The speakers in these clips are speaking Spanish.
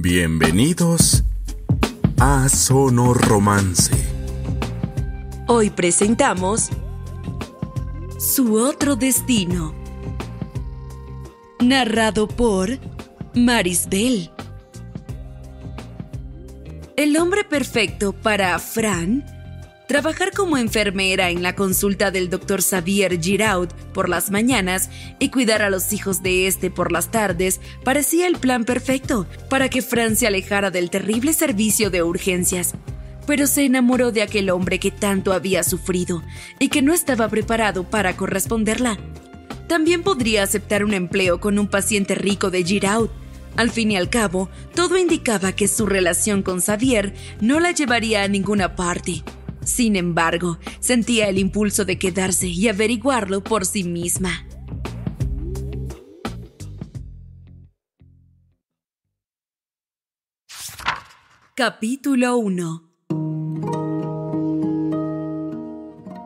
Bienvenidos a Sono Romance. Hoy presentamos Su otro destino. Narrado por Marisbel. El hombre perfecto para Fran Trabajar como enfermera en la consulta del doctor Xavier Giraud por las mañanas y cuidar a los hijos de este por las tardes parecía el plan perfecto para que Fran se alejara del terrible servicio de urgencias. Pero se enamoró de aquel hombre que tanto había sufrido y que no estaba preparado para corresponderla. También podría aceptar un empleo con un paciente rico de Giraud. Al fin y al cabo, todo indicaba que su relación con Xavier no la llevaría a ninguna parte. Sin embargo, sentía el impulso de quedarse y averiguarlo por sí misma. Capítulo 1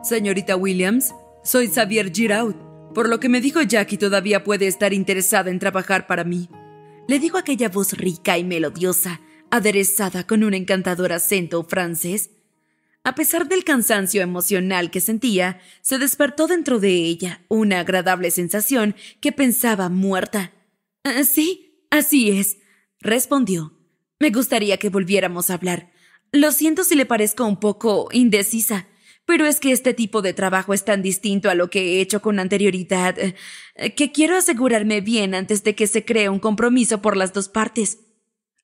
Señorita Williams, soy Xavier Giraud. Por lo que me dijo Jackie todavía puede estar interesada en trabajar para mí. Le dijo aquella voz rica y melodiosa, aderezada con un encantador acento francés a pesar del cansancio emocional que sentía, se despertó dentro de ella una agradable sensación que pensaba muerta. Ah, sí, así es, respondió. Me gustaría que volviéramos a hablar. Lo siento si le parezco un poco indecisa, pero es que este tipo de trabajo es tan distinto a lo que he hecho con anterioridad, que quiero asegurarme bien antes de que se cree un compromiso por las dos partes.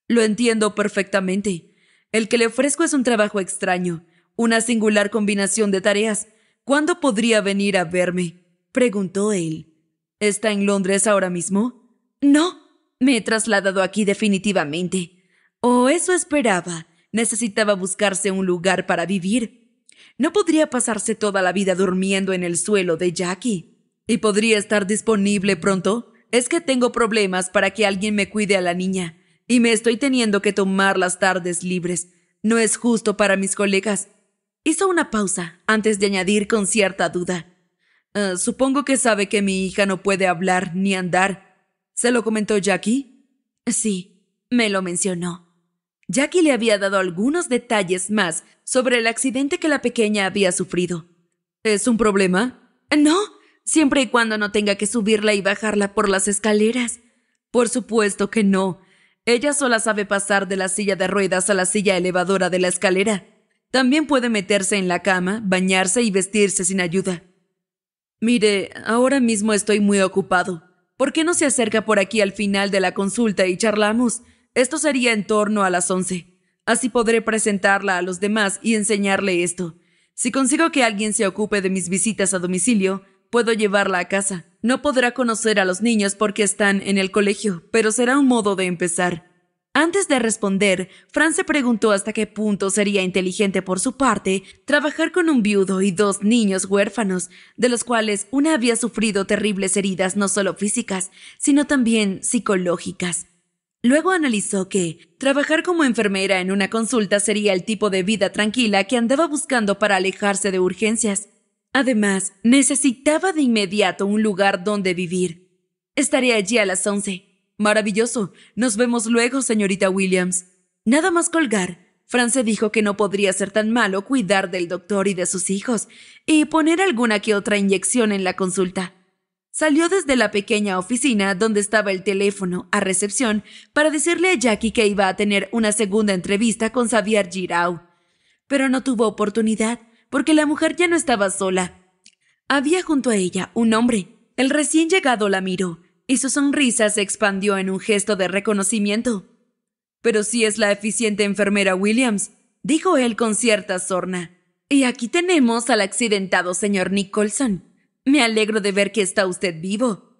Lo entiendo perfectamente. El que le ofrezco es un trabajo extraño, una singular combinación de tareas. ¿Cuándo podría venir a verme? preguntó él. ¿Está en Londres ahora mismo? No, me he trasladado aquí definitivamente. oh, eso esperaba. Necesitaba buscarse un lugar para vivir. No podría pasarse toda la vida durmiendo en el suelo de Jackie. ¿Y podría estar disponible pronto? Es que tengo problemas para que alguien me cuide a la niña, y me estoy teniendo que tomar las tardes libres. No es justo para mis colegas. Hizo una pausa antes de añadir con cierta duda. Ah, supongo que sabe que mi hija no puede hablar ni andar. ¿Se lo comentó Jackie? Sí, me lo mencionó. Jackie le había dado algunos detalles más sobre el accidente que la pequeña había sufrido. ¿Es un problema? No, siempre y cuando no tenga que subirla y bajarla por las escaleras. Por supuesto que no. Ella sola sabe pasar de la silla de ruedas a la silla elevadora de la escalera. También puede meterse en la cama, bañarse y vestirse sin ayuda. Mire, ahora mismo estoy muy ocupado. ¿Por qué no se acerca por aquí al final de la consulta y charlamos? Esto sería en torno a las once. Así podré presentarla a los demás y enseñarle esto. Si consigo que alguien se ocupe de mis visitas a domicilio, puedo llevarla a casa. No podrá conocer a los niños porque están en el colegio, pero será un modo de empezar. Antes de responder, Fran se preguntó hasta qué punto sería inteligente por su parte trabajar con un viudo y dos niños huérfanos, de los cuales una había sufrido terribles heridas no solo físicas, sino también psicológicas. Luego analizó que trabajar como enfermera en una consulta sería el tipo de vida tranquila que andaba buscando para alejarse de urgencias. Además, necesitaba de inmediato un lugar donde vivir. Estaré allí a las once. Maravilloso. Nos vemos luego, señorita Williams. Nada más colgar. Fran dijo que no podría ser tan malo cuidar del doctor y de sus hijos, y poner alguna que otra inyección en la consulta. Salió desde la pequeña oficina donde estaba el teléfono a recepción para decirle a Jackie que iba a tener una segunda entrevista con Xavier Giraud. Pero no tuvo oportunidad, porque la mujer ya no estaba sola. Había junto a ella un hombre. El recién llegado la miró, y su sonrisa se expandió en un gesto de reconocimiento. Pero si sí es la eficiente enfermera Williams, dijo él con cierta sorna. Y aquí tenemos al accidentado señor Nicholson. Me alegro de ver que está usted vivo.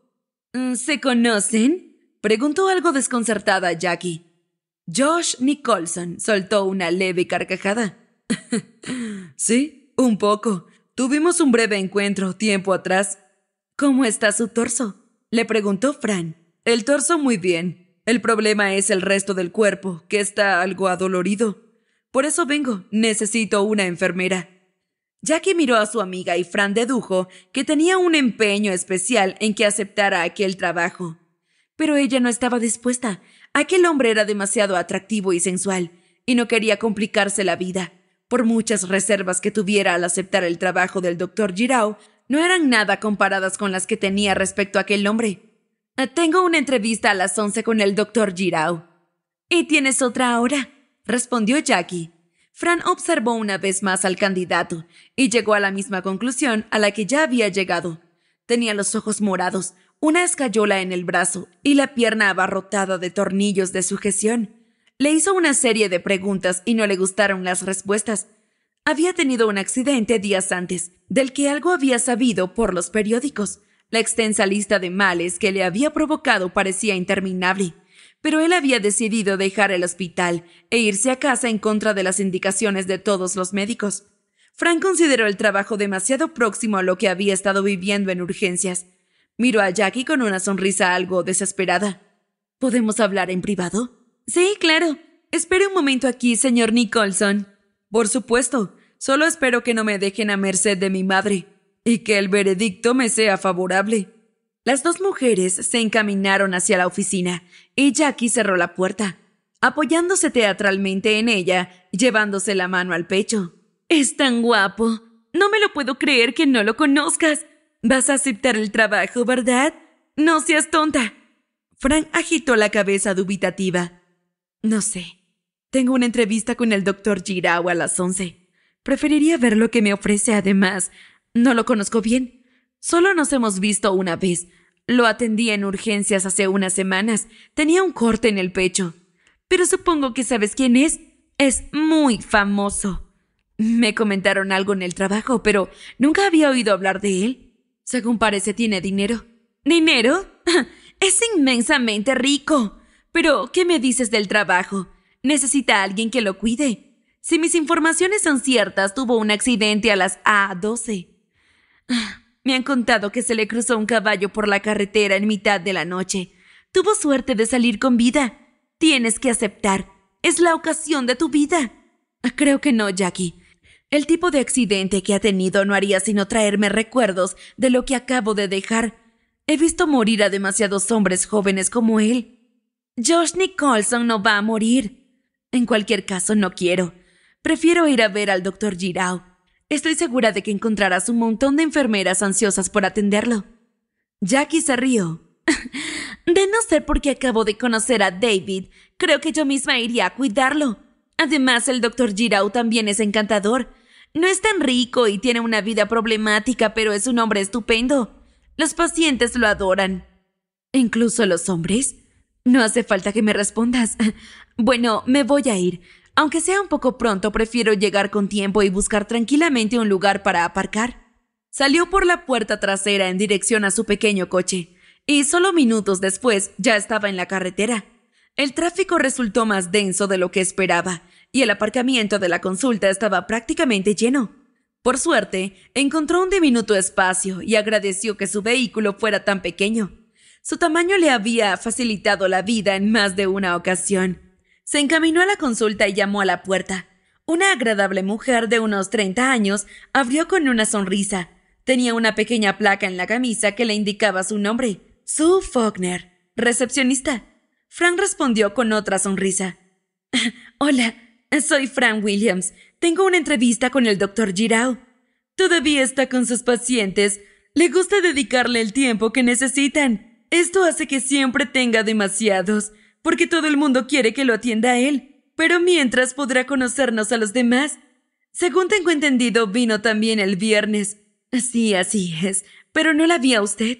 Mm, ¿Se conocen? preguntó algo desconcertada Jackie. Josh Nicholson soltó una leve carcajada. sí, un poco. Tuvimos un breve encuentro tiempo atrás. ¿Cómo está su torso? Le preguntó Fran. El torso muy bien. El problema es el resto del cuerpo, que está algo adolorido. Por eso vengo. Necesito una enfermera. que miró a su amiga y Fran dedujo que tenía un empeño especial en que aceptara aquel trabajo. Pero ella no estaba dispuesta. Aquel hombre era demasiado atractivo y sensual, y no quería complicarse la vida. Por muchas reservas que tuviera al aceptar el trabajo del doctor Giraud, no eran nada comparadas con las que tenía respecto a aquel hombre. Tengo una entrevista a las once con el doctor Girau. ¿Y tienes otra ahora? respondió Jackie. Fran observó una vez más al candidato y llegó a la misma conclusión a la que ya había llegado. Tenía los ojos morados, una escayola en el brazo y la pierna abarrotada de tornillos de sujeción. Le hizo una serie de preguntas y no le gustaron las respuestas, había tenido un accidente días antes, del que algo había sabido por los periódicos. La extensa lista de males que le había provocado parecía interminable, pero él había decidido dejar el hospital e irse a casa en contra de las indicaciones de todos los médicos. Frank consideró el trabajo demasiado próximo a lo que había estado viviendo en urgencias. Miró a Jackie con una sonrisa algo desesperada. ¿Podemos hablar en privado? Sí, claro. Espere un momento aquí, señor Nicholson. Por supuesto, solo espero que no me dejen a merced de mi madre y que el veredicto me sea favorable. Las dos mujeres se encaminaron hacia la oficina y Jackie cerró la puerta, apoyándose teatralmente en ella, llevándose la mano al pecho. Es tan guapo. No me lo puedo creer que no lo conozcas. Vas a aceptar el trabajo, ¿verdad? No seas tonta. Frank agitó la cabeza dubitativa. No sé. Tengo una entrevista con el doctor Girao a las once. Preferiría ver lo que me ofrece además. No lo conozco bien. Solo nos hemos visto una vez. Lo atendí en urgencias hace unas semanas. Tenía un corte en el pecho. Pero supongo que sabes quién es. Es muy famoso. Me comentaron algo en el trabajo, pero nunca había oído hablar de él. Según parece, tiene dinero. ¿Dinero? Es inmensamente rico. Pero, ¿qué me dices del trabajo? Necesita a alguien que lo cuide. Si mis informaciones son ciertas, tuvo un accidente a las A12. Ah, me han contado que se le cruzó un caballo por la carretera en mitad de la noche. Tuvo suerte de salir con vida. Tienes que aceptar. Es la ocasión de tu vida. Ah, creo que no, Jackie. El tipo de accidente que ha tenido no haría sino traerme recuerdos de lo que acabo de dejar. He visto morir a demasiados hombres jóvenes como él. Josh Nicholson no va a morir. En cualquier caso, no quiero. Prefiero ir a ver al doctor Girao. Estoy segura de que encontrarás un montón de enfermeras ansiosas por atenderlo. Jackie se rió. De no ser porque acabo de conocer a David, creo que yo misma iría a cuidarlo. Además, el doctor Girau también es encantador. No es tan rico y tiene una vida problemática, pero es un hombre estupendo. Los pacientes lo adoran. ¿Incluso los hombres? No hace falta que me respondas. Bueno, me voy a ir. Aunque sea un poco pronto, prefiero llegar con tiempo y buscar tranquilamente un lugar para aparcar. Salió por la puerta trasera en dirección a su pequeño coche, y solo minutos después ya estaba en la carretera. El tráfico resultó más denso de lo que esperaba, y el aparcamiento de la consulta estaba prácticamente lleno. Por suerte, encontró un diminuto espacio y agradeció que su vehículo fuera tan pequeño. Su tamaño le había facilitado la vida en más de una ocasión. Se encaminó a la consulta y llamó a la puerta. Una agradable mujer de unos 30 años abrió con una sonrisa. Tenía una pequeña placa en la camisa que le indicaba su nombre, Sue Faulkner, recepcionista. Frank respondió con otra sonrisa. Hola, soy Frank Williams. Tengo una entrevista con el doctor Giraud. Todavía está con sus pacientes. Le gusta dedicarle el tiempo que necesitan. Esto hace que siempre tenga demasiados porque todo el mundo quiere que lo atienda a él, pero mientras podrá conocernos a los demás. Según tengo entendido, vino también el viernes. Sí, así es, pero no la vi a usted.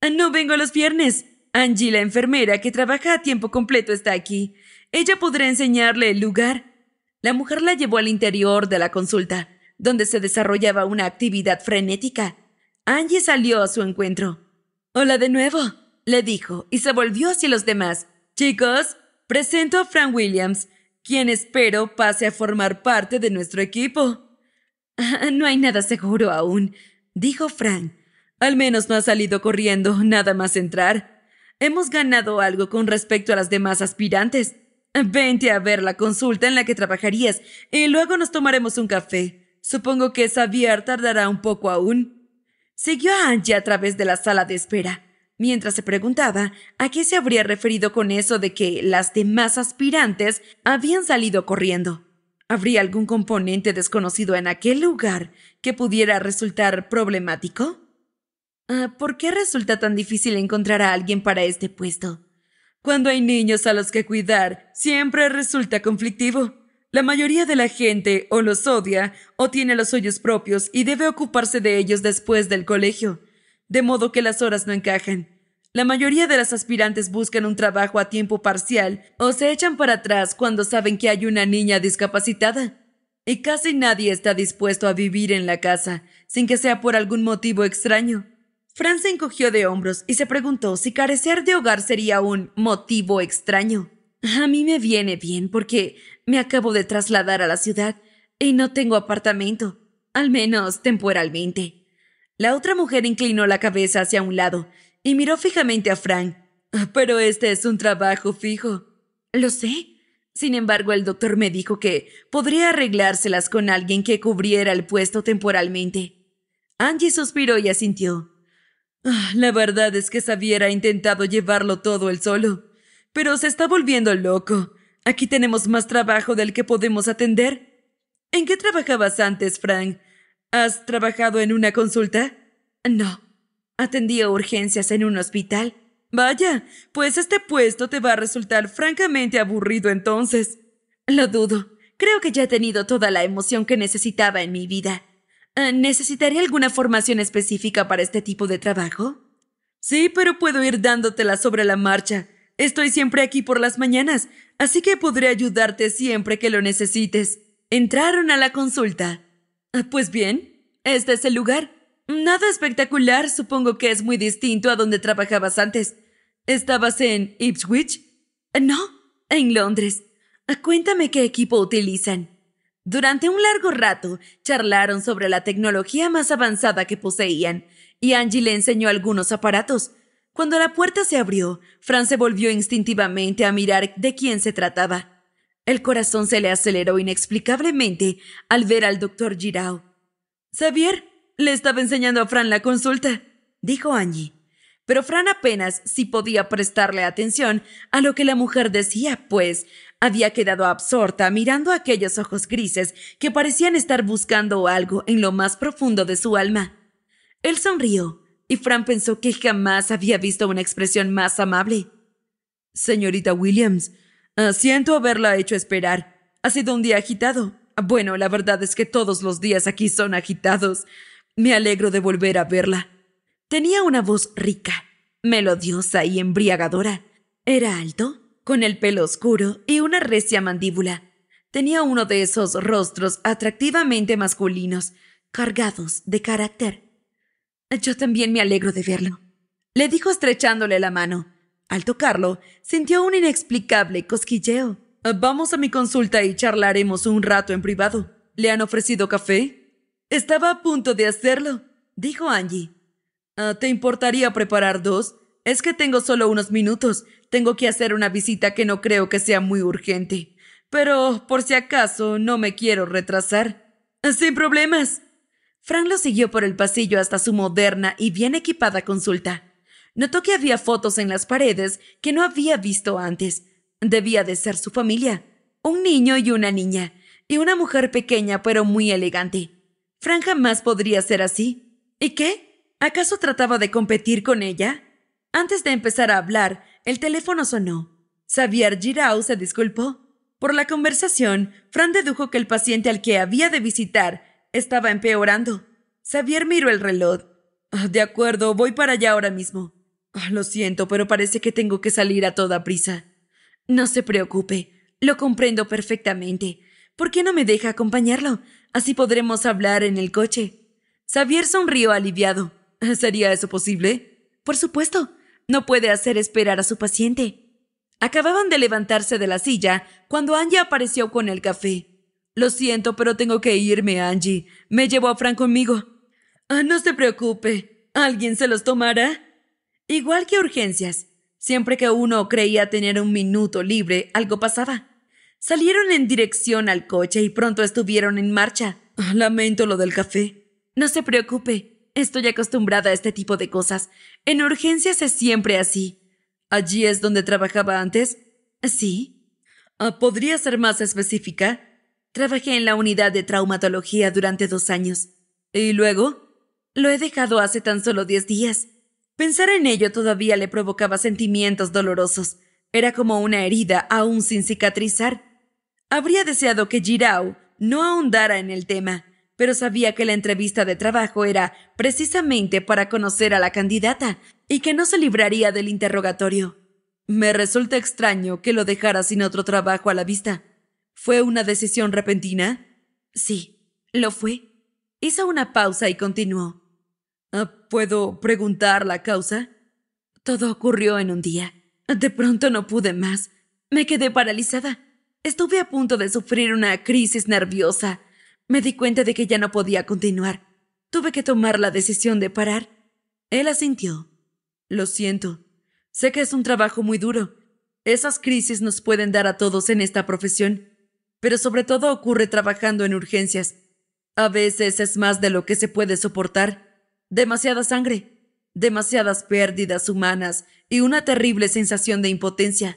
Ah, no vengo los viernes. Angie, la enfermera que trabaja a tiempo completo, está aquí. Ella podrá enseñarle el lugar. La mujer la llevó al interior de la consulta, donde se desarrollaba una actividad frenética. Angie salió a su encuentro. Hola de nuevo, le dijo, y se volvió hacia los demás. Chicos, presento a Frank Williams, quien espero pase a formar parte de nuestro equipo. Ah, no hay nada seguro aún, dijo Frank. Al menos no ha salido corriendo nada más entrar. Hemos ganado algo con respecto a las demás aspirantes. Vente a ver la consulta en la que trabajarías y luego nos tomaremos un café. Supongo que Xavier tardará un poco aún. Siguió a Angie a través de la sala de espera mientras se preguntaba a qué se habría referido con eso de que las demás aspirantes habían salido corriendo. ¿Habría algún componente desconocido en aquel lugar que pudiera resultar problemático? Ah, ¿Por qué resulta tan difícil encontrar a alguien para este puesto? Cuando hay niños a los que cuidar, siempre resulta conflictivo. La mayoría de la gente o los odia o tiene los suyos propios y debe ocuparse de ellos después del colegio de modo que las horas no encajan. La mayoría de las aspirantes buscan un trabajo a tiempo parcial o se echan para atrás cuando saben que hay una niña discapacitada. Y casi nadie está dispuesto a vivir en la casa, sin que sea por algún motivo extraño. Fran se encogió de hombros y se preguntó si carecer de hogar sería un motivo extraño. A mí me viene bien porque me acabo de trasladar a la ciudad y no tengo apartamento, al menos temporalmente. La otra mujer inclinó la cabeza hacia un lado y miró fijamente a Frank. Pero este es un trabajo fijo. Lo sé. Sin embargo, el doctor me dijo que podría arreglárselas con alguien que cubriera el puesto temporalmente. Angie suspiró y asintió. Ah, la verdad es que sabiera ha intentado llevarlo todo él solo, pero se está volviendo loco. Aquí tenemos más trabajo del que podemos atender. ¿En qué trabajabas antes, Frank? ¿Has trabajado en una consulta? No. Atendí a urgencias en un hospital. Vaya, pues este puesto te va a resultar francamente aburrido entonces. Lo dudo. Creo que ya he tenido toda la emoción que necesitaba en mi vida. Eh, ¿Necesitaré alguna formación específica para este tipo de trabajo? Sí, pero puedo ir dándotela sobre la marcha. Estoy siempre aquí por las mañanas, así que podré ayudarte siempre que lo necesites. Entraron a la consulta. Ah, pues bien, este es el lugar. Nada espectacular, supongo que es muy distinto a donde trabajabas antes. ¿Estabas en Ipswich? No, en Londres. Ah, cuéntame qué equipo utilizan. Durante un largo rato charlaron sobre la tecnología más avanzada que poseían, y Angie le enseñó algunos aparatos. Cuando la puerta se abrió, Fran se volvió instintivamente a mirar de quién se trataba. El corazón se le aceleró inexplicablemente al ver al doctor Giraud. Xavier, le estaba enseñando a Fran la consulta, dijo Angie. Pero Fran apenas si podía prestarle atención a lo que la mujer decía, pues había quedado absorta mirando aquellos ojos grises que parecían estar buscando algo en lo más profundo de su alma. Él sonrió, y Fran pensó que jamás había visto una expresión más amable. Señorita Williams, Ah, siento haberla hecho esperar. Ha sido un día agitado. Bueno, la verdad es que todos los días aquí son agitados. Me alegro de volver a verla. Tenía una voz rica, melodiosa y embriagadora. Era alto, con el pelo oscuro y una recia mandíbula. Tenía uno de esos rostros atractivamente masculinos, cargados de carácter. Yo también me alegro de verlo. Le dijo estrechándole la mano. Al tocarlo, sintió un inexplicable cosquilleo. Ah, vamos a mi consulta y charlaremos un rato en privado. ¿Le han ofrecido café? Estaba a punto de hacerlo, dijo Angie. Ah, ¿Te importaría preparar dos? Es que tengo solo unos minutos. Tengo que hacer una visita que no creo que sea muy urgente. Pero, por si acaso, no me quiero retrasar. Ah, sin problemas. Frank lo siguió por el pasillo hasta su moderna y bien equipada consulta. Notó que había fotos en las paredes que no había visto antes. Debía de ser su familia. Un niño y una niña. Y una mujer pequeña pero muy elegante. Fran jamás podría ser así. ¿Y qué? ¿Acaso trataba de competir con ella? Antes de empezar a hablar, el teléfono sonó. Xavier Giraud se disculpó. Por la conversación, Fran dedujo que el paciente al que había de visitar estaba empeorando. Xavier miró el reloj. Ah, de acuerdo, voy para allá ahora mismo. Ah, lo siento, pero parece que tengo que salir a toda prisa. No se preocupe, lo comprendo perfectamente. ¿Por qué no me deja acompañarlo? Así podremos hablar en el coche. Xavier sonrió aliviado. ¿Sería eso posible? Por supuesto. No puede hacer esperar a su paciente. Acababan de levantarse de la silla cuando Angie apareció con el café. Lo siento, pero tengo que irme, Angie. Me llevo a Fran conmigo. Ah, no se preocupe. ¿Alguien se los tomará? Igual que urgencias, siempre que uno creía tener un minuto libre, algo pasaba. Salieron en dirección al coche y pronto estuvieron en marcha. Ah, lamento lo del café. No se preocupe, estoy acostumbrada a este tipo de cosas. En urgencias es siempre así. ¿Allí es donde trabajaba antes? Sí. Ah, ¿Podría ser más específica? Trabajé en la unidad de traumatología durante dos años. ¿Y luego? Lo he dejado hace tan solo diez días. Pensar en ello todavía le provocaba sentimientos dolorosos. Era como una herida aún sin cicatrizar. Habría deseado que Girau no ahondara en el tema, pero sabía que la entrevista de trabajo era precisamente para conocer a la candidata y que no se libraría del interrogatorio. Me resulta extraño que lo dejara sin otro trabajo a la vista. ¿Fue una decisión repentina? Sí, lo fue. Hizo una pausa y continuó. Ah, ¿Puedo preguntar la causa? Todo ocurrió en un día. De pronto no pude más. Me quedé paralizada. Estuve a punto de sufrir una crisis nerviosa. Me di cuenta de que ya no podía continuar. Tuve que tomar la decisión de parar. Él asintió. Lo siento. Sé que es un trabajo muy duro. Esas crisis nos pueden dar a todos en esta profesión, pero sobre todo ocurre trabajando en urgencias. A veces es más de lo que se puede soportar demasiada sangre, demasiadas pérdidas humanas y una terrible sensación de impotencia.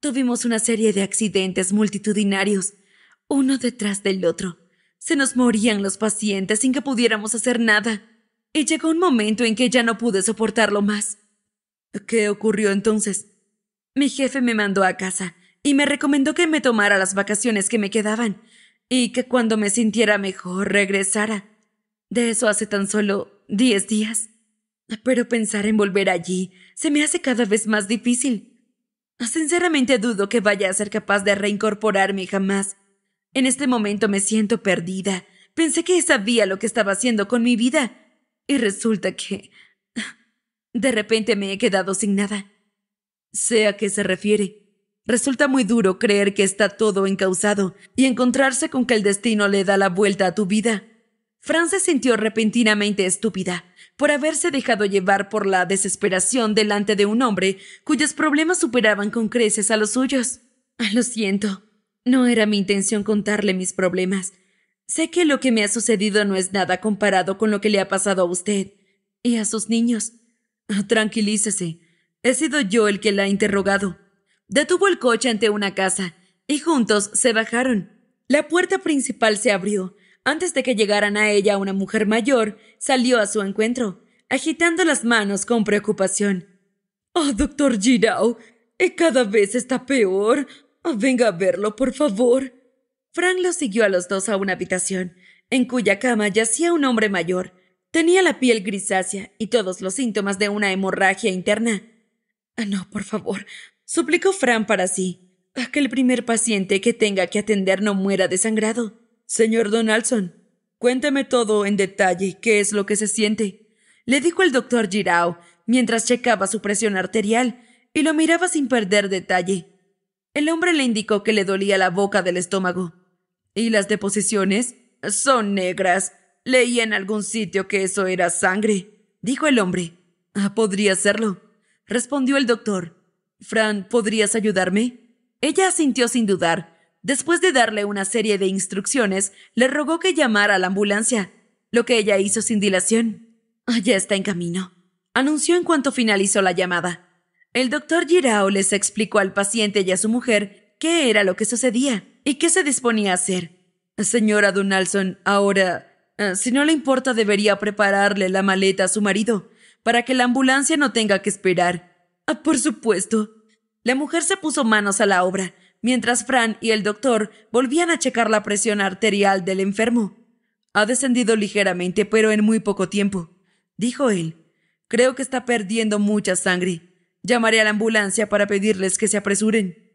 Tuvimos una serie de accidentes multitudinarios, uno detrás del otro. Se nos morían los pacientes sin que pudiéramos hacer nada. Y llegó un momento en que ya no pude soportarlo más. ¿Qué ocurrió entonces? Mi jefe me mandó a casa y me recomendó que me tomara las vacaciones que me quedaban y que cuando me sintiera mejor regresara. De eso hace tan solo diez días. Pero pensar en volver allí se me hace cada vez más difícil. Sinceramente dudo que vaya a ser capaz de reincorporarme jamás. En este momento me siento perdida. Pensé que sabía lo que estaba haciendo con mi vida. Y resulta que... De repente me he quedado sin nada. Sé a qué se refiere. Resulta muy duro creer que está todo encausado. y encontrarse con que el destino le da la vuelta a tu vida. Fran se sintió repentinamente estúpida por haberse dejado llevar por la desesperación delante de un hombre cuyos problemas superaban con creces a los suyos. Ah, lo siento, no era mi intención contarle mis problemas. Sé que lo que me ha sucedido no es nada comparado con lo que le ha pasado a usted y a sus niños. Ah, tranquilícese. He sido yo el que la ha interrogado. Detuvo el coche ante una casa y juntos se bajaron. La puerta principal se abrió antes de que llegaran a ella una mujer mayor, salió a su encuentro, agitando las manos con preocupación. Oh, doctor Giraud, cada vez está peor. Ah, venga a verlo, por favor. Frank lo siguió a los dos a una habitación, en cuya cama yacía un hombre mayor. Tenía la piel grisácea y todos los síntomas de una hemorragia interna. Ah, no, por favor, suplicó Fran para sí. —A que el primer paciente que tenga que atender no muera desangrado. Señor Donaldson, cuénteme todo en detalle qué es lo que se siente, le dijo el doctor Girao mientras checaba su presión arterial y lo miraba sin perder detalle. El hombre le indicó que le dolía la boca del estómago. ¿Y las deposiciones? Son negras. Leí en algún sitio que eso era sangre, dijo el hombre. Ah, podría serlo, respondió el doctor. Fran, ¿podrías ayudarme? Ella asintió sin dudar Después de darle una serie de instrucciones, le rogó que llamara a la ambulancia, lo que ella hizo sin dilación. Ah, ya está en camino, anunció en cuanto finalizó la llamada. El doctor Girao les explicó al paciente y a su mujer qué era lo que sucedía y qué se disponía a hacer. Señora Donaldson, ahora, eh, si no le importa, debería prepararle la maleta a su marido para que la ambulancia no tenga que esperar. Ah, por supuesto. La mujer se puso manos a la obra mientras Fran y el doctor volvían a checar la presión arterial del enfermo. Ha descendido ligeramente, pero en muy poco tiempo, dijo él. Creo que está perdiendo mucha sangre. Llamaré a la ambulancia para pedirles que se apresuren.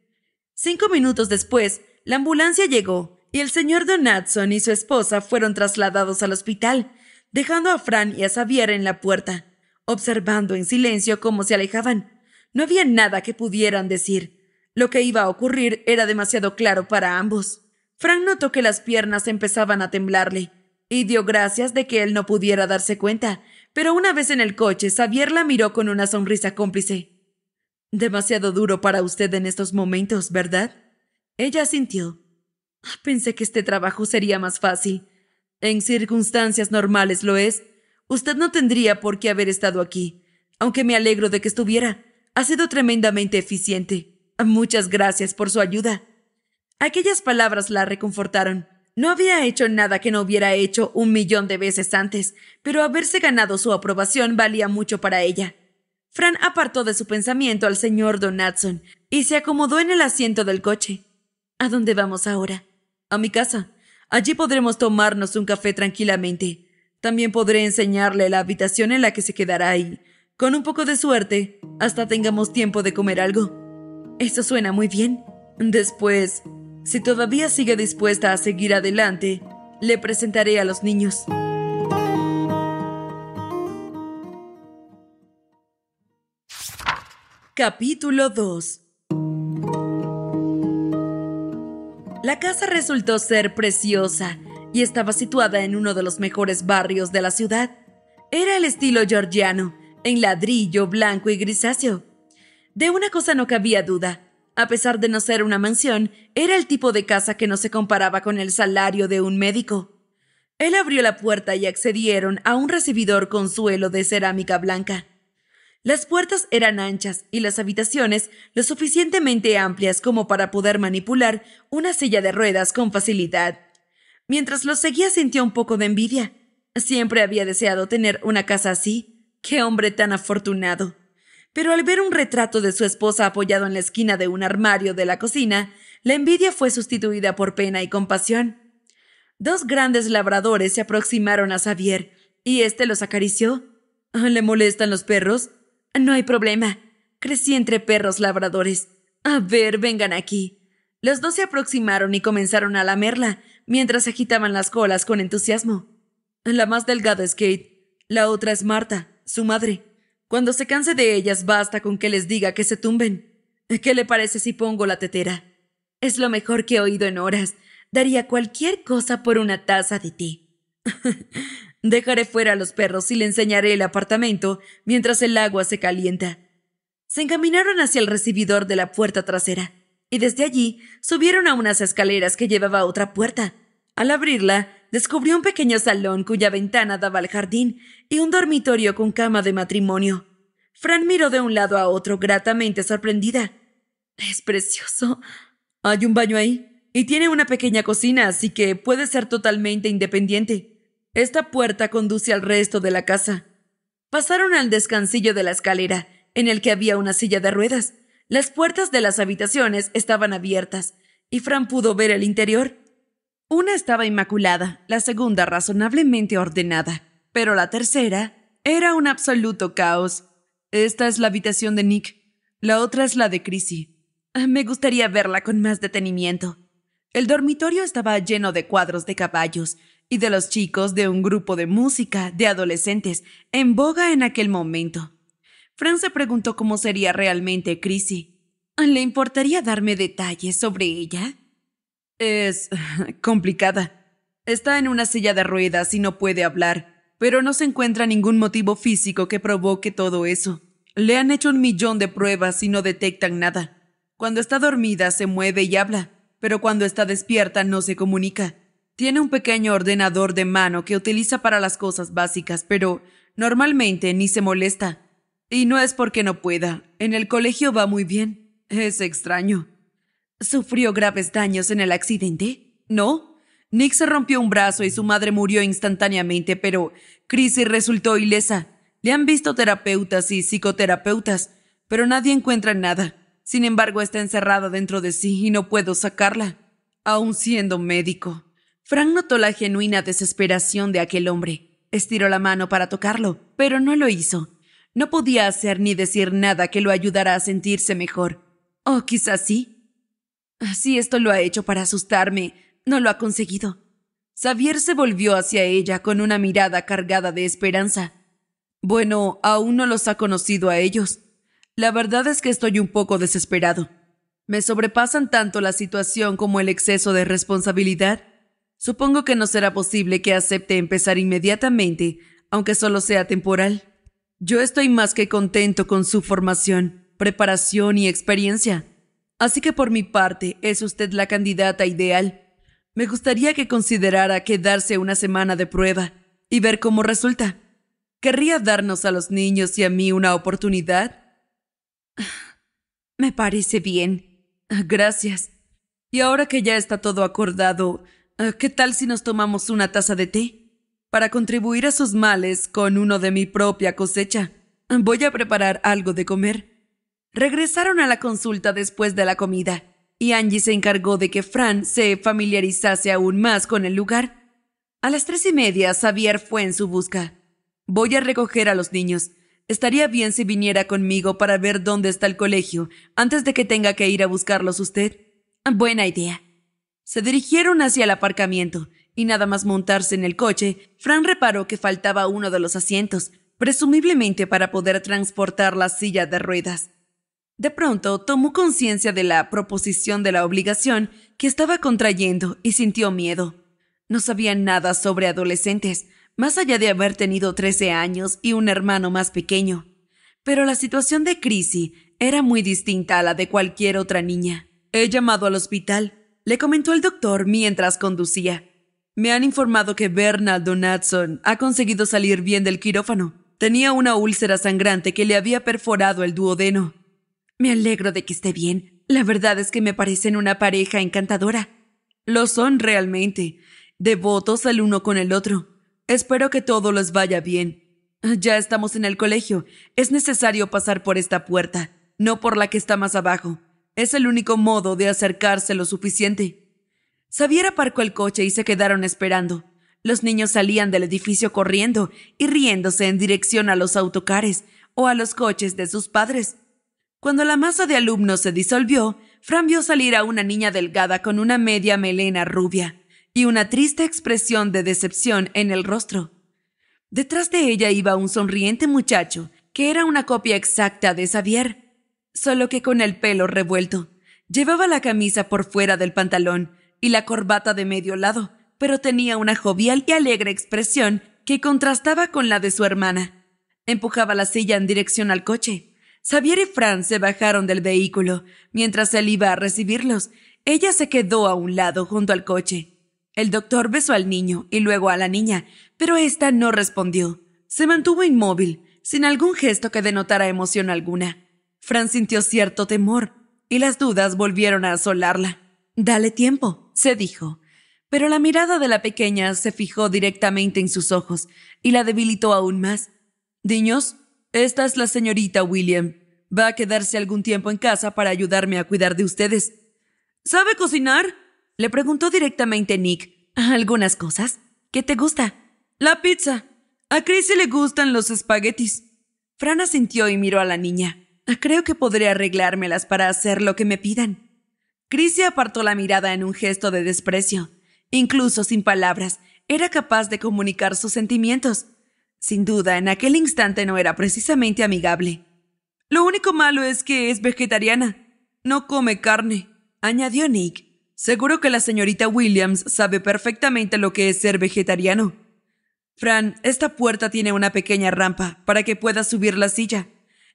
Cinco minutos después, la ambulancia llegó y el señor Donatson y su esposa fueron trasladados al hospital, dejando a Fran y a Xavier en la puerta, observando en silencio cómo se alejaban. No había nada que pudieran decir. Lo que iba a ocurrir era demasiado claro para ambos. Frank notó que las piernas empezaban a temblarle y dio gracias de que él no pudiera darse cuenta, pero una vez en el coche, Xavier la miró con una sonrisa cómplice. Demasiado duro para usted en estos momentos, ¿verdad? Ella sintió. Ah, pensé que este trabajo sería más fácil. En circunstancias normales lo es. Usted no tendría por qué haber estado aquí, aunque me alegro de que estuviera. Ha sido tremendamente eficiente. Muchas gracias por su ayuda. Aquellas palabras la reconfortaron. No había hecho nada que no hubiera hecho un millón de veces antes, pero haberse ganado su aprobación valía mucho para ella. Fran apartó de su pensamiento al señor Donatson y se acomodó en el asiento del coche. ¿A dónde vamos ahora? A mi casa. Allí podremos tomarnos un café tranquilamente. También podré enseñarle la habitación en la que se quedará y, con un poco de suerte, hasta tengamos tiempo de comer algo. Eso suena muy bien. Después, si todavía sigue dispuesta a seguir adelante, le presentaré a los niños. Capítulo 2 La casa resultó ser preciosa y estaba situada en uno de los mejores barrios de la ciudad. Era el estilo georgiano, en ladrillo blanco y grisáceo, de una cosa no cabía duda. A pesar de no ser una mansión, era el tipo de casa que no se comparaba con el salario de un médico. Él abrió la puerta y accedieron a un recibidor con suelo de cerámica blanca. Las puertas eran anchas y las habitaciones lo suficientemente amplias como para poder manipular una silla de ruedas con facilidad. Mientras lo seguía sintió un poco de envidia. Siempre había deseado tener una casa así. ¡Qué hombre tan afortunado! pero al ver un retrato de su esposa apoyado en la esquina de un armario de la cocina, la envidia fue sustituida por pena y compasión. Dos grandes labradores se aproximaron a Xavier, y éste los acarició. Ah, ¿Le molestan los perros? No hay problema. Crecí entre perros labradores. A ver, vengan aquí. Los dos se aproximaron y comenzaron a lamerla, mientras agitaban las colas con entusiasmo. La más delgada es Kate, la otra es Marta, su madre. Cuando se canse de ellas, basta con que les diga que se tumben. ¿Qué le parece si pongo la tetera? Es lo mejor que he oído en horas. Daría cualquier cosa por una taza de ti. Dejaré fuera a los perros y le enseñaré el apartamento mientras el agua se calienta. Se encaminaron hacia el recibidor de la puerta trasera y desde allí subieron a unas escaleras que llevaba a otra puerta. Al abrirla, descubrió un pequeño salón cuya ventana daba al jardín y un dormitorio con cama de matrimonio. Fran miró de un lado a otro gratamente sorprendida. Es precioso. Hay un baño ahí y tiene una pequeña cocina, así que puede ser totalmente independiente. Esta puerta conduce al resto de la casa. Pasaron al descansillo de la escalera, en el que había una silla de ruedas. Las puertas de las habitaciones estaban abiertas y Fran pudo ver el interior. Una estaba inmaculada, la segunda razonablemente ordenada, pero la tercera era un absoluto caos. Esta es la habitación de Nick, la otra es la de Chrissy. Me gustaría verla con más detenimiento. El dormitorio estaba lleno de cuadros de caballos y de los chicos de un grupo de música de adolescentes en boga en aquel momento. Fran se preguntó cómo sería realmente Chrissy. ¿Le importaría darme detalles sobre ella? Es complicada. Está en una silla de ruedas y no puede hablar, pero no se encuentra ningún motivo físico que provoque todo eso. Le han hecho un millón de pruebas y no detectan nada. Cuando está dormida se mueve y habla, pero cuando está despierta no se comunica. Tiene un pequeño ordenador de mano que utiliza para las cosas básicas, pero normalmente ni se molesta. Y no es porque no pueda. En el colegio va muy bien. Es extraño. ¿Sufrió graves daños en el accidente? No. Nick se rompió un brazo y su madre murió instantáneamente, pero Chrissy resultó ilesa. Le han visto terapeutas y psicoterapeutas, pero nadie encuentra nada. Sin embargo, está encerrada dentro de sí y no puedo sacarla, aun siendo médico. Frank notó la genuina desesperación de aquel hombre. Estiró la mano para tocarlo, pero no lo hizo. No podía hacer ni decir nada que lo ayudara a sentirse mejor. O oh, quizás sí, si esto lo ha hecho para asustarme, no lo ha conseguido. Xavier se volvió hacia ella con una mirada cargada de esperanza. Bueno, aún no los ha conocido a ellos. La verdad es que estoy un poco desesperado. Me sobrepasan tanto la situación como el exceso de responsabilidad. Supongo que no será posible que acepte empezar inmediatamente, aunque solo sea temporal. Yo estoy más que contento con su formación, preparación y experiencia. Así que por mi parte, es usted la candidata ideal. Me gustaría que considerara quedarse una semana de prueba y ver cómo resulta. ¿Querría darnos a los niños y a mí una oportunidad? Me parece bien. Gracias. Y ahora que ya está todo acordado, eh, ¿qué tal si nos tomamos una taza de té? Para contribuir a sus males con uno de mi propia cosecha. Voy a preparar algo de comer. Regresaron a la consulta después de la comida y Angie se encargó de que Fran se familiarizase aún más con el lugar. A las tres y media, Xavier fue en su busca. Voy a recoger a los niños. Estaría bien si viniera conmigo para ver dónde está el colegio antes de que tenga que ir a buscarlos usted. Buena idea. Se dirigieron hacia el aparcamiento y nada más montarse en el coche, Fran reparó que faltaba uno de los asientos, presumiblemente para poder transportar la silla de ruedas. De pronto tomó conciencia de la proposición de la obligación que estaba contrayendo y sintió miedo. No sabía nada sobre adolescentes, más allá de haber tenido 13 años y un hermano más pequeño. Pero la situación de Chrissy era muy distinta a la de cualquier otra niña. He llamado al hospital, le comentó el doctor mientras conducía. Me han informado que Bernard Natson ha conseguido salir bien del quirófano. Tenía una úlcera sangrante que le había perforado el duodeno me alegro de que esté bien. La verdad es que me parecen una pareja encantadora. Lo son realmente, devotos el uno con el otro. Espero que todo les vaya bien. Ya estamos en el colegio. Es necesario pasar por esta puerta, no por la que está más abajo. Es el único modo de acercarse lo suficiente. Xavier aparcó el coche y se quedaron esperando. Los niños salían del edificio corriendo y riéndose en dirección a los autocares o a los coches de sus padres. Cuando la masa de alumnos se disolvió, Fran vio salir a una niña delgada con una media melena rubia y una triste expresión de decepción en el rostro. Detrás de ella iba un sonriente muchacho, que era una copia exacta de Xavier, solo que con el pelo revuelto. Llevaba la camisa por fuera del pantalón y la corbata de medio lado, pero tenía una jovial y alegre expresión que contrastaba con la de su hermana. Empujaba la silla en dirección al coche, Xavier y Fran se bajaron del vehículo. Mientras él iba a recibirlos, ella se quedó a un lado junto al coche. El doctor besó al niño y luego a la niña, pero ésta no respondió. Se mantuvo inmóvil, sin algún gesto que denotara emoción alguna. Fran sintió cierto temor, y las dudas volvieron a asolarla. Dale tiempo, se dijo. Pero la mirada de la pequeña se fijó directamente en sus ojos y la debilitó aún más. Niños, esta es la señorita William. Va a quedarse algún tiempo en casa para ayudarme a cuidar de ustedes. ¿Sabe cocinar? Le preguntó directamente Nick. Algunas cosas. ¿Qué te gusta? La pizza. A Chris le gustan los espaguetis. Fran asintió y miró a la niña. Creo que podré arreglármelas para hacer lo que me pidan. Chris apartó la mirada en un gesto de desprecio. Incluso sin palabras, era capaz de comunicar sus sentimientos. Sin duda, en aquel instante no era precisamente amigable. Lo único malo es que es vegetariana. No come carne, añadió Nick. Seguro que la señorita Williams sabe perfectamente lo que es ser vegetariano. Fran, esta puerta tiene una pequeña rampa para que pueda subir la silla,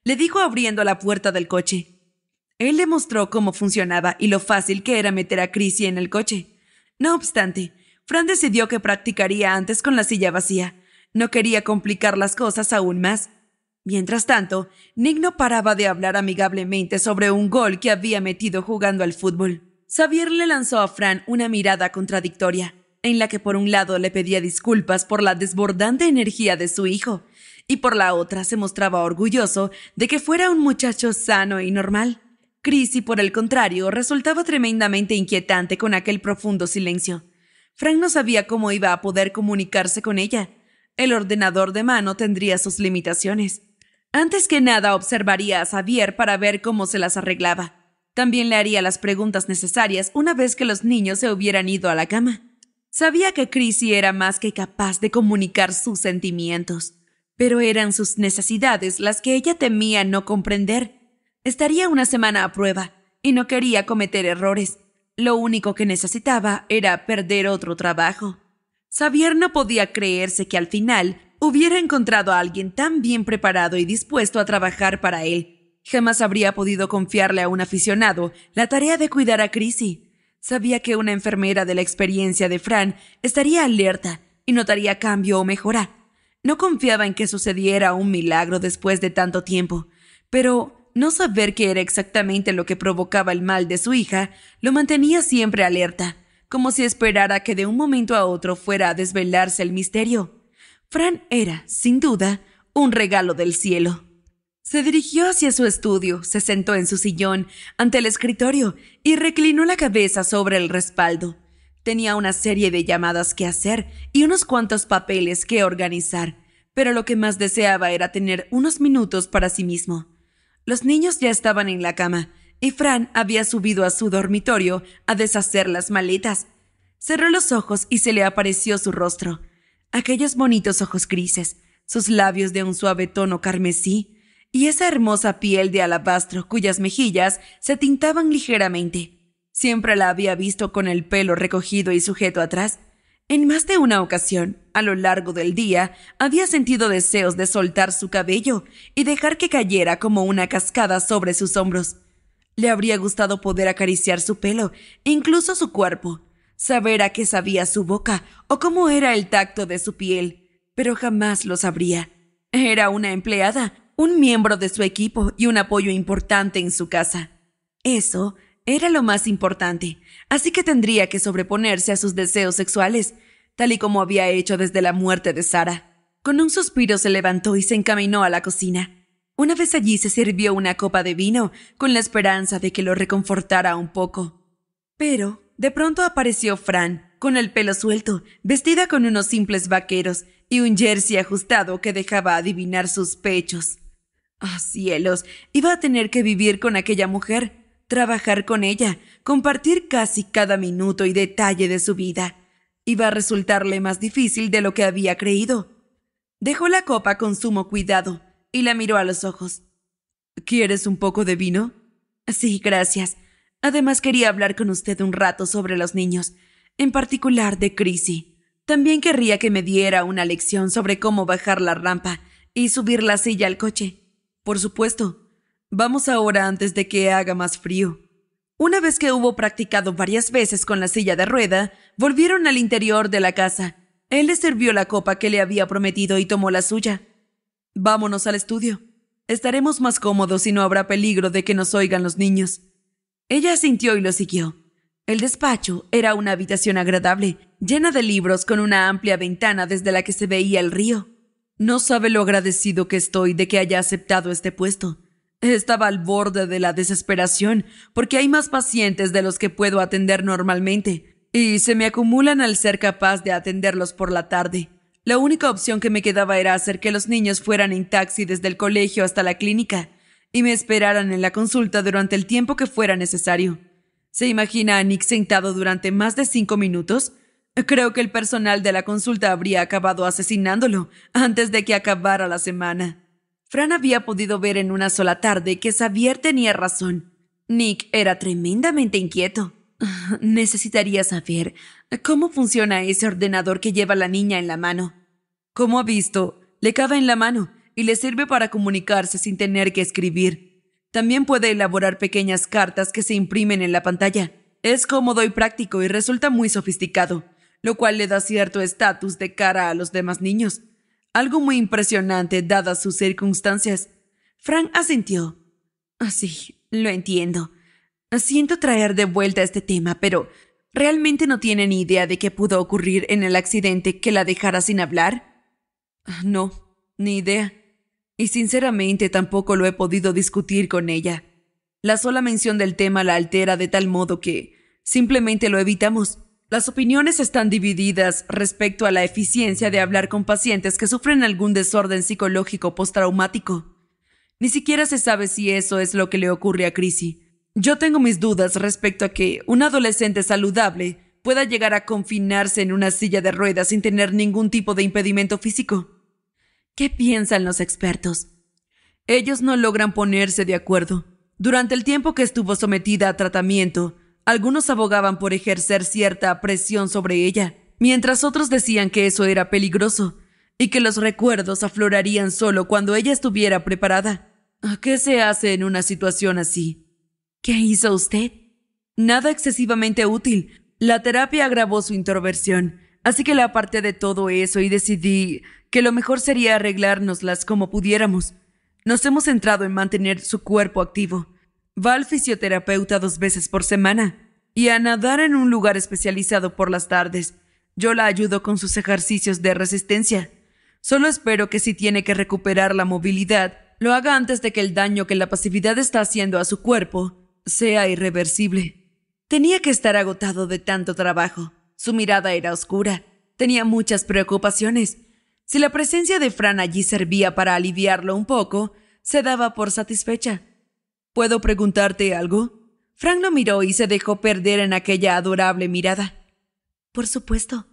le dijo abriendo la puerta del coche. Él le mostró cómo funcionaba y lo fácil que era meter a Chrissy en el coche. No obstante, Fran decidió que practicaría antes con la silla vacía, no quería complicar las cosas aún más. Mientras tanto, Nick no paraba de hablar amigablemente sobre un gol que había metido jugando al fútbol. Xavier le lanzó a Fran una mirada contradictoria, en la que por un lado le pedía disculpas por la desbordante energía de su hijo, y por la otra se mostraba orgulloso de que fuera un muchacho sano y normal. Chrissy, por el contrario, resultaba tremendamente inquietante con aquel profundo silencio. Frank no sabía cómo iba a poder comunicarse con ella, el ordenador de mano tendría sus limitaciones. Antes que nada observaría a Xavier para ver cómo se las arreglaba. También le haría las preguntas necesarias una vez que los niños se hubieran ido a la cama. Sabía que Chrissy era más que capaz de comunicar sus sentimientos, pero eran sus necesidades las que ella temía no comprender. Estaría una semana a prueba y no quería cometer errores. Lo único que necesitaba era perder otro trabajo. Xavier no podía creerse que al final hubiera encontrado a alguien tan bien preparado y dispuesto a trabajar para él. Jamás habría podido confiarle a un aficionado la tarea de cuidar a Chrissy. Sabía que una enfermera de la experiencia de Fran estaría alerta y notaría cambio o mejora. No confiaba en que sucediera un milagro después de tanto tiempo, pero no saber qué era exactamente lo que provocaba el mal de su hija lo mantenía siempre alerta como si esperara que de un momento a otro fuera a desvelarse el misterio. Fran era, sin duda, un regalo del cielo. Se dirigió hacia su estudio, se sentó en su sillón, ante el escritorio, y reclinó la cabeza sobre el respaldo. Tenía una serie de llamadas que hacer y unos cuantos papeles que organizar, pero lo que más deseaba era tener unos minutos para sí mismo. Los niños ya estaban en la cama, y Fran había subido a su dormitorio a deshacer las maletas. Cerró los ojos y se le apareció su rostro. Aquellos bonitos ojos grises, sus labios de un suave tono carmesí, y esa hermosa piel de alabastro cuyas mejillas se tintaban ligeramente. Siempre la había visto con el pelo recogido y sujeto atrás. En más de una ocasión, a lo largo del día, había sentido deseos de soltar su cabello y dejar que cayera como una cascada sobre sus hombros. Le habría gustado poder acariciar su pelo e incluso su cuerpo, saber a qué sabía su boca o cómo era el tacto de su piel, pero jamás lo sabría. Era una empleada, un miembro de su equipo y un apoyo importante en su casa. Eso era lo más importante, así que tendría que sobreponerse a sus deseos sexuales, tal y como había hecho desde la muerte de Sara. Con un suspiro se levantó y se encaminó a la cocina. Una vez allí se sirvió una copa de vino con la esperanza de que lo reconfortara un poco. Pero de pronto apareció Fran, con el pelo suelto, vestida con unos simples vaqueros y un jersey ajustado que dejaba adivinar sus pechos. ¡Ah, cielos! Iba a tener que vivir con aquella mujer, trabajar con ella, compartir casi cada minuto y detalle de su vida. Iba a resultarle más difícil de lo que había creído. Dejó la copa con sumo cuidado y la miró a los ojos. ¿Quieres un poco de vino? Sí, gracias. Además quería hablar con usted un rato sobre los niños, en particular de Chrissy. También querría que me diera una lección sobre cómo bajar la rampa y subir la silla al coche. Por supuesto. Vamos ahora antes de que haga más frío. Una vez que hubo practicado varias veces con la silla de rueda, volvieron al interior de la casa. Él le sirvió la copa que le había prometido y tomó la suya. Vámonos al estudio. Estaremos más cómodos y no habrá peligro de que nos oigan los niños. Ella asintió y lo siguió. El despacho era una habitación agradable, llena de libros con una amplia ventana desde la que se veía el río. No sabe lo agradecido que estoy de que haya aceptado este puesto. Estaba al borde de la desesperación, porque hay más pacientes de los que puedo atender normalmente, y se me acumulan al ser capaz de atenderlos por la tarde. La única opción que me quedaba era hacer que los niños fueran en taxi desde el colegio hasta la clínica y me esperaran en la consulta durante el tiempo que fuera necesario. ¿Se imagina a Nick sentado durante más de cinco minutos? Creo que el personal de la consulta habría acabado asesinándolo antes de que acabara la semana. Fran había podido ver en una sola tarde que Xavier tenía razón. Nick era tremendamente inquieto. Necesitaría saber eh, cómo funciona ese ordenador que lleva la niña en la mano. Como ha visto, le cabe en la mano y le sirve para comunicarse sin tener que escribir. También puede elaborar pequeñas cartas que se imprimen en la pantalla. Es cómodo y práctico y resulta muy sofisticado, lo cual le da cierto estatus de cara a los demás niños. Algo muy impresionante dadas sus circunstancias. Frank asintió. Así, ah, lo entiendo. Siento traer de vuelta este tema, pero ¿realmente no tiene ni idea de qué pudo ocurrir en el accidente que la dejara sin hablar? No, ni idea. Y sinceramente tampoco lo he podido discutir con ella. La sola mención del tema la altera de tal modo que simplemente lo evitamos. Las opiniones están divididas respecto a la eficiencia de hablar con pacientes que sufren algún desorden psicológico postraumático. Ni siquiera se sabe si eso es lo que le ocurre a Chrissy. Yo tengo mis dudas respecto a que un adolescente saludable pueda llegar a confinarse en una silla de ruedas sin tener ningún tipo de impedimento físico. ¿Qué piensan los expertos? Ellos no logran ponerse de acuerdo. Durante el tiempo que estuvo sometida a tratamiento, algunos abogaban por ejercer cierta presión sobre ella, mientras otros decían que eso era peligroso y que los recuerdos aflorarían solo cuando ella estuviera preparada. ¿Qué se hace en una situación así? ¿Qué hizo usted? Nada excesivamente útil. La terapia agravó su introversión, así que la aparté de todo eso y decidí que lo mejor sería arreglárnoslas como pudiéramos. Nos hemos centrado en mantener su cuerpo activo. Va al fisioterapeuta dos veces por semana y a nadar en un lugar especializado por las tardes. Yo la ayudo con sus ejercicios de resistencia. Solo espero que si tiene que recuperar la movilidad, lo haga antes de que el daño que la pasividad está haciendo a su cuerpo sea irreversible. Tenía que estar agotado de tanto trabajo. Su mirada era oscura. Tenía muchas preocupaciones. Si la presencia de Fran allí servía para aliviarlo un poco, se daba por satisfecha. ¿Puedo preguntarte algo? Fran lo miró y se dejó perder en aquella adorable mirada. Por supuesto.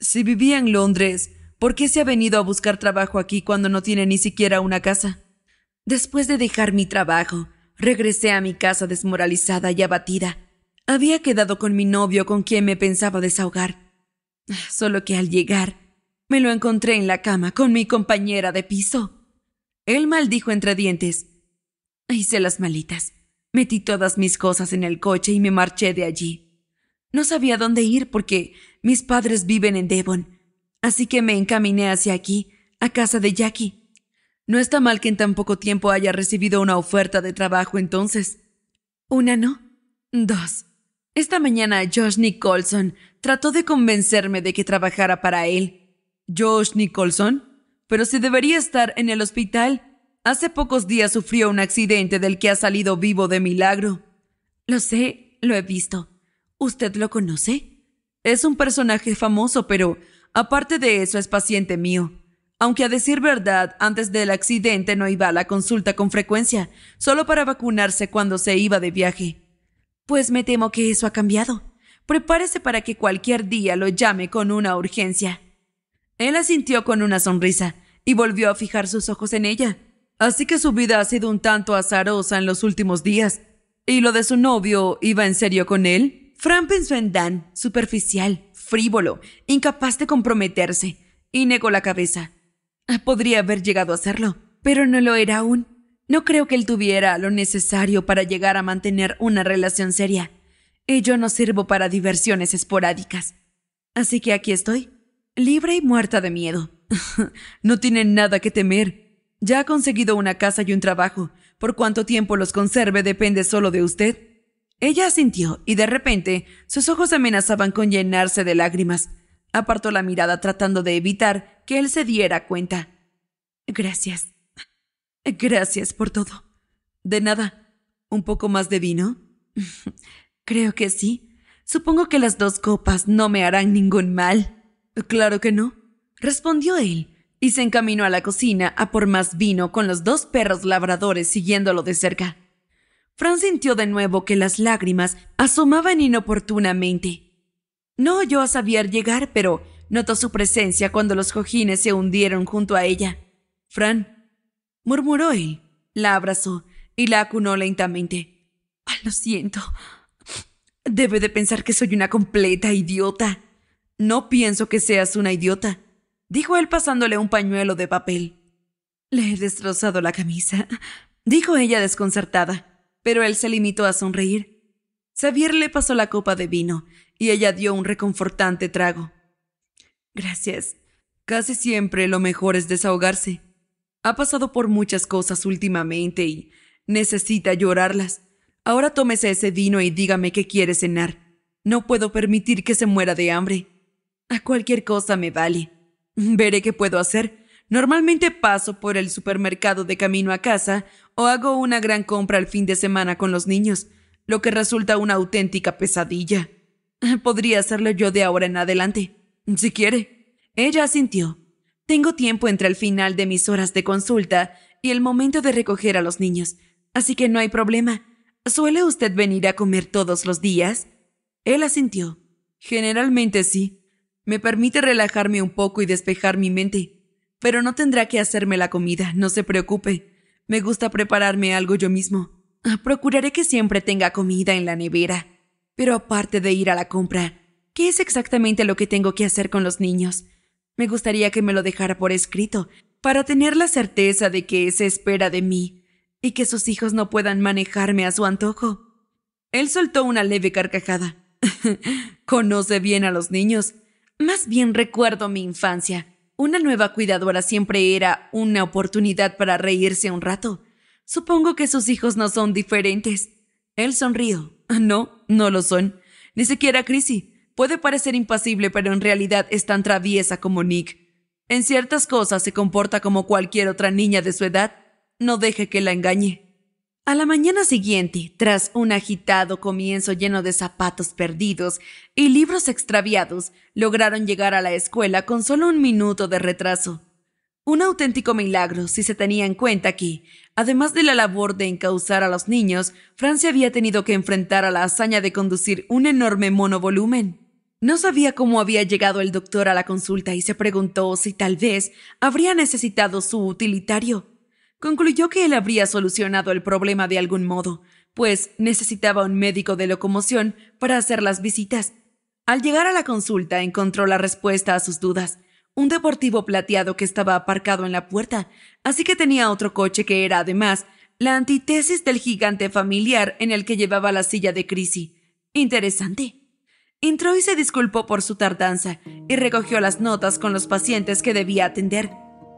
Si vivía en Londres, ¿por qué se ha venido a buscar trabajo aquí cuando no tiene ni siquiera una casa? Después de dejar mi trabajo, Regresé a mi casa desmoralizada y abatida. Había quedado con mi novio con quien me pensaba desahogar. Ah, solo que al llegar, me lo encontré en la cama con mi compañera de piso. Él maldijo entre dientes. Hice las malitas. Metí todas mis cosas en el coche y me marché de allí. No sabía dónde ir porque mis padres viven en Devon, así que me encaminé hacia aquí, a casa de Jackie. No está mal que en tan poco tiempo haya recibido una oferta de trabajo entonces. Una no. Dos. Esta mañana Josh Nicholson trató de convencerme de que trabajara para él. Josh Nicholson? Pero si debería estar en el hospital. Hace pocos días sufrió un accidente del que ha salido vivo de milagro. Lo sé, lo he visto. ¿Usted lo conoce? Es un personaje famoso, pero aparte de eso es paciente mío. Aunque a decir verdad, antes del accidente no iba a la consulta con frecuencia, solo para vacunarse cuando se iba de viaje. Pues me temo que eso ha cambiado. Prepárese para que cualquier día lo llame con una urgencia. Él asintió con una sonrisa y volvió a fijar sus ojos en ella. Así que su vida ha sido un tanto azarosa en los últimos días. ¿Y lo de su novio iba en serio con él? Fran pensó en Dan, superficial, frívolo, incapaz de comprometerse, y negó la cabeza. Podría haber llegado a serlo, pero no lo era aún. No creo que él tuviera lo necesario para llegar a mantener una relación seria. Y yo no sirvo para diversiones esporádicas. Así que aquí estoy, libre y muerta de miedo. no tiene nada que temer. Ya ha conseguido una casa y un trabajo. Por cuánto tiempo los conserve depende solo de usted. Ella asintió y de repente sus ojos amenazaban con llenarse de lágrimas. Apartó la mirada tratando de evitar que él se diera cuenta. Gracias. Gracias por todo. De nada. ¿Un poco más de vino? Creo que sí. Supongo que las dos copas no me harán ningún mal. Claro que no, respondió él, y se encaminó a la cocina a por más vino con los dos perros labradores siguiéndolo de cerca. Fran sintió de nuevo que las lágrimas asomaban inoportunamente. No oyó a Xavier llegar, pero notó su presencia cuando los cojines se hundieron junto a ella. Fran, murmuró él, la abrazó y la acunó lentamente. Ah, lo siento. Debe de pensar que soy una completa idiota. No pienso que seas una idiota, dijo él pasándole un pañuelo de papel. Le he destrozado la camisa, dijo ella desconcertada, pero él se limitó a sonreír Xavier le pasó la copa de vino y ella dio un reconfortante trago. Gracias. Casi siempre lo mejor es desahogarse. Ha pasado por muchas cosas últimamente y necesita llorarlas. Ahora tómese ese vino y dígame qué quiere cenar. No puedo permitir que se muera de hambre. A cualquier cosa me vale. Veré qué puedo hacer. Normalmente paso por el supermercado de camino a casa o hago una gran compra al fin de semana con los niños lo que resulta una auténtica pesadilla. Podría hacerlo yo de ahora en adelante, si quiere. Ella asintió. Tengo tiempo entre el final de mis horas de consulta y el momento de recoger a los niños, así que no hay problema. ¿Suele usted venir a comer todos los días? Él asintió. Generalmente sí. Me permite relajarme un poco y despejar mi mente. Pero no tendrá que hacerme la comida, no se preocupe. Me gusta prepararme algo yo mismo. Procuraré que siempre tenga comida en la nevera. Pero aparte de ir a la compra, ¿qué es exactamente lo que tengo que hacer con los niños? Me gustaría que me lo dejara por escrito, para tener la certeza de que se espera de mí, y que sus hijos no puedan manejarme a su antojo. Él soltó una leve carcajada. Conoce bien a los niños. Más bien recuerdo mi infancia. Una nueva cuidadora siempre era una oportunidad para reírse un rato. Supongo que sus hijos no son diferentes. Él sonrió. No, no lo son. Ni siquiera Chrissy. Puede parecer impasible, pero en realidad es tan traviesa como Nick. En ciertas cosas se comporta como cualquier otra niña de su edad. No deje que la engañe. A la mañana siguiente, tras un agitado comienzo lleno de zapatos perdidos y libros extraviados, lograron llegar a la escuela con solo un minuto de retraso. Un auténtico milagro si se tenía en cuenta que, además de la labor de encauzar a los niños, Francia había tenido que enfrentar a la hazaña de conducir un enorme monovolumen. No sabía cómo había llegado el doctor a la consulta y se preguntó si tal vez habría necesitado su utilitario. Concluyó que él habría solucionado el problema de algún modo, pues necesitaba un médico de locomoción para hacer las visitas. Al llegar a la consulta encontró la respuesta a sus dudas un deportivo plateado que estaba aparcado en la puerta, así que tenía otro coche que era además la antítesis del gigante familiar en el que llevaba la silla de crisis. Interesante. Entró y se disculpó por su tardanza y recogió las notas con los pacientes que debía atender.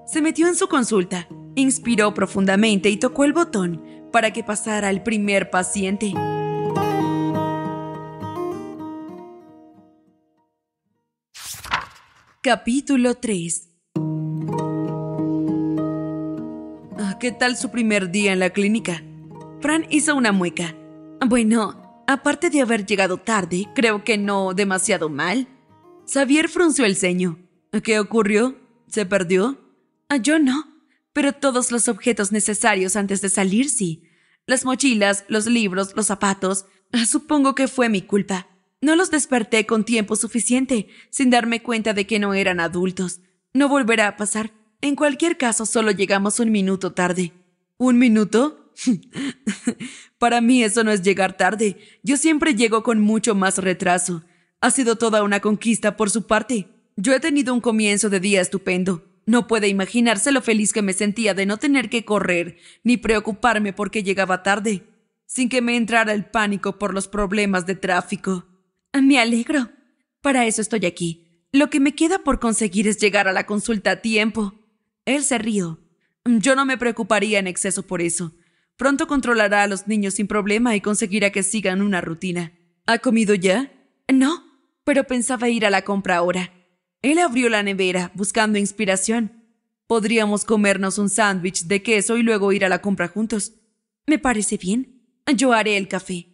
Se metió en su consulta, inspiró profundamente y tocó el botón para que pasara el primer paciente. Capítulo 3 ah, ¿Qué tal su primer día en la clínica? Fran hizo una mueca. Bueno, aparte de haber llegado tarde, creo que no demasiado mal. Xavier frunció el ceño. ¿Qué ocurrió? ¿Se perdió? Ah, yo no, pero todos los objetos necesarios antes de salir sí. Las mochilas, los libros, los zapatos. Ah, supongo que fue mi culpa. No los desperté con tiempo suficiente, sin darme cuenta de que no eran adultos. No volverá a pasar. En cualquier caso, solo llegamos un minuto tarde. ¿Un minuto? Para mí eso no es llegar tarde. Yo siempre llego con mucho más retraso. Ha sido toda una conquista por su parte. Yo he tenido un comienzo de día estupendo. No puede imaginarse lo feliz que me sentía de no tener que correr ni preocuparme porque llegaba tarde, sin que me entrara el pánico por los problemas de tráfico. Me alegro. Para eso estoy aquí. Lo que me queda por conseguir es llegar a la consulta a tiempo. Él se rió. Yo no me preocuparía en exceso por eso. Pronto controlará a los niños sin problema y conseguirá que sigan una rutina. ¿Ha comido ya? No, pero pensaba ir a la compra ahora. Él abrió la nevera, buscando inspiración. Podríamos comernos un sándwich de queso y luego ir a la compra juntos. Me parece bien. Yo haré el café.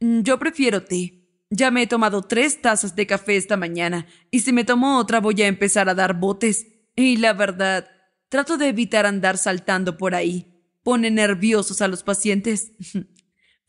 Yo prefiero té. Ya me he tomado tres tazas de café esta mañana y si me tomo otra voy a empezar a dar botes. Y la verdad, trato de evitar andar saltando por ahí. Pone nerviosos a los pacientes.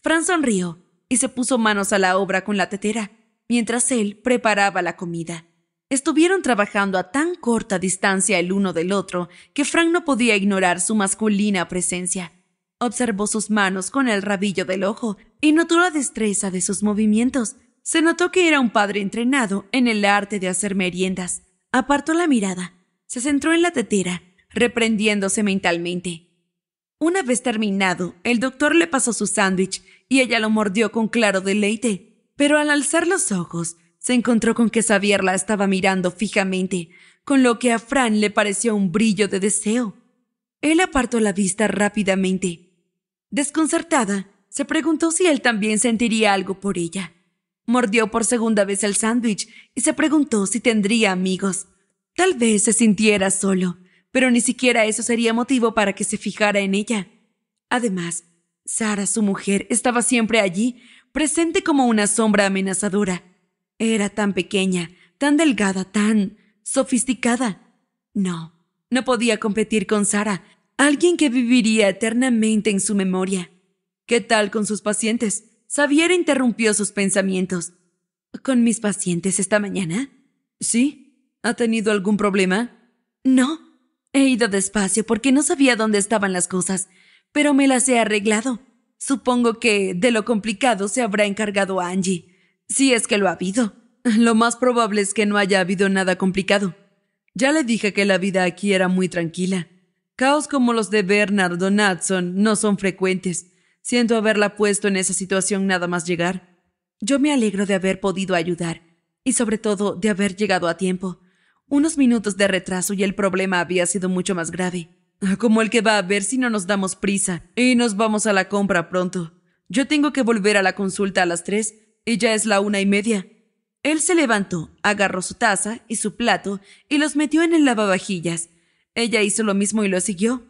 Fran sonrió y se puso manos a la obra con la tetera, mientras él preparaba la comida. Estuvieron trabajando a tan corta distancia el uno del otro que Frank no podía ignorar su masculina presencia. Observó sus manos con el rabillo del ojo y notó la destreza de sus movimientos, se notó que era un padre entrenado en el arte de hacer meriendas. Apartó la mirada, se centró en la tetera, reprendiéndose mentalmente. Una vez terminado, el doctor le pasó su sándwich y ella lo mordió con claro deleite, pero al alzar los ojos, se encontró con que Xavier la estaba mirando fijamente, con lo que a Fran le pareció un brillo de deseo. Él apartó la vista rápidamente. Desconcertada, se preguntó si él también sentiría algo por ella. Mordió por segunda vez el sándwich y se preguntó si tendría amigos. Tal vez se sintiera solo, pero ni siquiera eso sería motivo para que se fijara en ella. Además, Sara, su mujer, estaba siempre allí, presente como una sombra amenazadora. Era tan pequeña, tan delgada, tan sofisticada. No, no podía competir con Sara, alguien que viviría eternamente en su memoria. ¿Qué tal con sus pacientes? Xavier interrumpió sus pensamientos. ¿Con mis pacientes esta mañana? Sí. ¿Ha tenido algún problema? No. He ido despacio porque no sabía dónde estaban las cosas, pero me las he arreglado. Supongo que de lo complicado se habrá encargado Angie, si es que lo ha habido. Lo más probable es que no haya habido nada complicado. Ya le dije que la vida aquí era muy tranquila. Caos como los de Bernardo Natson no son frecuentes, Siento haberla puesto en esa situación nada más llegar. Yo me alegro de haber podido ayudar, y sobre todo de haber llegado a tiempo. Unos minutos de retraso y el problema había sido mucho más grave, como el que va a ver si no nos damos prisa y nos vamos a la compra pronto. Yo tengo que volver a la consulta a las tres y ya es la una y media. Él se levantó, agarró su taza y su plato y los metió en el lavavajillas. Ella hizo lo mismo y lo siguió.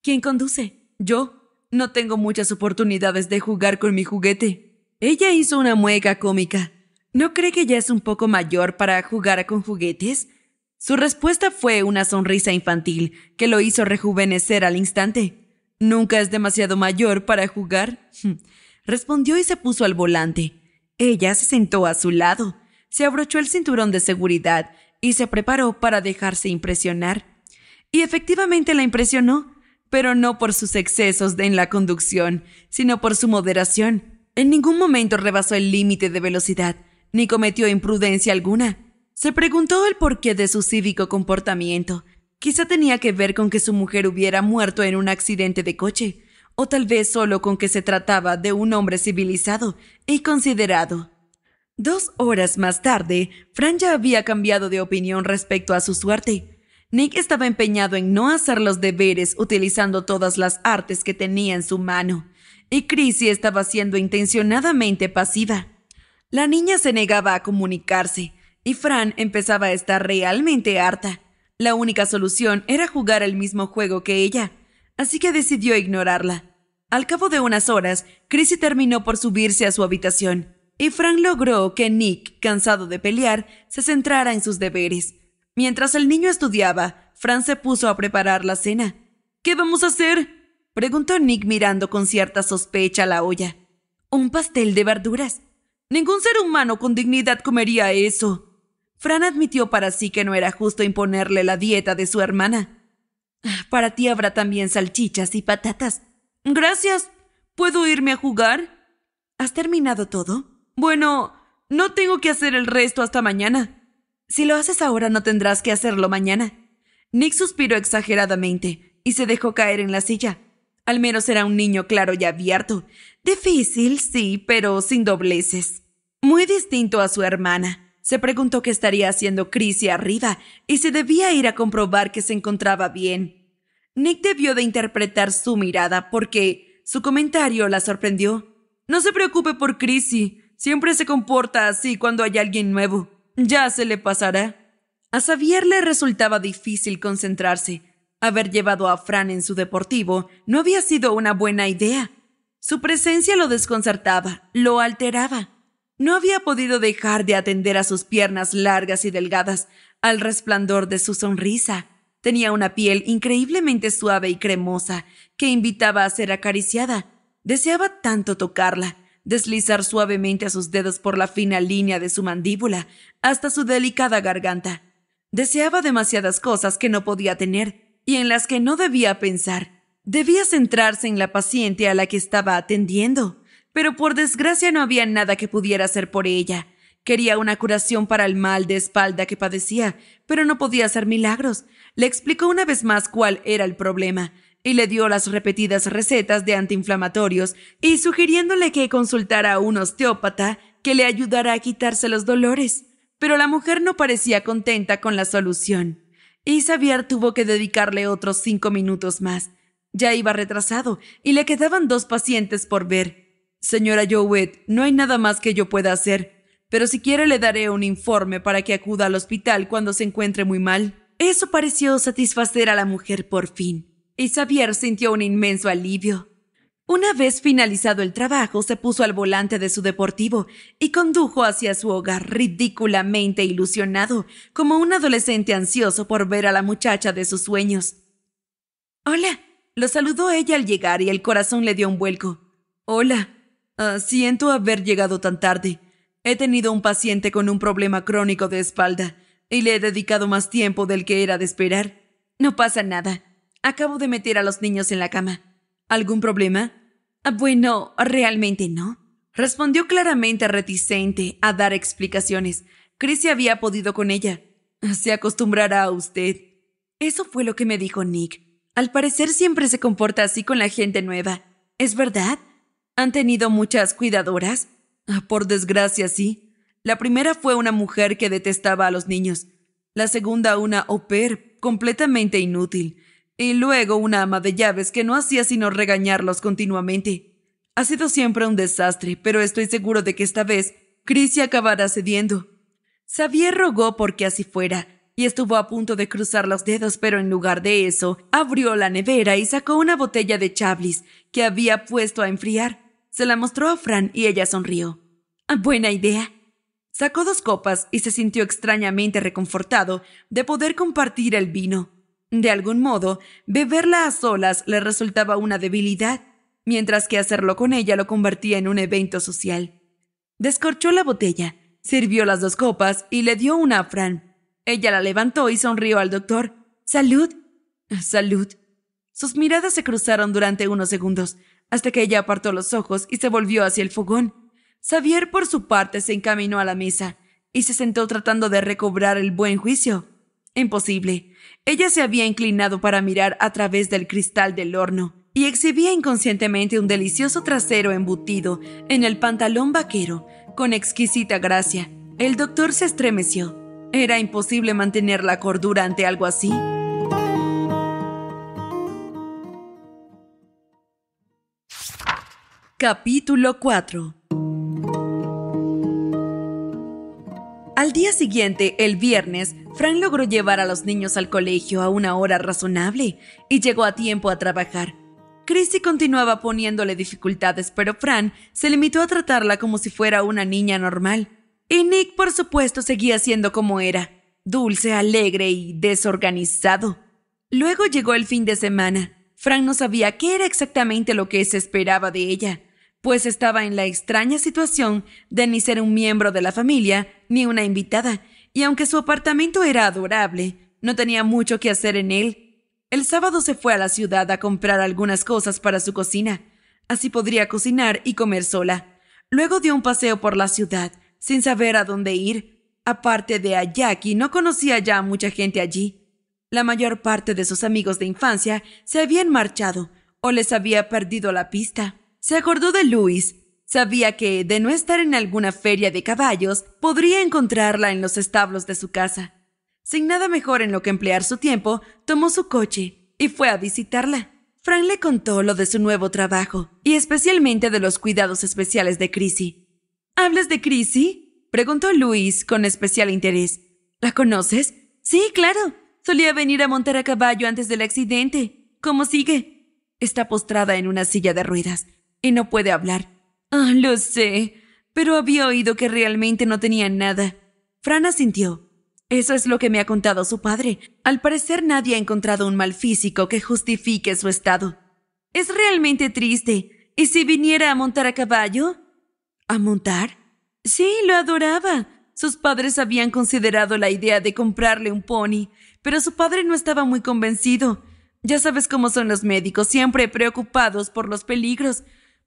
¿Quién conduce? Yo. No tengo muchas oportunidades de jugar con mi juguete. Ella hizo una mueca cómica. ¿No cree que ya es un poco mayor para jugar con juguetes? Su respuesta fue una sonrisa infantil que lo hizo rejuvenecer al instante. Nunca es demasiado mayor para jugar. Hm. Respondió y se puso al volante. Ella se sentó a su lado, se abrochó el cinturón de seguridad y se preparó para dejarse impresionar. Y efectivamente la impresionó pero no por sus excesos en la conducción, sino por su moderación. En ningún momento rebasó el límite de velocidad, ni cometió imprudencia alguna. Se preguntó el porqué de su cívico comportamiento. Quizá tenía que ver con que su mujer hubiera muerto en un accidente de coche, o tal vez solo con que se trataba de un hombre civilizado y considerado. Dos horas más tarde, Fran ya había cambiado de opinión respecto a su suerte. Nick estaba empeñado en no hacer los deberes utilizando todas las artes que tenía en su mano, y Chrissy estaba siendo intencionadamente pasiva. La niña se negaba a comunicarse, y Fran empezaba a estar realmente harta. La única solución era jugar el mismo juego que ella, así que decidió ignorarla. Al cabo de unas horas, Chrissy terminó por subirse a su habitación, y Fran logró que Nick, cansado de pelear, se centrara en sus deberes. Mientras el niño estudiaba, Fran se puso a preparar la cena. ¿Qué vamos a hacer? preguntó Nick mirando con cierta sospecha la olla. Un pastel de verduras. Ningún ser humano con dignidad comería eso. Fran admitió para sí que no era justo imponerle la dieta de su hermana. Para ti habrá también salchichas y patatas. Gracias. ¿Puedo irme a jugar? ¿Has terminado todo? Bueno, no tengo que hacer el resto hasta mañana. Si lo haces ahora no tendrás que hacerlo mañana. Nick suspiró exageradamente y se dejó caer en la silla. Al menos era un niño claro y abierto. Difícil, sí, pero sin dobleces. Muy distinto a su hermana. Se preguntó qué estaría haciendo Chrissy arriba y se debía ir a comprobar que se encontraba bien. Nick debió de interpretar su mirada porque su comentario la sorprendió. No se preocupe por Chrissy. Siempre se comporta así cuando hay alguien nuevo. Ya se le pasará. A Xavier le resultaba difícil concentrarse. Haber llevado a Fran en su deportivo no había sido una buena idea. Su presencia lo desconcertaba, lo alteraba. No había podido dejar de atender a sus piernas largas y delgadas, al resplandor de su sonrisa. Tenía una piel increíblemente suave y cremosa que invitaba a ser acariciada. Deseaba tanto tocarla deslizar suavemente a sus dedos por la fina línea de su mandíbula hasta su delicada garganta. Deseaba demasiadas cosas que no podía tener y en las que no debía pensar. Debía centrarse en la paciente a la que estaba atendiendo, pero por desgracia no había nada que pudiera hacer por ella. Quería una curación para el mal de espalda que padecía, pero no podía hacer milagros. Le explicó una vez más cuál era el problema, y le dio las repetidas recetas de antiinflamatorios y sugiriéndole que consultara a un osteópata que le ayudara a quitarse los dolores. Pero la mujer no parecía contenta con la solución. Y Xavier tuvo que dedicarle otros cinco minutos más. Ya iba retrasado y le quedaban dos pacientes por ver. Señora Jowett, no hay nada más que yo pueda hacer, pero si quiere le daré un informe para que acuda al hospital cuando se encuentre muy mal. Eso pareció satisfacer a la mujer por fin y Xavier sintió un inmenso alivio. Una vez finalizado el trabajo, se puso al volante de su deportivo y condujo hacia su hogar ridículamente ilusionado, como un adolescente ansioso por ver a la muchacha de sus sueños. Hola, lo saludó ella al llegar y el corazón le dio un vuelco. Hola, ah, siento haber llegado tan tarde. He tenido un paciente con un problema crónico de espalda y le he dedicado más tiempo del que era de esperar. No pasa nada. Acabo de meter a los niños en la cama. ¿Algún problema? Ah, bueno, realmente no. Respondió claramente reticente a dar explicaciones. Chris se había podido con ella. Se acostumbrará a usted. Eso fue lo que me dijo Nick. Al parecer siempre se comporta así con la gente nueva. ¿Es verdad? ¿Han tenido muchas cuidadoras? Ah, por desgracia, sí. La primera fue una mujer que detestaba a los niños. La segunda, una au pair completamente inútil y luego una ama de llaves que no hacía sino regañarlos continuamente. Ha sido siempre un desastre, pero estoy seguro de que esta vez Chrissy acabará cediendo. Xavier rogó porque así fuera, y estuvo a punto de cruzar los dedos, pero en lugar de eso, abrió la nevera y sacó una botella de chablis que había puesto a enfriar. Se la mostró a Fran y ella sonrió. Buena idea. Sacó dos copas y se sintió extrañamente reconfortado de poder compartir el vino. De algún modo, beberla a solas le resultaba una debilidad, mientras que hacerlo con ella lo convertía en un evento social. Descorchó la botella, sirvió las dos copas y le dio un afrán. Ella la levantó y sonrió al doctor. Salud. Salud. Sus miradas se cruzaron durante unos segundos, hasta que ella apartó los ojos y se volvió hacia el fogón. Xavier, por su parte, se encaminó a la mesa y se sentó tratando de recobrar el buen juicio. Imposible. Ella se había inclinado para mirar a través del cristal del horno y exhibía inconscientemente un delicioso trasero embutido en el pantalón vaquero, con exquisita gracia. El doctor se estremeció. Era imposible mantener la cordura ante algo así. Capítulo 4 Al día siguiente, el viernes, Fran logró llevar a los niños al colegio a una hora razonable y llegó a tiempo a trabajar. Chrissy continuaba poniéndole dificultades, pero Fran se limitó a tratarla como si fuera una niña normal. Y Nick, por supuesto, seguía siendo como era, dulce, alegre y desorganizado. Luego llegó el fin de semana. Frank no sabía qué era exactamente lo que se esperaba de ella, pues estaba en la extraña situación de ni ser un miembro de la familia ni una invitada, y aunque su apartamento era adorable, no tenía mucho que hacer en él. El sábado se fue a la ciudad a comprar algunas cosas para su cocina, así podría cocinar y comer sola. Luego dio un paseo por la ciudad, sin saber a dónde ir. Aparte de Ayaki, no conocía ya a mucha gente allí. La mayor parte de sus amigos de infancia se habían marchado o les había perdido la pista. Se acordó de Luis. Sabía que, de no estar en alguna feria de caballos, podría encontrarla en los establos de su casa. Sin nada mejor en lo que emplear su tiempo, tomó su coche y fue a visitarla. Frank le contó lo de su nuevo trabajo y especialmente de los cuidados especiales de Chrissy. ¿Hablas de Chrissy? preguntó Luis con especial interés. ¿La conoces? Sí, claro. Solía venir a montar a caballo antes del accidente. ¿Cómo sigue? Está postrada en una silla de ruedas y no puede hablar. Ah, lo sé, pero había oído que realmente no tenía nada. Fran asintió. Eso es lo que me ha contado su padre. Al parecer nadie ha encontrado un mal físico que justifique su estado. Es realmente triste. ¿Y si viniera a montar a caballo? ¿A montar? Sí, lo adoraba. Sus padres habían considerado la idea de comprarle un pony, pero su padre no estaba muy convencido. Ya sabes cómo son los médicos, siempre preocupados por los peligros.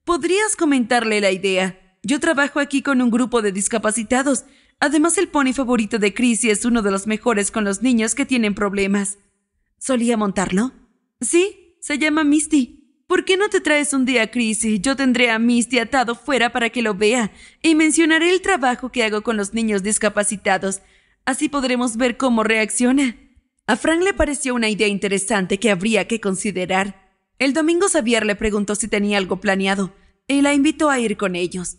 Podrías comentarle la idea. Yo trabajo aquí con un grupo de discapacitados. Además, el pony favorito de Chrissy es uno de los mejores con los niños que tienen problemas. ¿Solía montarlo? Sí, se llama Misty. ¿Por qué no te traes un día, Chrissy? Yo tendré a Misty atado fuera para que lo vea y mencionaré el trabajo que hago con los niños discapacitados. Así podremos ver cómo reacciona. A Frank le pareció una idea interesante que habría que considerar. El domingo Xavier le preguntó si tenía algo planeado y la invitó a ir con ellos.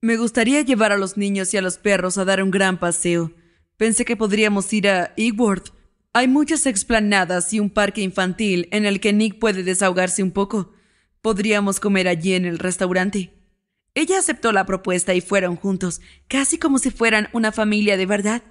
Me gustaría llevar a los niños y a los perros a dar un gran paseo. Pensé que podríamos ir a Igworth. Hay muchas explanadas y un parque infantil en el que Nick puede desahogarse un poco. Podríamos comer allí en el restaurante. Ella aceptó la propuesta y fueron juntos, casi como si fueran una familia de verdad.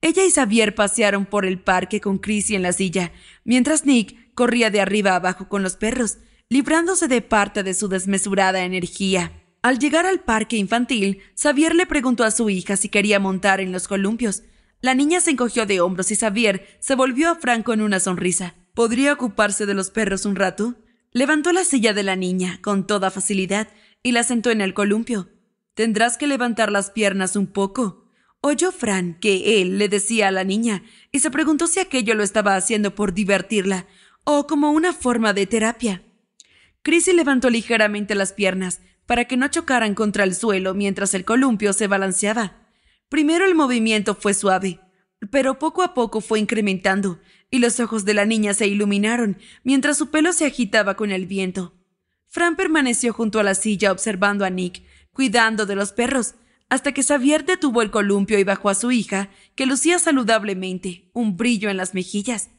Ella y Xavier pasearon por el parque con Chrissy en la silla, mientras Nick corría de arriba abajo con los perros, librándose de parte de su desmesurada energía. Al llegar al parque infantil, Xavier le preguntó a su hija si quería montar en los columpios. La niña se encogió de hombros y Xavier se volvió a Franco en una sonrisa. ¿Podría ocuparse de los perros un rato? Levantó la silla de la niña con toda facilidad y la sentó en el columpio. Tendrás que levantar las piernas un poco, Oyó Fran que él le decía a la niña y se preguntó si aquello lo estaba haciendo por divertirla o como una forma de terapia. Chrissy levantó ligeramente las piernas para que no chocaran contra el suelo mientras el columpio se balanceaba. Primero el movimiento fue suave, pero poco a poco fue incrementando y los ojos de la niña se iluminaron mientras su pelo se agitaba con el viento. Fran permaneció junto a la silla observando a Nick, cuidando de los perros, hasta que Xavier detuvo el columpio y bajó a su hija, que lucía saludablemente, un brillo en las mejillas.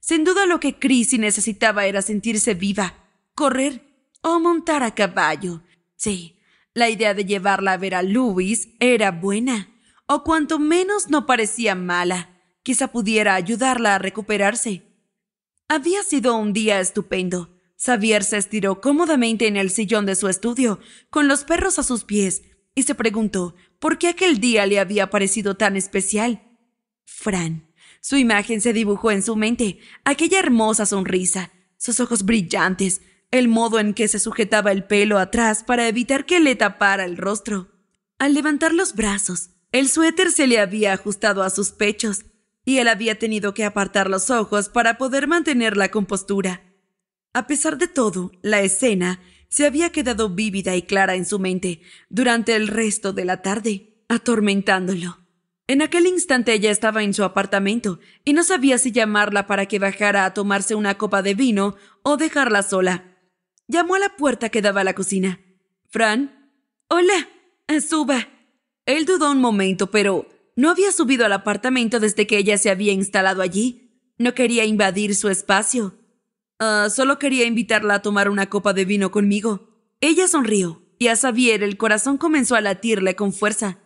Sin duda lo que Chrissy necesitaba era sentirse viva, correr o montar a caballo. Sí, la idea de llevarla a ver a Louis era buena, o cuanto menos no parecía mala. Quizá pudiera ayudarla a recuperarse. Había sido un día estupendo. Xavier se estiró cómodamente en el sillón de su estudio, con los perros a sus pies, y se preguntó por qué aquel día le había parecido tan especial. Fran. Su imagen se dibujó en su mente, aquella hermosa sonrisa, sus ojos brillantes, el modo en que se sujetaba el pelo atrás para evitar que le tapara el rostro. Al levantar los brazos, el suéter se le había ajustado a sus pechos, y él había tenido que apartar los ojos para poder mantener la compostura. A pesar de todo, la escena se había quedado vívida y clara en su mente durante el resto de la tarde, atormentándolo. En aquel instante ella estaba en su apartamento y no sabía si llamarla para que bajara a tomarse una copa de vino o dejarla sola. Llamó a la puerta que daba a la cocina. Fran. Hola. Suba. Él dudó un momento, pero no había subido al apartamento desde que ella se había instalado allí. No quería invadir su espacio. Ah, solo quería invitarla a tomar una copa de vino conmigo. Ella sonrió y a Xavier el corazón comenzó a latirle con fuerza.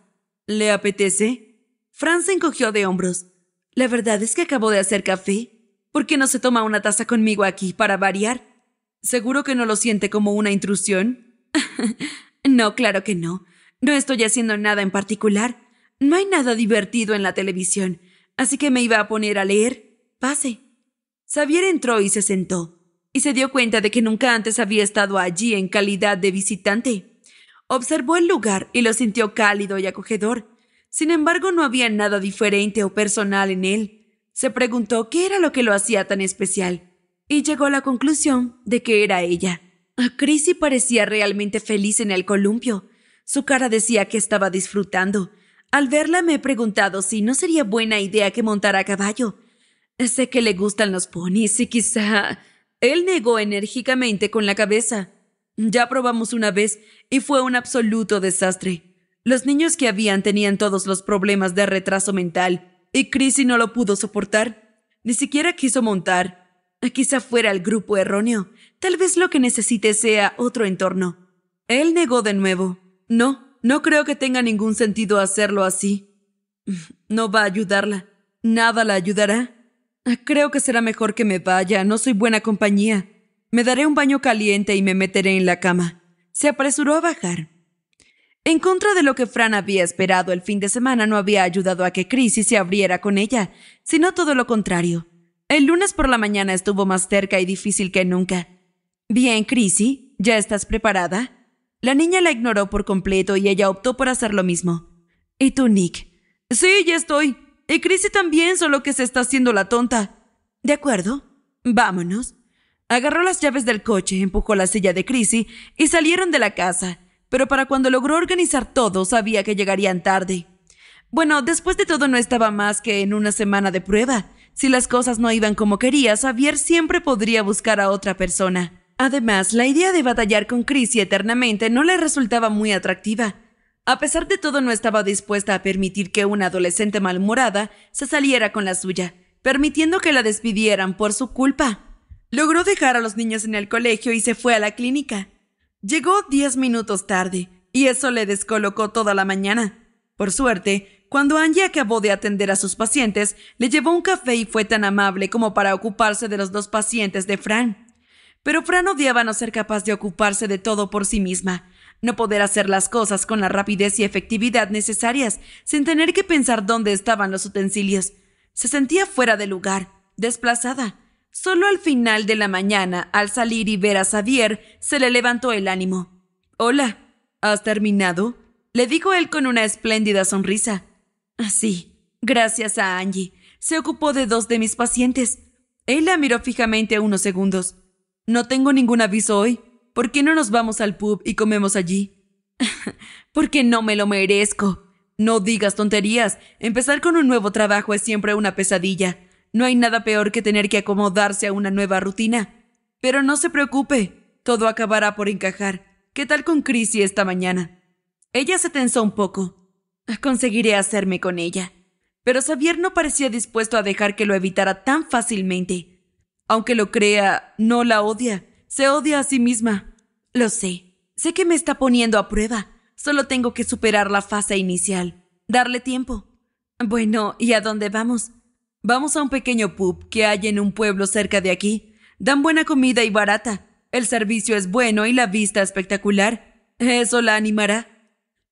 ¿Le apetece? Fran se encogió de hombros. La verdad es que acabo de hacer café. ¿Por qué no se toma una taza conmigo aquí para variar? ¿Seguro que no lo siente como una intrusión? no, claro que no. No estoy haciendo nada en particular. No hay nada divertido en la televisión, así que me iba a poner a leer. Pase. Xavier entró y se sentó, y se dio cuenta de que nunca antes había estado allí en calidad de visitante. Observó el lugar y lo sintió cálido y acogedor. Sin embargo, no había nada diferente o personal en él. Se preguntó qué era lo que lo hacía tan especial, y llegó a la conclusión de que era ella. A Chrissy parecía realmente feliz en el columpio. Su cara decía que estaba disfrutando. Al verla me he preguntado si no sería buena idea que montara a caballo Sé que le gustan los ponis y quizá... Él negó enérgicamente con la cabeza. Ya probamos una vez y fue un absoluto desastre. Los niños que habían tenían todos los problemas de retraso mental y Chrissy no lo pudo soportar. Ni siquiera quiso montar. Quizá fuera el grupo erróneo. Tal vez lo que necesite sea otro entorno. Él negó de nuevo. No, no creo que tenga ningún sentido hacerlo así. No va a ayudarla. Nada la ayudará. Creo que será mejor que me vaya, no soy buena compañía. Me daré un baño caliente y me meteré en la cama. Se apresuró a bajar. En contra de lo que Fran había esperado, el fin de semana no había ayudado a que Chrissy se abriera con ella, sino todo lo contrario. El lunes por la mañana estuvo más cerca y difícil que nunca. Bien, Chrissy, ¿ya estás preparada? La niña la ignoró por completo y ella optó por hacer lo mismo. ¿Y tú, Nick? Sí, ya estoy. Y Chrissy también, solo que se está haciendo la tonta. De acuerdo, vámonos. Agarró las llaves del coche, empujó la silla de Chrissy y salieron de la casa. Pero para cuando logró organizar todo, sabía que llegarían tarde. Bueno, después de todo no estaba más que en una semana de prueba. Si las cosas no iban como quería, Xavier siempre podría buscar a otra persona. Además, la idea de batallar con Chrissy eternamente no le resultaba muy atractiva. A pesar de todo, no estaba dispuesta a permitir que una adolescente malhumorada se saliera con la suya, permitiendo que la despidieran por su culpa. Logró dejar a los niños en el colegio y se fue a la clínica. Llegó diez minutos tarde, y eso le descolocó toda la mañana. Por suerte, cuando Angie acabó de atender a sus pacientes, le llevó un café y fue tan amable como para ocuparse de los dos pacientes de Fran. Pero Fran odiaba no ser capaz de ocuparse de todo por sí misma, no poder hacer las cosas con la rapidez y efectividad necesarias, sin tener que pensar dónde estaban los utensilios. Se sentía fuera de lugar, desplazada. Solo al final de la mañana, al salir y ver a Xavier, se le levantó el ánimo. Hola, ¿has terminado? le dijo él con una espléndida sonrisa. Sí, gracias a Angie. Se ocupó de dos de mis pacientes. Él la miró fijamente unos segundos. No tengo ningún aviso hoy. ¿Por qué no nos vamos al pub y comemos allí? Porque no me lo merezco. No digas tonterías. Empezar con un nuevo trabajo es siempre una pesadilla. No hay nada peor que tener que acomodarse a una nueva rutina. Pero no se preocupe, todo acabará por encajar. ¿Qué tal con Chrissy esta mañana? Ella se tensó un poco. Conseguiré hacerme con ella. Pero Xavier no parecía dispuesto a dejar que lo evitara tan fácilmente. Aunque lo crea, no la odia. Se odia a sí misma. Lo sé. Sé que me está poniendo a prueba. Solo tengo que superar la fase inicial. Darle tiempo. Bueno, ¿y a dónde vamos? Vamos a un pequeño pub que hay en un pueblo cerca de aquí. Dan buena comida y barata. El servicio es bueno y la vista espectacular. Eso la animará.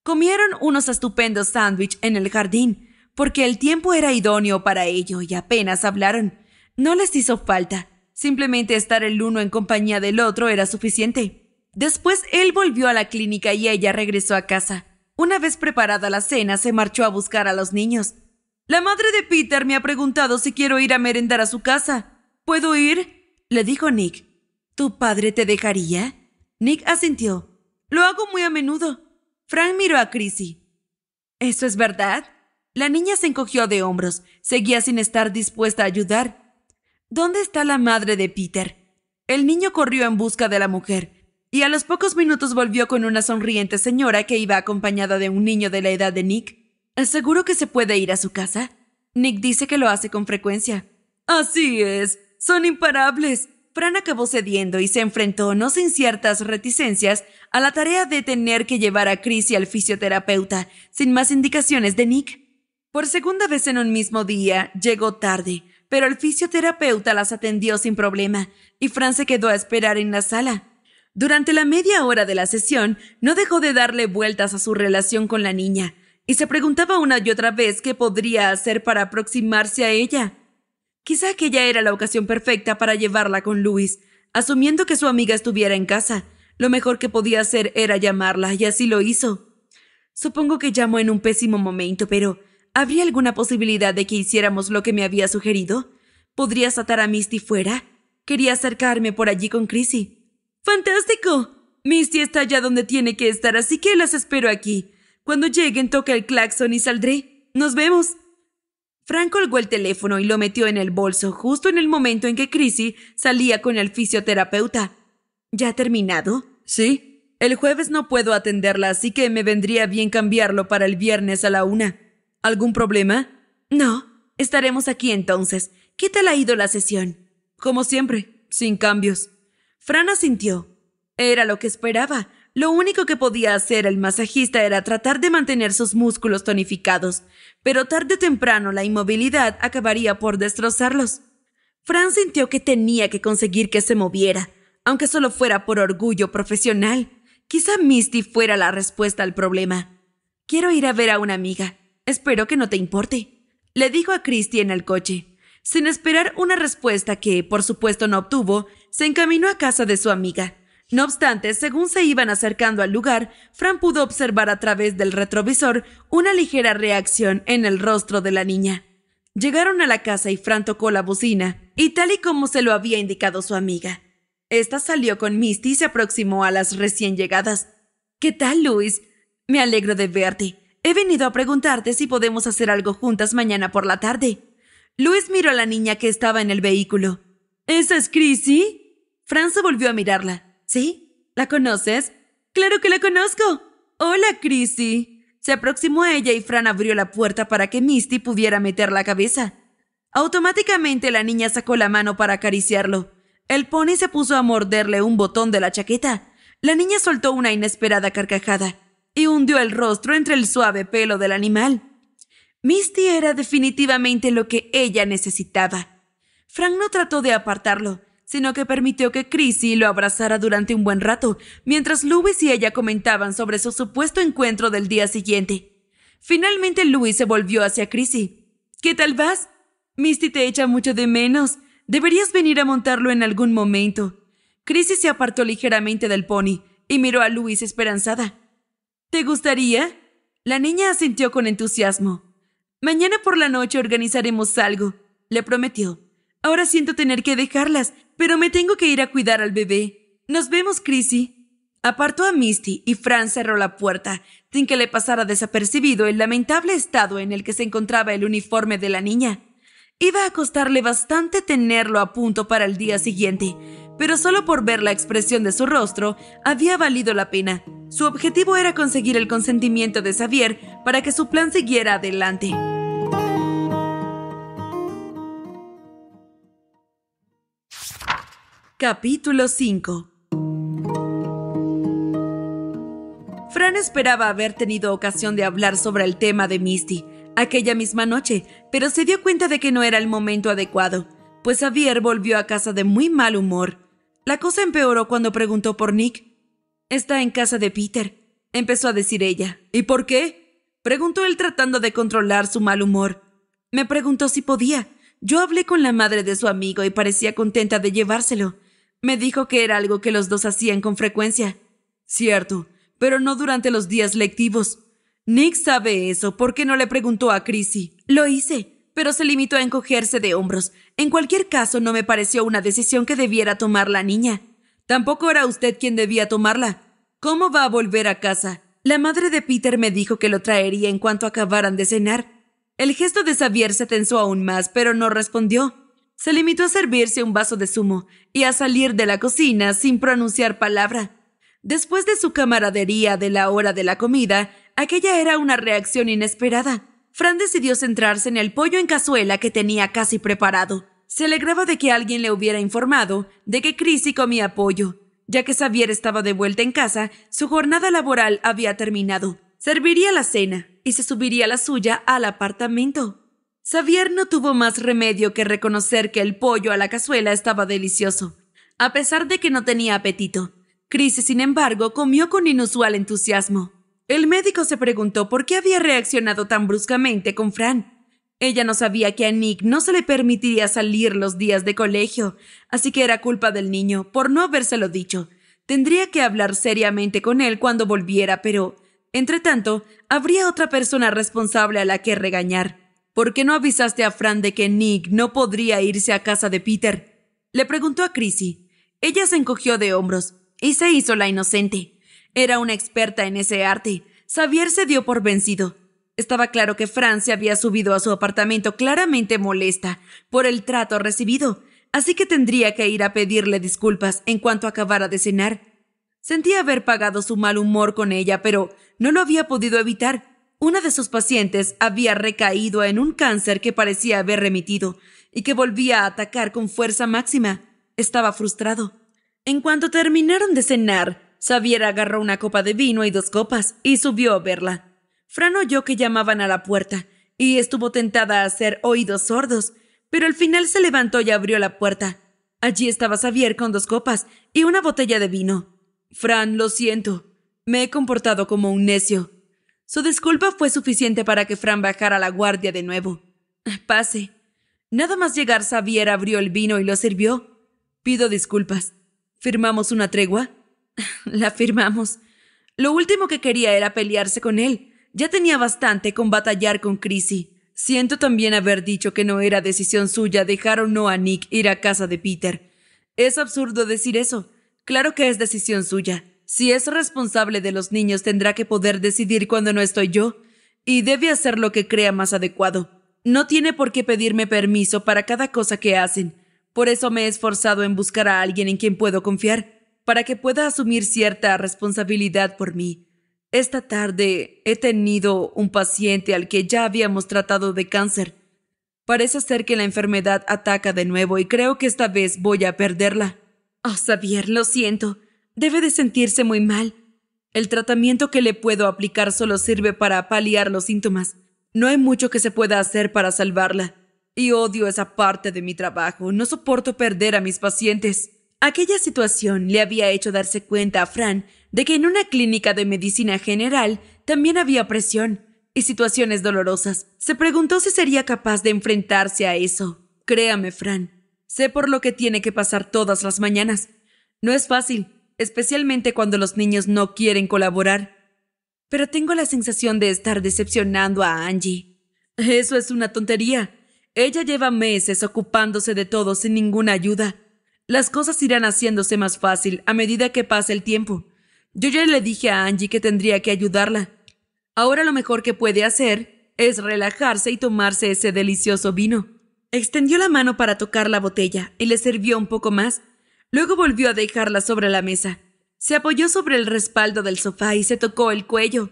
Comieron unos estupendos sándwiches en el jardín, porque el tiempo era idóneo para ello y apenas hablaron. No les hizo falta. Simplemente estar el uno en compañía del otro era suficiente. Después él volvió a la clínica y ella regresó a casa. Una vez preparada la cena, se marchó a buscar a los niños. La madre de Peter me ha preguntado si quiero ir a merendar a su casa. ¿Puedo ir? le dijo Nick. ¿Tu padre te dejaría? Nick asintió. Lo hago muy a menudo. Frank miró a Chrissy. ¿Eso es verdad? La niña se encogió de hombros. Seguía sin estar dispuesta a ayudar. ¿Dónde está la madre de Peter? El niño corrió en busca de la mujer, y a los pocos minutos volvió con una sonriente señora que iba acompañada de un niño de la edad de Nick. ¿Seguro que se puede ir a su casa? Nick dice que lo hace con frecuencia. Así es, son imparables. Fran acabó cediendo y se enfrentó, no sin ciertas reticencias, a la tarea de tener que llevar a Chris y al fisioterapeuta, sin más indicaciones de Nick. Por segunda vez en un mismo día, llegó tarde, pero el fisioterapeuta las atendió sin problema y Fran se quedó a esperar en la sala. Durante la media hora de la sesión, no dejó de darle vueltas a su relación con la niña y se preguntaba una y otra vez qué podría hacer para aproximarse a ella. Quizá aquella era la ocasión perfecta para llevarla con Luis, asumiendo que su amiga estuviera en casa. Lo mejor que podía hacer era llamarla, y así lo hizo. Supongo que llamó en un pésimo momento, pero ¿Habría alguna posibilidad de que hiciéramos lo que me había sugerido? ¿Podrías atar a Misty fuera? Quería acercarme por allí con Chrissy. ¡Fantástico! Misty está allá donde tiene que estar, así que las espero aquí. Cuando lleguen, toca el claxon y saldré. ¡Nos vemos! Frank colgó el teléfono y lo metió en el bolso justo en el momento en que Chrissy salía con el fisioterapeuta. ¿Ya ha terminado? Sí. El jueves no puedo atenderla, así que me vendría bien cambiarlo para el viernes a la una. ¿Algún problema? No, estaremos aquí entonces. ¿Qué tal ha ido la sesión? Como siempre, sin cambios. Fran asintió. Era lo que esperaba. Lo único que podía hacer el masajista era tratar de mantener sus músculos tonificados, pero tarde o temprano la inmovilidad acabaría por destrozarlos. Fran sintió que tenía que conseguir que se moviera, aunque solo fuera por orgullo profesional. Quizá Misty fuera la respuesta al problema. Quiero ir a ver a una amiga, Espero que no te importe, le dijo a Christie en el coche. Sin esperar una respuesta que, por supuesto, no obtuvo, se encaminó a casa de su amiga. No obstante, según se iban acercando al lugar, Fran pudo observar a través del retrovisor una ligera reacción en el rostro de la niña. Llegaron a la casa y Fran tocó la bocina, y tal y como se lo había indicado su amiga. Esta salió con Misty y se aproximó a las recién llegadas. ¿Qué tal, Luis? Me alegro de verte. He venido a preguntarte si podemos hacer algo juntas mañana por la tarde. Luis miró a la niña que estaba en el vehículo. ¿Esa es Chrissy? se volvió a mirarla. ¿Sí? ¿La conoces? Claro que la conozco. Hola, Chrissy. Se aproximó a ella y Fran abrió la puerta para que Misty pudiera meter la cabeza. Automáticamente la niña sacó la mano para acariciarlo. El pony se puso a morderle un botón de la chaqueta. La niña soltó una inesperada carcajada y hundió el rostro entre el suave pelo del animal. Misty era definitivamente lo que ella necesitaba. Frank no trató de apartarlo, sino que permitió que Chrissy lo abrazara durante un buen rato, mientras Louis y ella comentaban sobre su supuesto encuentro del día siguiente. Finalmente Louis se volvió hacia Chrissy. ¿Qué tal vas? Misty te echa mucho de menos. Deberías venir a montarlo en algún momento. Chrissy se apartó ligeramente del pony y miró a Louis esperanzada. ¿Te gustaría? La niña asintió con entusiasmo. Mañana por la noche organizaremos algo, le prometió. Ahora siento tener que dejarlas, pero me tengo que ir a cuidar al bebé. Nos vemos, Chrissy. Apartó a Misty y Fran cerró la puerta, sin que le pasara desapercibido el lamentable estado en el que se encontraba el uniforme de la niña. Iba a costarle bastante tenerlo a punto para el día siguiente, pero solo por ver la expresión de su rostro había valido la pena. Su objetivo era conseguir el consentimiento de Xavier para que su plan siguiera adelante. Capítulo 5 Fran esperaba haber tenido ocasión de hablar sobre el tema de Misty aquella misma noche, pero se dio cuenta de que no era el momento adecuado, pues Xavier volvió a casa de muy mal humor. La cosa empeoró cuando preguntó por Nick. Está en casa de Peter, empezó a decir ella. ¿Y por qué? preguntó él tratando de controlar su mal humor. Me preguntó si podía. Yo hablé con la madre de su amigo y parecía contenta de llevárselo. Me dijo que era algo que los dos hacían con frecuencia. Cierto, pero no durante los días lectivos. Nick sabe eso. ¿Por qué no le preguntó a Chrissy? Lo hice pero se limitó a encogerse de hombros. En cualquier caso, no me pareció una decisión que debiera tomar la niña. Tampoco era usted quien debía tomarla. ¿Cómo va a volver a casa? La madre de Peter me dijo que lo traería en cuanto acabaran de cenar. El gesto de Xavier se tensó aún más, pero no respondió. Se limitó a servirse un vaso de zumo y a salir de la cocina sin pronunciar palabra. Después de su camaradería de la hora de la comida, aquella era una reacción inesperada. Fran decidió centrarse en el pollo en cazuela que tenía casi preparado. Se alegraba de que alguien le hubiera informado de que Chrissy comía pollo. Ya que Xavier estaba de vuelta en casa, su jornada laboral había terminado. Serviría la cena y se subiría la suya al apartamento. Xavier no tuvo más remedio que reconocer que el pollo a la cazuela estaba delicioso, a pesar de que no tenía apetito. Chrissy, sin embargo, comió con inusual entusiasmo. El médico se preguntó por qué había reaccionado tan bruscamente con Fran. Ella no sabía que a Nick no se le permitiría salir los días de colegio, así que era culpa del niño por no habérselo dicho. Tendría que hablar seriamente con él cuando volviera, pero, entre tanto, habría otra persona responsable a la que regañar. ¿Por qué no avisaste a Fran de que Nick no podría irse a casa de Peter? Le preguntó a Chrissy. Ella se encogió de hombros y se hizo la inocente. Era una experta en ese arte. Xavier se dio por vencido. Estaba claro que Francia había subido a su apartamento claramente molesta por el trato recibido, así que tendría que ir a pedirle disculpas en cuanto acabara de cenar. Sentía haber pagado su mal humor con ella, pero no lo había podido evitar. Una de sus pacientes había recaído en un cáncer que parecía haber remitido y que volvía a atacar con fuerza máxima. Estaba frustrado. En cuanto terminaron de cenar, Xavier agarró una copa de vino y dos copas y subió a verla. Fran oyó que llamaban a la puerta y estuvo tentada a hacer oídos sordos, pero al final se levantó y abrió la puerta. Allí estaba Xavier con dos copas y una botella de vino. Fran, lo siento. Me he comportado como un necio. Su disculpa fue suficiente para que Fran bajara la guardia de nuevo. Pase. Nada más llegar, Xavier abrió el vino y lo sirvió. Pido disculpas. ¿Firmamos una tregua? La firmamos. Lo último que quería era pelearse con él. Ya tenía bastante con batallar con Chrissy. Siento también haber dicho que no era decisión suya dejar o no a Nick ir a casa de Peter. Es absurdo decir eso. Claro que es decisión suya. Si es responsable de los niños tendrá que poder decidir cuando no estoy yo, y debe hacer lo que crea más adecuado. No tiene por qué pedirme permiso para cada cosa que hacen. Por eso me he esforzado en buscar a alguien en quien puedo confiar para que pueda asumir cierta responsabilidad por mí. Esta tarde he tenido un paciente al que ya habíamos tratado de cáncer. Parece ser que la enfermedad ataca de nuevo y creo que esta vez voy a perderla. Oh, Xavier, lo siento. Debe de sentirse muy mal. El tratamiento que le puedo aplicar solo sirve para paliar los síntomas. No hay mucho que se pueda hacer para salvarla. Y odio esa parte de mi trabajo. No soporto perder a mis pacientes. Aquella situación le había hecho darse cuenta a Fran de que en una clínica de medicina general también había presión y situaciones dolorosas. Se preguntó si sería capaz de enfrentarse a eso. Créame, Fran, sé por lo que tiene que pasar todas las mañanas. No es fácil, especialmente cuando los niños no quieren colaborar. Pero tengo la sensación de estar decepcionando a Angie. Eso es una tontería. Ella lleva meses ocupándose de todo sin ninguna ayuda las cosas irán haciéndose más fácil a medida que pasa el tiempo. Yo ya le dije a Angie que tendría que ayudarla. Ahora lo mejor que puede hacer es relajarse y tomarse ese delicioso vino. Extendió la mano para tocar la botella y le sirvió un poco más. Luego volvió a dejarla sobre la mesa. Se apoyó sobre el respaldo del sofá y se tocó el cuello.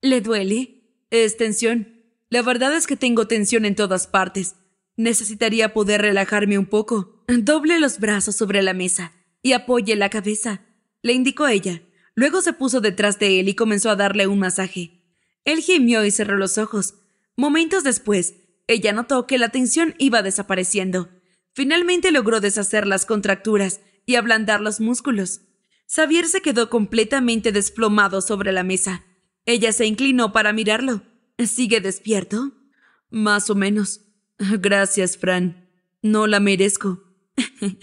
¿Le duele? Es tensión. La verdad es que tengo tensión en todas partes. Necesitaría poder relajarme un poco. Doble los brazos sobre la mesa y apoye la cabeza, le indicó ella. Luego se puso detrás de él y comenzó a darle un masaje. Él gimió y cerró los ojos. Momentos después, ella notó que la tensión iba desapareciendo. Finalmente logró deshacer las contracturas y ablandar los músculos. Xavier se quedó completamente desplomado sobre la mesa. Ella se inclinó para mirarlo. ¿Sigue despierto? Más o menos. Gracias, Fran. No la merezco.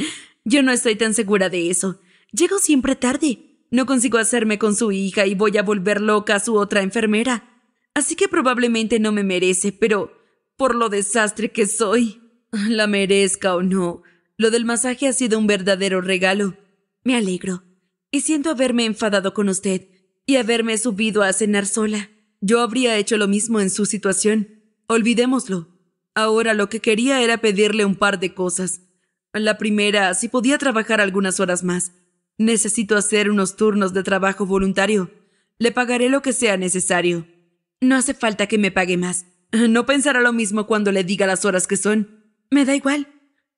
Yo no estoy tan segura de eso. Llego siempre tarde. No consigo hacerme con su hija y voy a volver loca a su otra enfermera. Así que probablemente no me merece, pero por lo desastre que soy, la merezca o no, lo del masaje ha sido un verdadero regalo. Me alegro. Y siento haberme enfadado con usted y haberme subido a cenar sola. Yo habría hecho lo mismo en su situación. Olvidémoslo. Ahora lo que quería era pedirle un par de cosas. La primera, si podía trabajar algunas horas más. Necesito hacer unos turnos de trabajo voluntario. Le pagaré lo que sea necesario. No hace falta que me pague más. No pensará lo mismo cuando le diga las horas que son. Me da igual.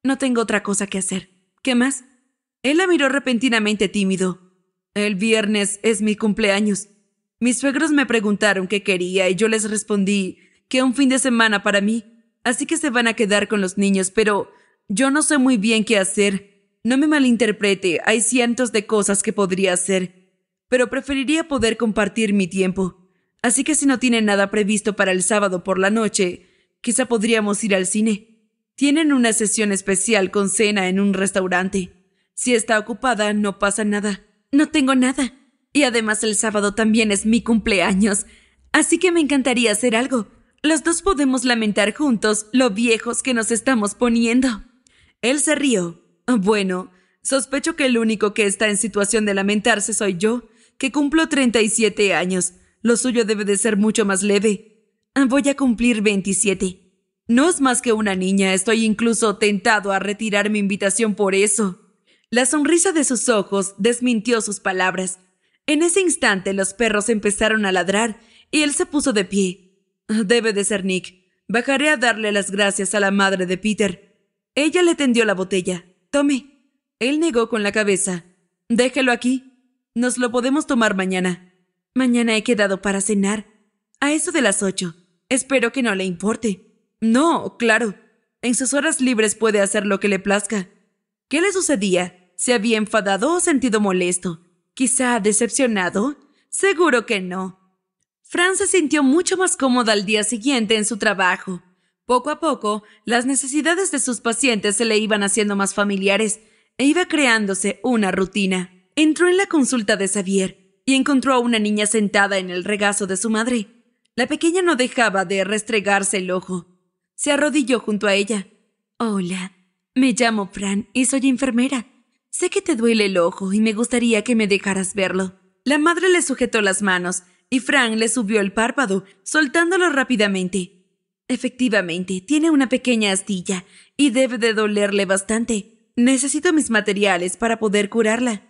No tengo otra cosa que hacer. ¿Qué más? Él la miró repentinamente tímido. El viernes es mi cumpleaños. Mis suegros me preguntaron qué quería y yo les respondí que un fin de semana para mí. Así que se van a quedar con los niños, pero yo no sé muy bien qué hacer. No me malinterprete, hay cientos de cosas que podría hacer, pero preferiría poder compartir mi tiempo. Así que si no tienen nada previsto para el sábado por la noche, quizá podríamos ir al cine. Tienen una sesión especial con cena en un restaurante. Si está ocupada, no pasa nada. No tengo nada. Y además el sábado también es mi cumpleaños, así que me encantaría hacer algo. Los dos podemos lamentar juntos lo viejos que nos estamos poniendo. Él se rió. Bueno, sospecho que el único que está en situación de lamentarse soy yo, que cumplo 37 años. Lo suyo debe de ser mucho más leve. Voy a cumplir 27. No es más que una niña, estoy incluso tentado a retirar mi invitación por eso. La sonrisa de sus ojos desmintió sus palabras. En ese instante los perros empezaron a ladrar y él se puso de pie. Debe de ser Nick. Bajaré a darle las gracias a la madre de Peter. Ella le tendió la botella. Tome. Él negó con la cabeza. Déjelo aquí. Nos lo podemos tomar mañana. Mañana he quedado para cenar. A eso de las ocho. Espero que no le importe. No, claro. En sus horas libres puede hacer lo que le plazca. ¿Qué le sucedía? ¿Se había enfadado o sentido molesto? ¿Quizá decepcionado? Seguro que no. Fran se sintió mucho más cómoda al día siguiente en su trabajo. Poco a poco, las necesidades de sus pacientes se le iban haciendo más familiares e iba creándose una rutina. Entró en la consulta de Xavier y encontró a una niña sentada en el regazo de su madre. La pequeña no dejaba de restregarse el ojo. Se arrodilló junto a ella. Hola, me llamo Fran y soy enfermera. Sé que te duele el ojo y me gustaría que me dejaras verlo. La madre le sujetó las manos y Fran le subió el párpado, soltándolo rápidamente. Efectivamente, tiene una pequeña astilla y debe de dolerle bastante. Necesito mis materiales para poder curarla.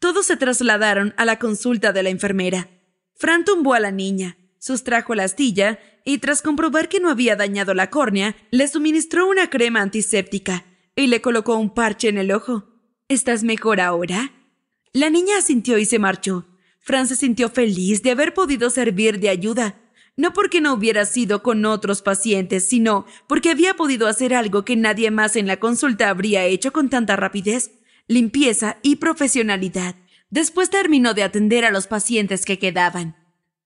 Todos se trasladaron a la consulta de la enfermera. Fran tumbó a la niña, sustrajo la astilla y tras comprobar que no había dañado la córnea, le suministró una crema antiséptica y le colocó un parche en el ojo. ¿Estás mejor ahora? La niña asintió y se marchó, Fran se sintió feliz de haber podido servir de ayuda, no porque no hubiera sido con otros pacientes, sino porque había podido hacer algo que nadie más en la consulta habría hecho con tanta rapidez, limpieza y profesionalidad. Después terminó de atender a los pacientes que quedaban.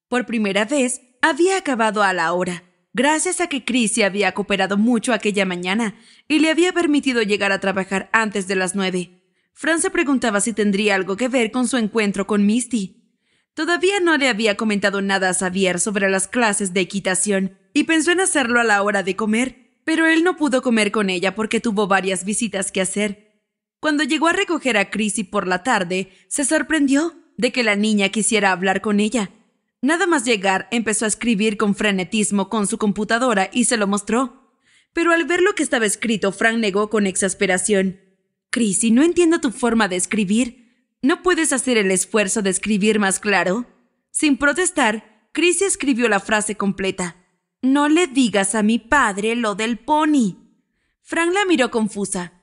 Por primera vez, había acabado a la hora, gracias a que Chris había cooperado mucho aquella mañana y le había permitido llegar a trabajar antes de las nueve. Fran se preguntaba si tendría algo que ver con su encuentro con Misty. Todavía no le había comentado nada a Xavier sobre las clases de equitación y pensó en hacerlo a la hora de comer, pero él no pudo comer con ella porque tuvo varias visitas que hacer. Cuando llegó a recoger a Chrissy por la tarde, se sorprendió de que la niña quisiera hablar con ella. Nada más llegar, empezó a escribir con frenetismo con su computadora y se lo mostró. Pero al ver lo que estaba escrito, Frank negó con exasperación. Chrissy, no entiendo tu forma de escribir. ¿No puedes hacer el esfuerzo de escribir más claro? Sin protestar, crisi escribió la frase completa. No le digas a mi padre lo del pony. Frank la miró confusa.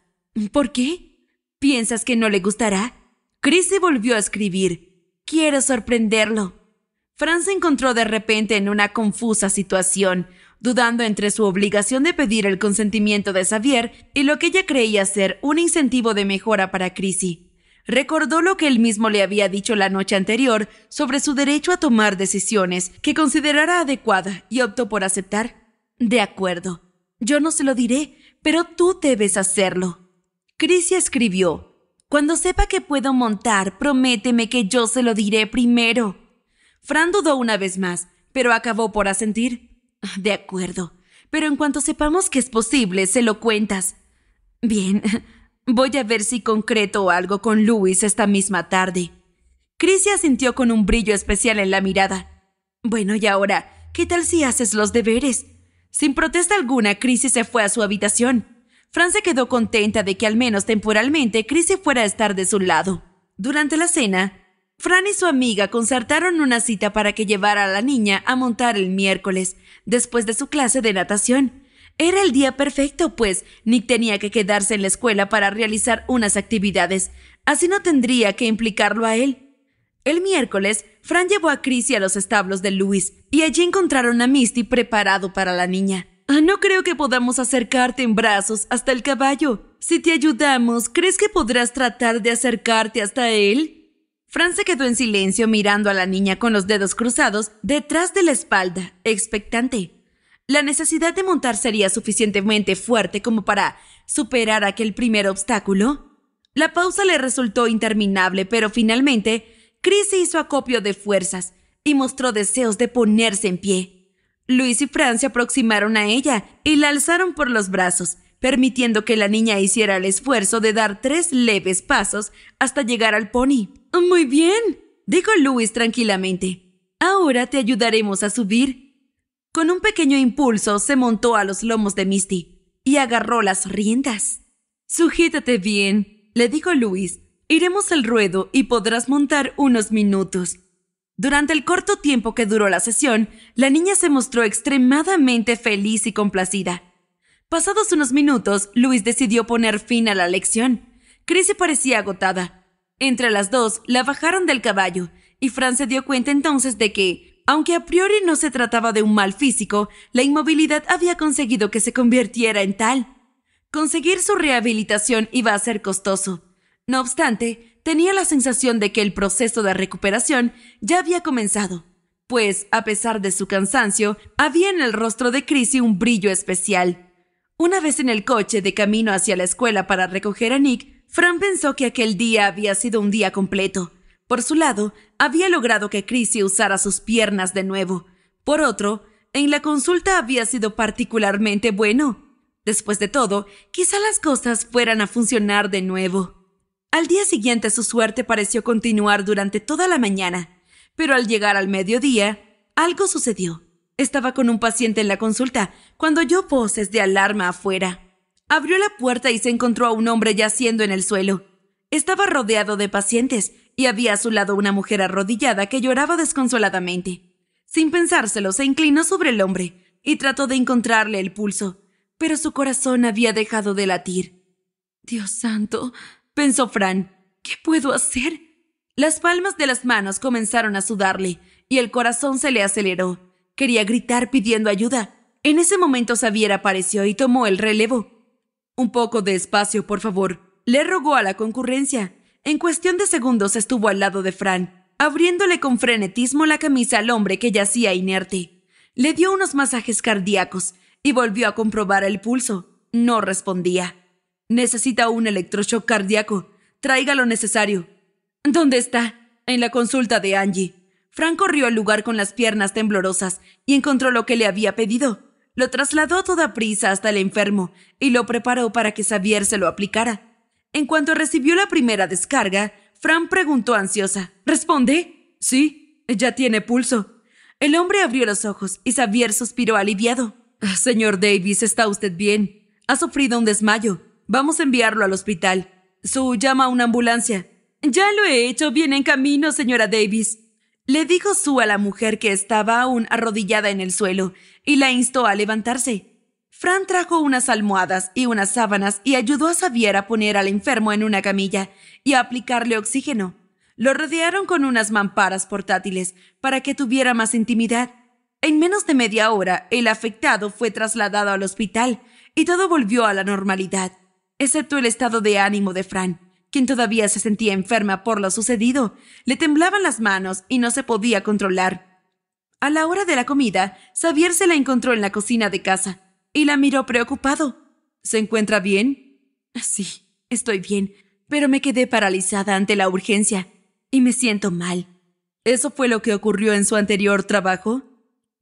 ¿Por qué? ¿Piensas que no le gustará? Chrissy volvió a escribir. Quiero sorprenderlo. Fran se encontró de repente en una confusa situación, dudando entre su obligación de pedir el consentimiento de Xavier y lo que ella creía ser un incentivo de mejora para Chrissy. Recordó lo que él mismo le había dicho la noche anterior sobre su derecho a tomar decisiones que considerara adecuada y optó por aceptar. De acuerdo, yo no se lo diré, pero tú debes hacerlo. Crisia escribió, Cuando sepa que puedo montar, prométeme que yo se lo diré primero. Fran dudó una vez más, pero acabó por asentir. De acuerdo, pero en cuanto sepamos que es posible, se lo cuentas. Bien, Voy a ver si concreto algo con Luis esta misma tarde. Crisia asintió con un brillo especial en la mirada. Bueno, y ahora, ¿qué tal si haces los deberes? Sin protesta alguna, Chrissy se fue a su habitación. Fran se quedó contenta de que al menos temporalmente Chrissy fuera a estar de su lado. Durante la cena, Fran y su amiga concertaron una cita para que llevara a la niña a montar el miércoles, después de su clase de natación. Era el día perfecto, pues Nick tenía que quedarse en la escuela para realizar unas actividades. Así no tendría que implicarlo a él. El miércoles, Fran llevó a Chrissy a los establos de Luis y allí encontraron a Misty preparado para la niña. Ah, no creo que podamos acercarte en brazos hasta el caballo. Si te ayudamos, ¿crees que podrás tratar de acercarte hasta él? Fran se quedó en silencio mirando a la niña con los dedos cruzados detrás de la espalda, expectante. La necesidad de montar sería suficientemente fuerte como para superar aquel primer obstáculo. La pausa le resultó interminable, pero finalmente Chris hizo acopio de fuerzas y mostró deseos de ponerse en pie. Luis y Fran se aproximaron a ella y la alzaron por los brazos, permitiendo que la niña hiciera el esfuerzo de dar tres leves pasos hasta llegar al pony. Muy bien, dijo Luis tranquilamente. Ahora te ayudaremos a subir. Con un pequeño impulso se montó a los lomos de Misty y agarró las riendas. Sujétate bien, le dijo Luis. Iremos al ruedo y podrás montar unos minutos. Durante el corto tiempo que duró la sesión, la niña se mostró extremadamente feliz y complacida. Pasados unos minutos, Luis decidió poner fin a la lección. Chrissy parecía agotada. Entre las dos la bajaron del caballo, y Fran se dio cuenta entonces de que aunque a priori no se trataba de un mal físico, la inmovilidad había conseguido que se convirtiera en tal. Conseguir su rehabilitación iba a ser costoso. No obstante, tenía la sensación de que el proceso de recuperación ya había comenzado, pues, a pesar de su cansancio, había en el rostro de Chrissy un brillo especial. Una vez en el coche de camino hacia la escuela para recoger a Nick, Fran pensó que aquel día había sido un día completo. Por su lado, había logrado que Chrissy usara sus piernas de nuevo. Por otro, en la consulta había sido particularmente bueno. Después de todo, quizá las cosas fueran a funcionar de nuevo. Al día siguiente su suerte pareció continuar durante toda la mañana, pero al llegar al mediodía, algo sucedió. Estaba con un paciente en la consulta cuando oyó voces de alarma afuera. Abrió la puerta y se encontró a un hombre yaciendo en el suelo. Estaba rodeado de pacientes, y había a su lado una mujer arrodillada que lloraba desconsoladamente. Sin pensárselo, se inclinó sobre el hombre y trató de encontrarle el pulso, pero su corazón había dejado de latir. Dios santo, pensó Fran, ¿qué puedo hacer? Las palmas de las manos comenzaron a sudarle y el corazón se le aceleró. Quería gritar pidiendo ayuda. En ese momento Xavier apareció y tomó el relevo. Un poco de espacio, por favor, le rogó a la concurrencia. En cuestión de segundos estuvo al lado de Fran, abriéndole con frenetismo la camisa al hombre que yacía inerte. Le dio unos masajes cardíacos y volvió a comprobar el pulso. No respondía. Necesita un electroshock cardíaco. Traiga lo necesario. ¿Dónde está? En la consulta de Angie. Fran corrió al lugar con las piernas temblorosas y encontró lo que le había pedido. Lo trasladó toda prisa hasta el enfermo y lo preparó para que Xavier se lo aplicara. En cuanto recibió la primera descarga, Fran preguntó ansiosa. ¿Responde? Sí, ya tiene pulso. El hombre abrió los ojos y Xavier suspiró aliviado. Ah, señor Davis, ¿está usted bien? Ha sufrido un desmayo. Vamos a enviarlo al hospital. Su llama a una ambulancia. Ya lo he hecho, bien en camino, señora Davis. Le dijo su a la mujer que estaba aún arrodillada en el suelo y la instó a levantarse. Fran trajo unas almohadas y unas sábanas y ayudó a Xavier a poner al enfermo en una camilla y a aplicarle oxígeno. Lo rodearon con unas mamparas portátiles para que tuviera más intimidad. En menos de media hora, el afectado fue trasladado al hospital y todo volvió a la normalidad, excepto el estado de ánimo de Fran, quien todavía se sentía enferma por lo sucedido. Le temblaban las manos y no se podía controlar. A la hora de la comida, Xavier se la encontró en la cocina de casa y la miró preocupado. ¿Se encuentra bien? Sí, estoy bien, pero me quedé paralizada ante la urgencia y me siento mal. ¿Eso fue lo que ocurrió en su anterior trabajo?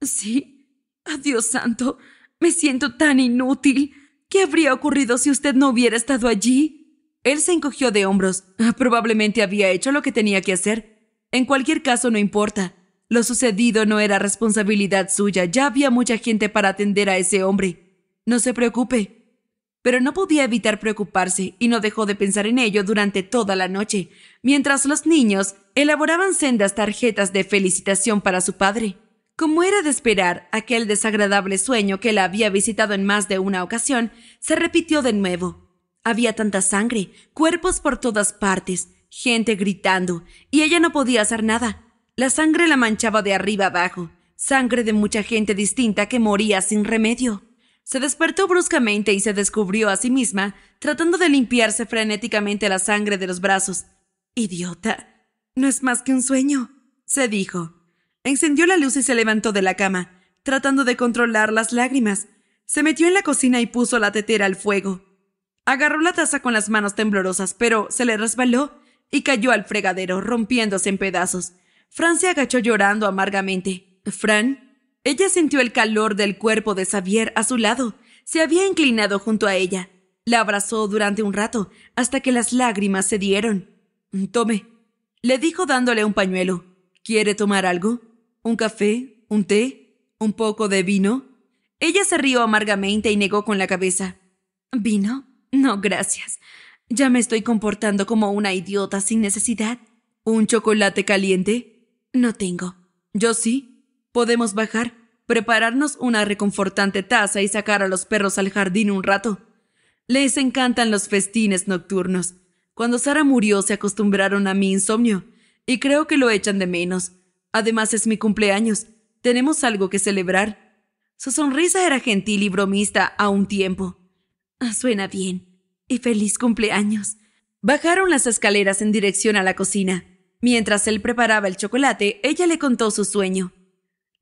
Sí. Adiós santo. Me siento tan inútil. ¿Qué habría ocurrido si usted no hubiera estado allí? Él se encogió de hombros. Probablemente había hecho lo que tenía que hacer. En cualquier caso, no importa. Lo sucedido no era responsabilidad suya, ya había mucha gente para atender a ese hombre. No se preocupe. Pero no podía evitar preocuparse y no dejó de pensar en ello durante toda la noche, mientras los niños elaboraban sendas tarjetas de felicitación para su padre. Como era de esperar, aquel desagradable sueño que la había visitado en más de una ocasión se repitió de nuevo. Había tanta sangre, cuerpos por todas partes, gente gritando, y ella no podía hacer nada. La sangre la manchaba de arriba abajo, sangre de mucha gente distinta que moría sin remedio. Se despertó bruscamente y se descubrió a sí misma, tratando de limpiarse frenéticamente la sangre de los brazos. Idiota. No es más que un sueño, se dijo. Encendió la luz y se levantó de la cama, tratando de controlar las lágrimas. Se metió en la cocina y puso la tetera al fuego. Agarró la taza con las manos temblorosas, pero se le resbaló y cayó al fregadero, rompiéndose en pedazos. Fran se agachó llorando amargamente. Fran. Ella sintió el calor del cuerpo de Xavier a su lado. Se había inclinado junto a ella. La abrazó durante un rato, hasta que las lágrimas se dieron. Tome. Le dijo dándole un pañuelo. ¿Quiere tomar algo? ¿Un café? ¿Un té? ¿Un poco de vino? Ella se rió amargamente y negó con la cabeza. ¿Vino? No, gracias. Ya me estoy comportando como una idiota sin necesidad. ¿Un chocolate caliente? No tengo. Yo sí. Podemos bajar, prepararnos una reconfortante taza y sacar a los perros al jardín un rato. Les encantan los festines nocturnos. Cuando Sara murió se acostumbraron a mi insomnio, y creo que lo echan de menos. Además es mi cumpleaños. Tenemos algo que celebrar. Su sonrisa era gentil y bromista a un tiempo. Ah, suena bien. Y feliz cumpleaños. Bajaron las escaleras en dirección a la cocina. Mientras él preparaba el chocolate, ella le contó su sueño.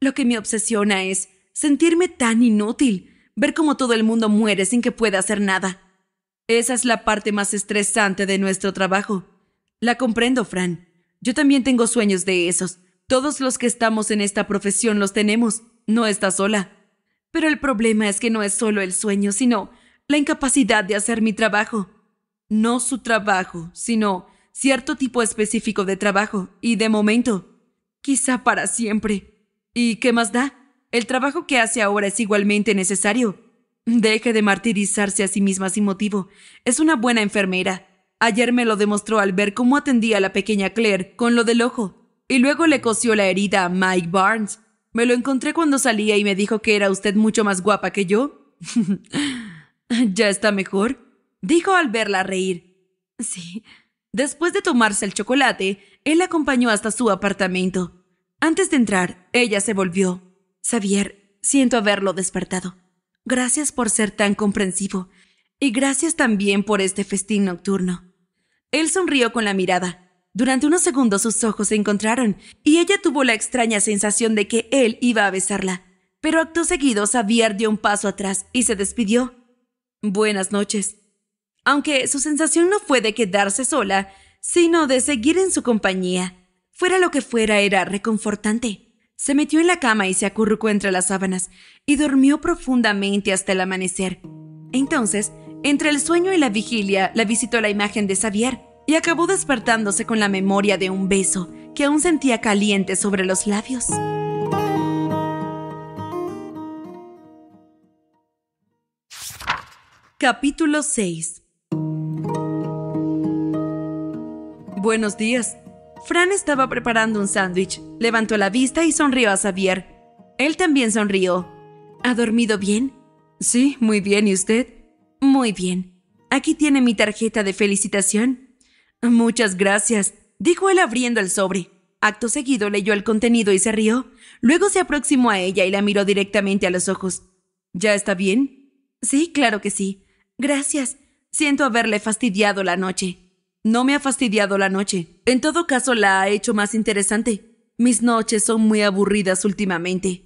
Lo que me obsesiona es sentirme tan inútil, ver cómo todo el mundo muere sin que pueda hacer nada. Esa es la parte más estresante de nuestro trabajo. La comprendo, Fran. Yo también tengo sueños de esos. Todos los que estamos en esta profesión los tenemos. No está sola. Pero el problema es que no es solo el sueño, sino la incapacidad de hacer mi trabajo. No su trabajo, sino cierto tipo específico de trabajo y de momento, quizá para siempre. ¿Y qué más da? El trabajo que hace ahora es igualmente necesario. Deje de martirizarse a sí misma sin motivo. Es una buena enfermera. Ayer me lo demostró al ver cómo atendía a la pequeña Claire con lo del ojo, y luego le cosió la herida a Mike Barnes. Me lo encontré cuando salía y me dijo que era usted mucho más guapa que yo. ¿Ya está mejor? Dijo al verla reír. Sí, Después de tomarse el chocolate, él la acompañó hasta su apartamento. Antes de entrar, ella se volvió. Xavier, siento haberlo despertado. Gracias por ser tan comprensivo y gracias también por este festín nocturno. Él sonrió con la mirada. Durante unos segundos sus ojos se encontraron y ella tuvo la extraña sensación de que él iba a besarla. Pero acto seguido Xavier dio un paso atrás y se despidió. Buenas noches aunque su sensación no fue de quedarse sola, sino de seguir en su compañía. Fuera lo que fuera, era reconfortante. Se metió en la cama y se acurrucó entre las sábanas, y durmió profundamente hasta el amanecer. Entonces, entre el sueño y la vigilia, la visitó la imagen de Xavier, y acabó despertándose con la memoria de un beso que aún sentía caliente sobre los labios. Capítulo 6 Buenos días. Fran estaba preparando un sándwich, levantó la vista y sonrió a Xavier. Él también sonrió. ¿Ha dormido bien? Sí, muy bien. ¿Y usted? Muy bien. Aquí tiene mi tarjeta de felicitación. Muchas gracias, dijo él abriendo el sobre. Acto seguido leyó el contenido y se rió. Luego se aproximó a ella y la miró directamente a los ojos. ¿Ya está bien? Sí, claro que sí. Gracias. Siento haberle fastidiado la noche. No me ha fastidiado la noche. En todo caso, la ha hecho más interesante. Mis noches son muy aburridas últimamente.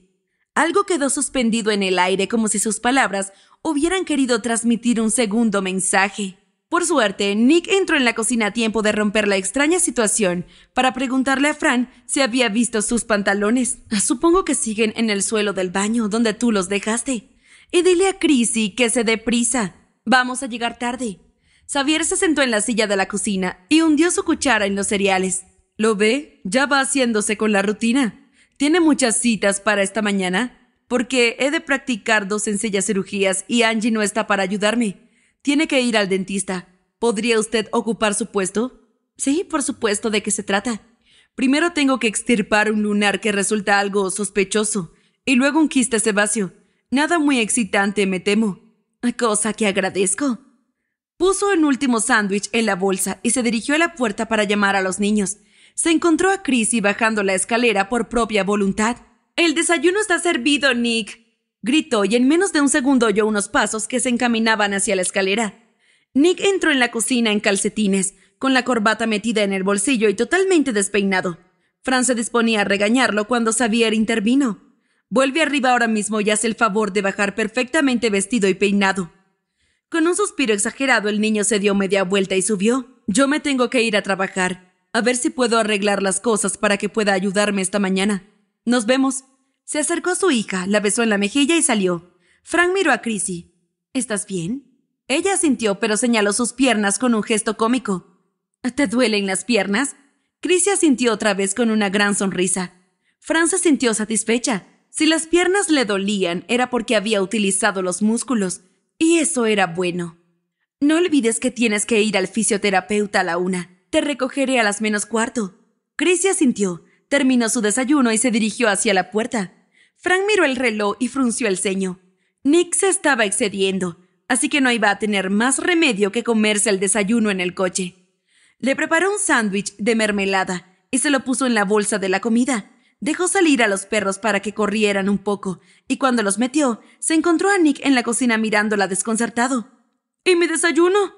Algo quedó suspendido en el aire como si sus palabras hubieran querido transmitir un segundo mensaje. Por suerte, Nick entró en la cocina a tiempo de romper la extraña situación para preguntarle a Fran si había visto sus pantalones. Supongo que siguen en el suelo del baño donde tú los dejaste. Y dile a Chrissy que se dé prisa. Vamos a llegar tarde. Xavier se sentó en la silla de la cocina y hundió su cuchara en los cereales. ¿Lo ve? Ya va haciéndose con la rutina. Tiene muchas citas para esta mañana, porque he de practicar dos sencillas cirugías y Angie no está para ayudarme. Tiene que ir al dentista. ¿Podría usted ocupar su puesto? Sí, por supuesto, ¿de qué se trata? Primero tengo que extirpar un lunar que resulta algo sospechoso, y luego un quiste sebáceo. Nada muy excitante, me temo. Cosa que agradezco. Puso el último sándwich en la bolsa y se dirigió a la puerta para llamar a los niños. Se encontró a Chrissy bajando la escalera por propia voluntad. El desayuno está servido, Nick, gritó y en menos de un segundo oyó unos pasos que se encaminaban hacia la escalera. Nick entró en la cocina en calcetines, con la corbata metida en el bolsillo y totalmente despeinado. Fran se disponía a regañarlo cuando Xavier intervino. Vuelve arriba ahora mismo y haz el favor de bajar perfectamente vestido y peinado. Con un suspiro exagerado el niño se dio media vuelta y subió. Yo me tengo que ir a trabajar. A ver si puedo arreglar las cosas para que pueda ayudarme esta mañana. Nos vemos. Se acercó su hija, la besó en la mejilla y salió. Frank miró a Chrissy. ¿Estás bien? Ella asintió pero señaló sus piernas con un gesto cómico. ¿Te duelen las piernas? Chrissy asintió otra vez con una gran sonrisa. Fran se sintió satisfecha. Si las piernas le dolían, era porque había utilizado los músculos. Y eso era bueno. No olvides que tienes que ir al fisioterapeuta a la una. Te recogeré a las menos cuarto. Gracie asintió, terminó su desayuno y se dirigió hacia la puerta. Frank miró el reloj y frunció el ceño. Nick se estaba excediendo, así que no iba a tener más remedio que comerse el desayuno en el coche. Le preparó un sándwich de mermelada y se lo puso en la bolsa de la comida. Dejó salir a los perros para que corrieran un poco, y cuando los metió, se encontró a Nick en la cocina mirándola desconcertado. ¿Y mi desayuno?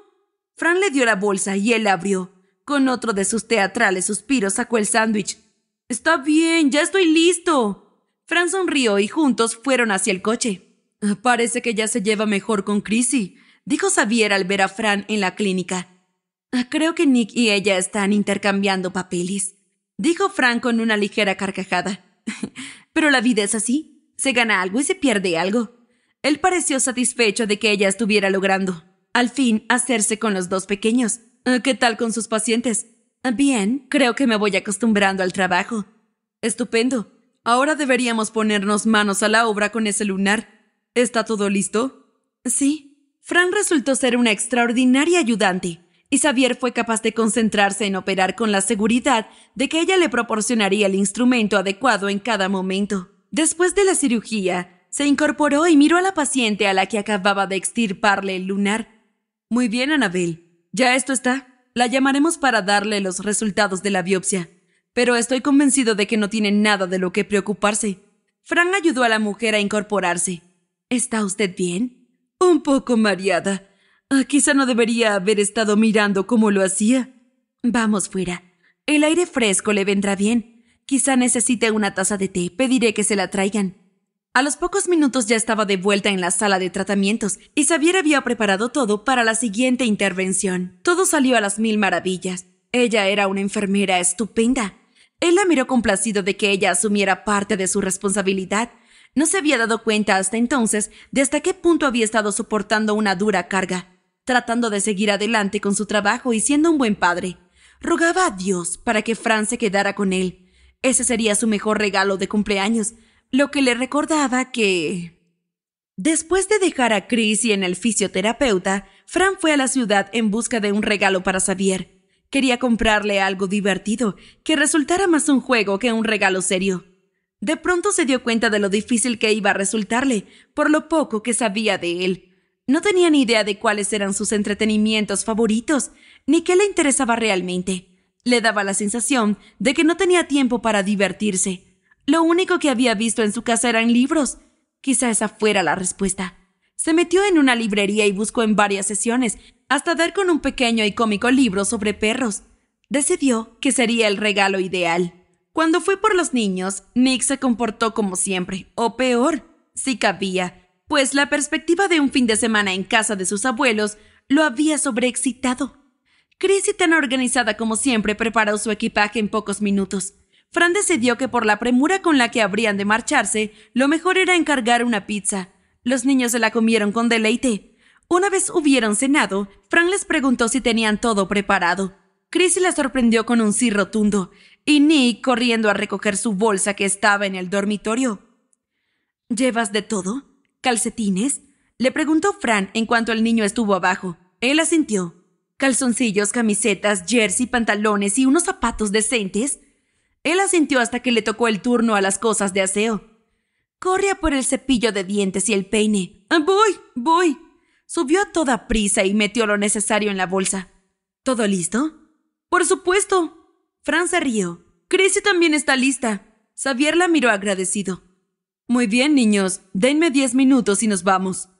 Fran le dio la bolsa y él la abrió. Con otro de sus teatrales suspiros sacó el sándwich. Está bien, ya estoy listo. Fran sonrió y juntos fueron hacia el coche. Parece que ya se lleva mejor con Chrissy, dijo Xavier al ver a Fran en la clínica. Creo que Nick y ella están intercambiando papeles dijo Frank con una ligera carcajada. Pero la vida es así. Se gana algo y se pierde algo. Él pareció satisfecho de que ella estuviera logrando, al fin, hacerse con los dos pequeños. Eh, ¿Qué tal con sus pacientes? Bien, creo que me voy acostumbrando al trabajo. Estupendo. Ahora deberíamos ponernos manos a la obra con ese lunar. ¿Está todo listo? Sí. Fran resultó ser una extraordinaria ayudante y Xavier fue capaz de concentrarse en operar con la seguridad de que ella le proporcionaría el instrumento adecuado en cada momento. Después de la cirugía, se incorporó y miró a la paciente a la que acababa de extirparle el lunar. Muy bien, Anabel. Ya esto está. La llamaremos para darle los resultados de la biopsia. Pero estoy convencido de que no tiene nada de lo que preocuparse. Fran ayudó a la mujer a incorporarse. ¿Está usted bien? Un poco mareada Ah, quizá no debería haber estado mirando cómo lo hacía. Vamos fuera. El aire fresco le vendrá bien. Quizá necesite una taza de té. Pediré que se la traigan. A los pocos minutos ya estaba de vuelta en la sala de tratamientos y Xavier había preparado todo para la siguiente intervención. Todo salió a las mil maravillas. Ella era una enfermera estupenda. Él la miró complacido de que ella asumiera parte de su responsabilidad. No se había dado cuenta hasta entonces de hasta qué punto había estado soportando una dura carga tratando de seguir adelante con su trabajo y siendo un buen padre. Rogaba a Dios para que Fran se quedara con él. Ese sería su mejor regalo de cumpleaños, lo que le recordaba que... Después de dejar a Chris y en el fisioterapeuta, Fran fue a la ciudad en busca de un regalo para Xavier. Quería comprarle algo divertido, que resultara más un juego que un regalo serio. De pronto se dio cuenta de lo difícil que iba a resultarle, por lo poco que sabía de él, no tenía ni idea de cuáles eran sus entretenimientos favoritos, ni qué le interesaba realmente. Le daba la sensación de que no tenía tiempo para divertirse. Lo único que había visto en su casa eran libros. Quizá esa fuera la respuesta. Se metió en una librería y buscó en varias sesiones, hasta dar con un pequeño y cómico libro sobre perros. Decidió que sería el regalo ideal. Cuando fue por los niños, Nick se comportó como siempre, o peor, si cabía, pues la perspectiva de un fin de semana en casa de sus abuelos lo había sobreexcitado. Chrissy, tan organizada como siempre, preparó su equipaje en pocos minutos. Fran decidió que por la premura con la que habrían de marcharse, lo mejor era encargar una pizza. Los niños se la comieron con deleite. Una vez hubieron cenado, Fran les preguntó si tenían todo preparado. Chrissy la sorprendió con un sí rotundo, y Nick corriendo a recoger su bolsa que estaba en el dormitorio. ¿Llevas de todo? ¿Calcetines? Le preguntó Fran en cuanto el niño estuvo abajo. Él asintió. ¿Calzoncillos, camisetas, jersey, pantalones y unos zapatos decentes? Él asintió hasta que le tocó el turno a las cosas de aseo. Corre a por el cepillo de dientes y el peine. Ah, ¡Voy! ¡Voy! Subió a toda prisa y metió lo necesario en la bolsa. ¿Todo listo? Por supuesto. Fran se rió. Crece también está lista. Xavier la miró agradecido. Muy bien, niños, denme diez minutos y nos vamos.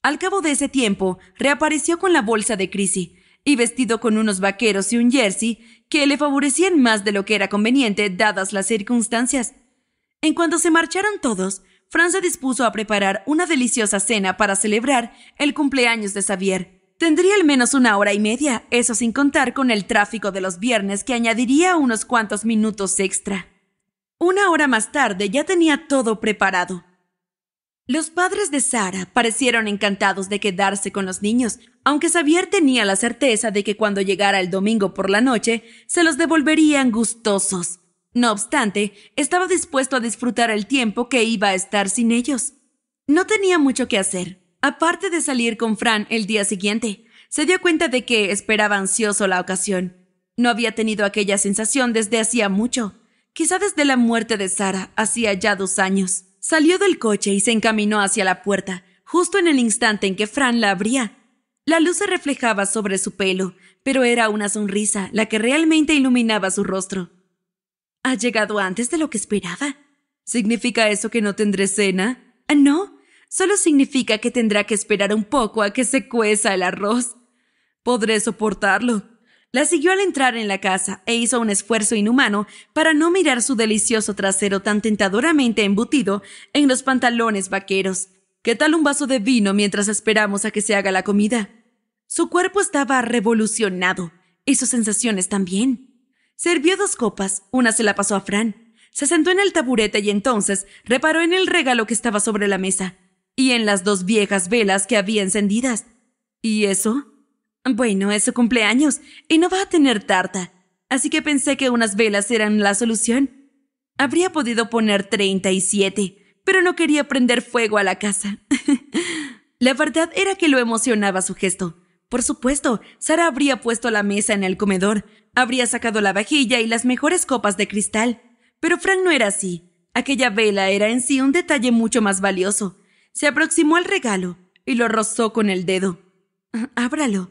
Al cabo de ese tiempo, reapareció con la bolsa de Chrissy, y vestido con unos vaqueros y un jersey que le favorecían más de lo que era conveniente dadas las circunstancias. En cuanto se marcharon todos, Fran se dispuso a preparar una deliciosa cena para celebrar el cumpleaños de Xavier. Tendría al menos una hora y media, eso sin contar con el tráfico de los viernes que añadiría unos cuantos minutos extra. Una hora más tarde ya tenía todo preparado. Los padres de Sara parecieron encantados de quedarse con los niños, aunque Xavier tenía la certeza de que cuando llegara el domingo por la noche se los devolverían gustosos. No obstante, estaba dispuesto a disfrutar el tiempo que iba a estar sin ellos. No tenía mucho que hacer, aparte de salir con Fran el día siguiente. Se dio cuenta de que esperaba ansioso la ocasión. No había tenido aquella sensación desde hacía mucho quizá desde la muerte de Sara, hacía ya dos años. Salió del coche y se encaminó hacia la puerta, justo en el instante en que Fran la abría. La luz se reflejaba sobre su pelo, pero era una sonrisa la que realmente iluminaba su rostro. Ha llegado antes de lo que esperaba. ¿Significa eso que no tendré cena? Ah, no, solo significa que tendrá que esperar un poco a que se cueza el arroz. Podré soportarlo, la siguió al entrar en la casa e hizo un esfuerzo inhumano para no mirar su delicioso trasero tan tentadoramente embutido en los pantalones vaqueros. ¿Qué tal un vaso de vino mientras esperamos a que se haga la comida? Su cuerpo estaba revolucionado y sus sensaciones también. Servió dos copas, una se la pasó a Fran. Se sentó en el taburete y entonces reparó en el regalo que estaba sobre la mesa y en las dos viejas velas que había encendidas. ¿Y eso? Bueno, es su cumpleaños y no va a tener tarta, así que pensé que unas velas eran la solución. Habría podido poner 37, pero no quería prender fuego a la casa. la verdad era que lo emocionaba su gesto. Por supuesto, Sara habría puesto la mesa en el comedor, habría sacado la vajilla y las mejores copas de cristal. Pero Frank no era así. Aquella vela era en sí un detalle mucho más valioso. Se aproximó al regalo y lo rozó con el dedo. Ábralo,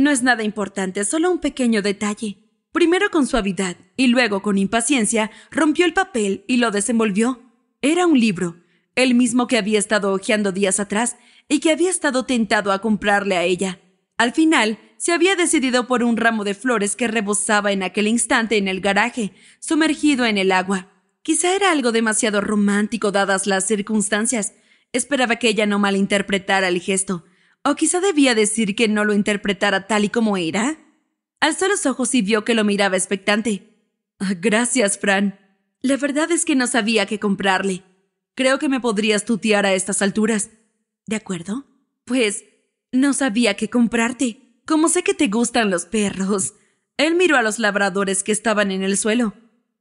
no es nada importante, solo un pequeño detalle. Primero con suavidad y luego con impaciencia rompió el papel y lo desenvolvió. Era un libro, el mismo que había estado hojeando días atrás y que había estado tentado a comprarle a ella. Al final, se había decidido por un ramo de flores que rebosaba en aquel instante en el garaje, sumergido en el agua. Quizá era algo demasiado romántico dadas las circunstancias. Esperaba que ella no malinterpretara el gesto, ¿O quizá debía decir que no lo interpretara tal y como era? Alzó los ojos y vio que lo miraba expectante. Ah, gracias, Fran. La verdad es que no sabía qué comprarle. Creo que me podrías tutear a estas alturas. ¿De acuerdo? Pues no sabía qué comprarte. Como sé que te gustan los perros. Él miró a los labradores que estaban en el suelo.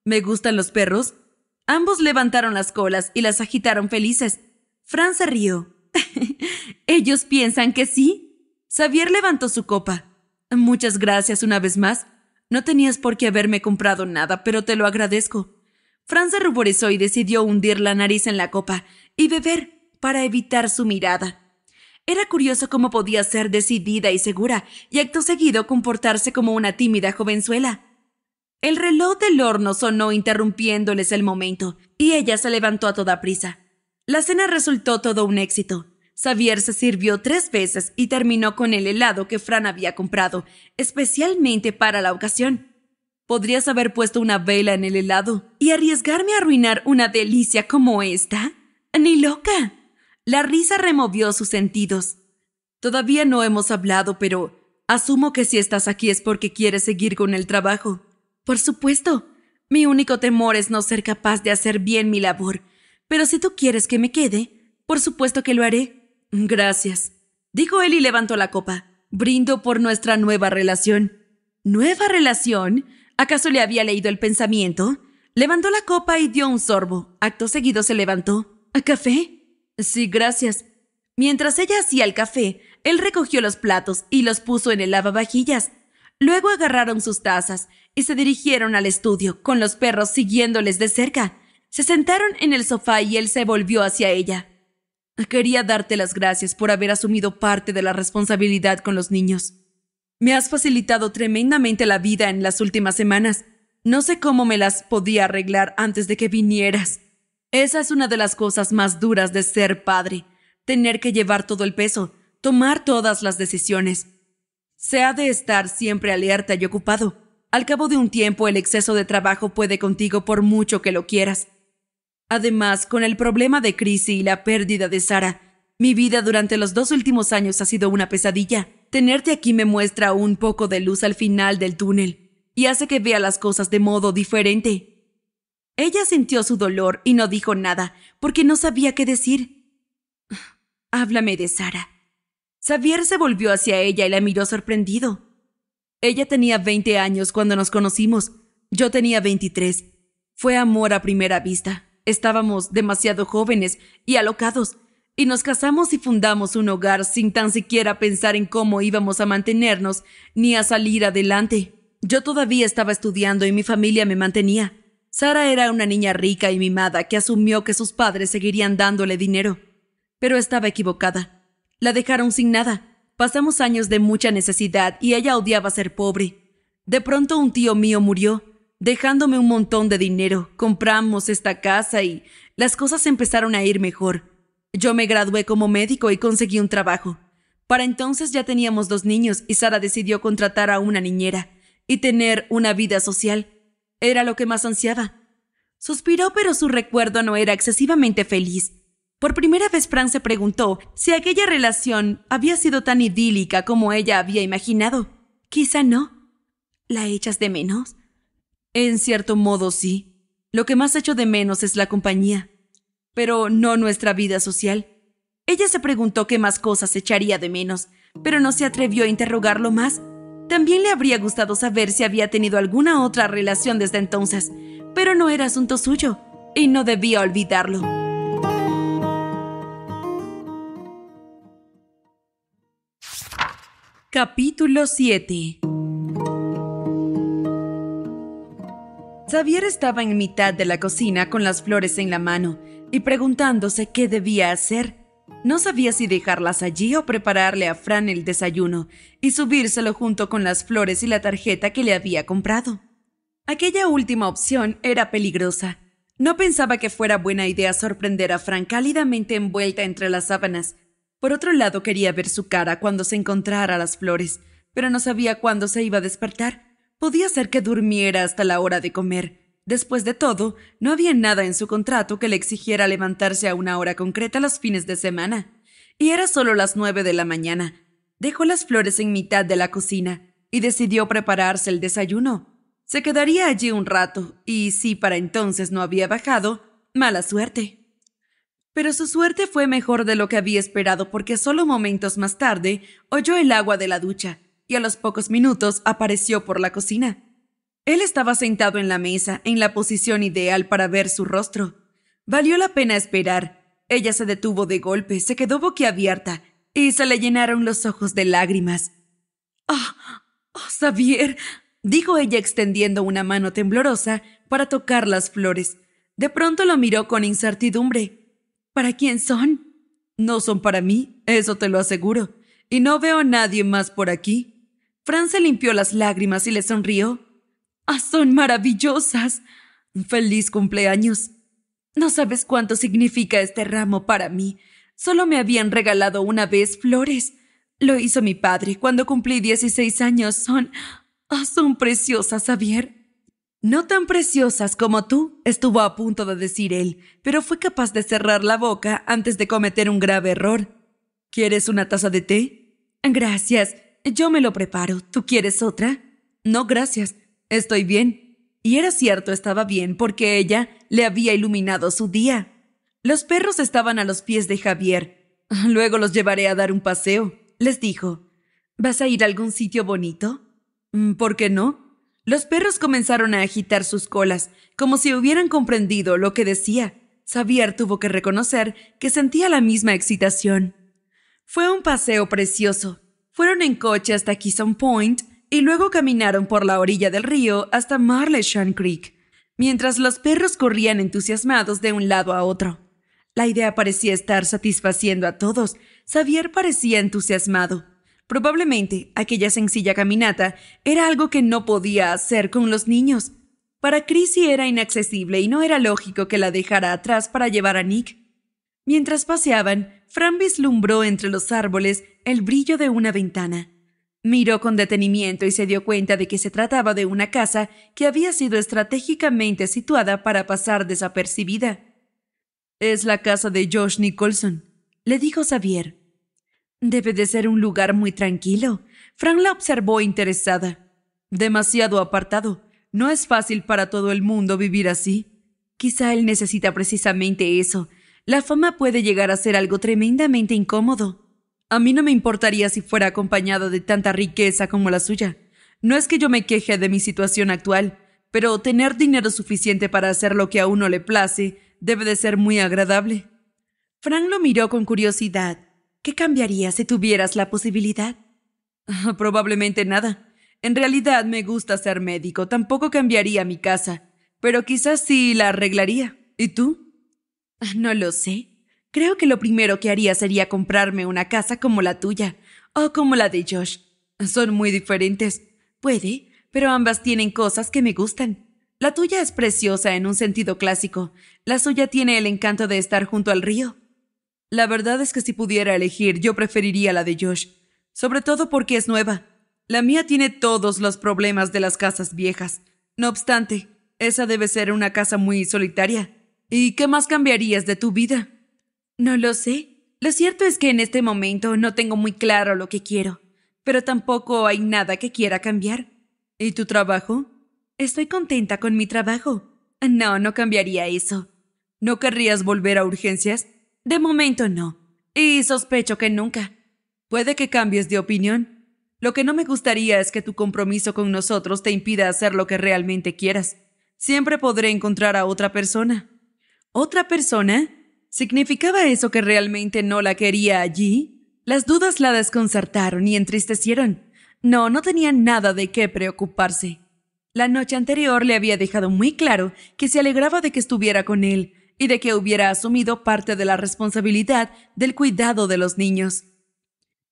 ¿Me gustan los perros? Ambos levantaron las colas y las agitaron felices. Fran se rió. Ellos piensan que sí. Xavier levantó su copa. Muchas gracias una vez más. No tenías por qué haberme comprado nada, pero te lo agradezco. Fran se ruborizó y decidió hundir la nariz en la copa y beber para evitar su mirada. Era curioso cómo podía ser decidida y segura, y acto seguido comportarse como una tímida jovenzuela. El reloj del horno sonó interrumpiéndoles el momento, y ella se levantó a toda prisa. La cena resultó todo un éxito. Xavier se sirvió tres veces y terminó con el helado que Fran había comprado, especialmente para la ocasión. ¿Podrías haber puesto una vela en el helado y arriesgarme a arruinar una delicia como esta? ¡Ni loca! La risa removió sus sentidos. Todavía no hemos hablado, pero asumo que si estás aquí es porque quieres seguir con el trabajo. Por supuesto. Mi único temor es no ser capaz de hacer bien mi labor pero si tú quieres que me quede, por supuesto que lo haré. Gracias, dijo él y levantó la copa. Brindo por nuestra nueva relación. ¿Nueva relación? ¿Acaso le había leído el pensamiento? Levantó la copa y dio un sorbo. Acto seguido se levantó. ¿A café? Sí, gracias. Mientras ella hacía el café, él recogió los platos y los puso en el lavavajillas. Luego agarraron sus tazas y se dirigieron al estudio, con los perros siguiéndoles de cerca. Se sentaron en el sofá y él se volvió hacia ella. Quería darte las gracias por haber asumido parte de la responsabilidad con los niños. Me has facilitado tremendamente la vida en las últimas semanas. No sé cómo me las podía arreglar antes de que vinieras. Esa es una de las cosas más duras de ser padre, tener que llevar todo el peso, tomar todas las decisiones. Se ha de estar siempre alerta y ocupado. Al cabo de un tiempo el exceso de trabajo puede contigo por mucho que lo quieras. Además, con el problema de crisis y la pérdida de Sara, mi vida durante los dos últimos años ha sido una pesadilla. Tenerte aquí me muestra un poco de luz al final del túnel y hace que vea las cosas de modo diferente. Ella sintió su dolor y no dijo nada porque no sabía qué decir. Háblame de Sara. Xavier se volvió hacia ella y la miró sorprendido. Ella tenía 20 años cuando nos conocimos. Yo tenía 23. Fue amor a primera vista. Estábamos demasiado jóvenes y alocados, y nos casamos y fundamos un hogar sin tan siquiera pensar en cómo íbamos a mantenernos ni a salir adelante. Yo todavía estaba estudiando y mi familia me mantenía. Sara era una niña rica y mimada que asumió que sus padres seguirían dándole dinero. Pero estaba equivocada. La dejaron sin nada. Pasamos años de mucha necesidad y ella odiaba ser pobre. De pronto un tío mío murió Dejándome un montón de dinero, compramos esta casa y las cosas empezaron a ir mejor. Yo me gradué como médico y conseguí un trabajo. Para entonces ya teníamos dos niños y Sara decidió contratar a una niñera y tener una vida social. Era lo que más ansiaba. Suspiró, pero su recuerdo no era excesivamente feliz. Por primera vez Fran se preguntó si aquella relación había sido tan idílica como ella había imaginado. Quizá no. ¿La echas de menos? En cierto modo, sí. Lo que más echo de menos es la compañía, pero no nuestra vida social. Ella se preguntó qué más cosas echaría de menos, pero no se atrevió a interrogarlo más. También le habría gustado saber si había tenido alguna otra relación desde entonces, pero no era asunto suyo y no debía olvidarlo. Capítulo 7 Xavier estaba en mitad de la cocina con las flores en la mano y preguntándose qué debía hacer. No sabía si dejarlas allí o prepararle a Fran el desayuno y subírselo junto con las flores y la tarjeta que le había comprado. Aquella última opción era peligrosa. No pensaba que fuera buena idea sorprender a Fran cálidamente envuelta entre las sábanas. Por otro lado, quería ver su cara cuando se encontrara las flores, pero no sabía cuándo se iba a despertar Podía ser que durmiera hasta la hora de comer. Después de todo, no había nada en su contrato que le exigiera levantarse a una hora concreta los fines de semana. Y era solo las nueve de la mañana. Dejó las flores en mitad de la cocina y decidió prepararse el desayuno. Se quedaría allí un rato, y si para entonces no había bajado, mala suerte. Pero su suerte fue mejor de lo que había esperado porque solo momentos más tarde oyó el agua de la ducha y a los pocos minutos apareció por la cocina. Él estaba sentado en la mesa, en la posición ideal para ver su rostro. Valió la pena esperar. Ella se detuvo de golpe, se quedó boquiabierta, y se le llenaron los ojos de lágrimas. ¡Ah! Oh, Xavier! dijo ella extendiendo una mano temblorosa para tocar las flores. De pronto lo miró con incertidumbre. ¿Para quién son? No son para mí, eso te lo aseguro. Y no veo a nadie más por aquí. Fran se limpió las lágrimas y le sonrió. ¡Ah, son maravillosas! ¡Feliz cumpleaños! No sabes cuánto significa este ramo para mí. Solo me habían regalado una vez flores. Lo hizo mi padre cuando cumplí 16 años. Son. Ah, son preciosas, Javier. No tan preciosas como tú, estuvo a punto de decir él, pero fue capaz de cerrar la boca antes de cometer un grave error. ¿Quieres una taza de té? Gracias. Yo me lo preparo. ¿Tú quieres otra? No, gracias. Estoy bien. Y era cierto, estaba bien, porque ella le había iluminado su día. Los perros estaban a los pies de Javier. Luego los llevaré a dar un paseo, les dijo. ¿Vas a ir a algún sitio bonito? Mm, ¿Por qué no? Los perros comenzaron a agitar sus colas, como si hubieran comprendido lo que decía. Xavier tuvo que reconocer que sentía la misma excitación. Fue un paseo precioso, fueron en coche hasta Kison Point y luego caminaron por la orilla del río hasta Marleshan Creek, mientras los perros corrían entusiasmados de un lado a otro. La idea parecía estar satisfaciendo a todos. Xavier parecía entusiasmado. Probablemente aquella sencilla caminata era algo que no podía hacer con los niños. Para Chrissy era inaccesible y no era lógico que la dejara atrás para llevar a Nick. Mientras paseaban, Fran vislumbró entre los árboles el brillo de una ventana. Miró con detenimiento y se dio cuenta de que se trataba de una casa que había sido estratégicamente situada para pasar desapercibida. Es la casa de Josh Nicholson, le dijo Xavier. Debe de ser un lugar muy tranquilo. Fran la observó interesada. Demasiado apartado. No es fácil para todo el mundo vivir así. Quizá él necesita precisamente eso, la fama puede llegar a ser algo tremendamente incómodo. A mí no me importaría si fuera acompañado de tanta riqueza como la suya. No es que yo me queje de mi situación actual, pero tener dinero suficiente para hacer lo que a uno le place debe de ser muy agradable. Frank lo miró con curiosidad. ¿Qué cambiaría si tuvieras la posibilidad? Probablemente nada. En realidad me gusta ser médico, tampoco cambiaría mi casa, pero quizás sí la arreglaría. ¿Y tú? No lo sé. Creo que lo primero que haría sería comprarme una casa como la tuya o como la de Josh. Son muy diferentes. Puede, pero ambas tienen cosas que me gustan. La tuya es preciosa en un sentido clásico. La suya tiene el encanto de estar junto al río. La verdad es que si pudiera elegir, yo preferiría la de Josh, sobre todo porque es nueva. La mía tiene todos los problemas de las casas viejas. No obstante, esa debe ser una casa muy solitaria. ¿Y qué más cambiarías de tu vida? No lo sé. Lo cierto es que en este momento no tengo muy claro lo que quiero, pero tampoco hay nada que quiera cambiar. ¿Y tu trabajo? Estoy contenta con mi trabajo. No, no cambiaría eso. ¿No querrías volver a urgencias? De momento no. Y sospecho que nunca. Puede que cambies de opinión. Lo que no me gustaría es que tu compromiso con nosotros te impida hacer lo que realmente quieras. Siempre podré encontrar a otra persona otra persona? ¿Significaba eso que realmente no la quería allí? Las dudas la desconcertaron y entristecieron. No, no tenía nada de qué preocuparse. La noche anterior le había dejado muy claro que se alegraba de que estuviera con él y de que hubiera asumido parte de la responsabilidad del cuidado de los niños.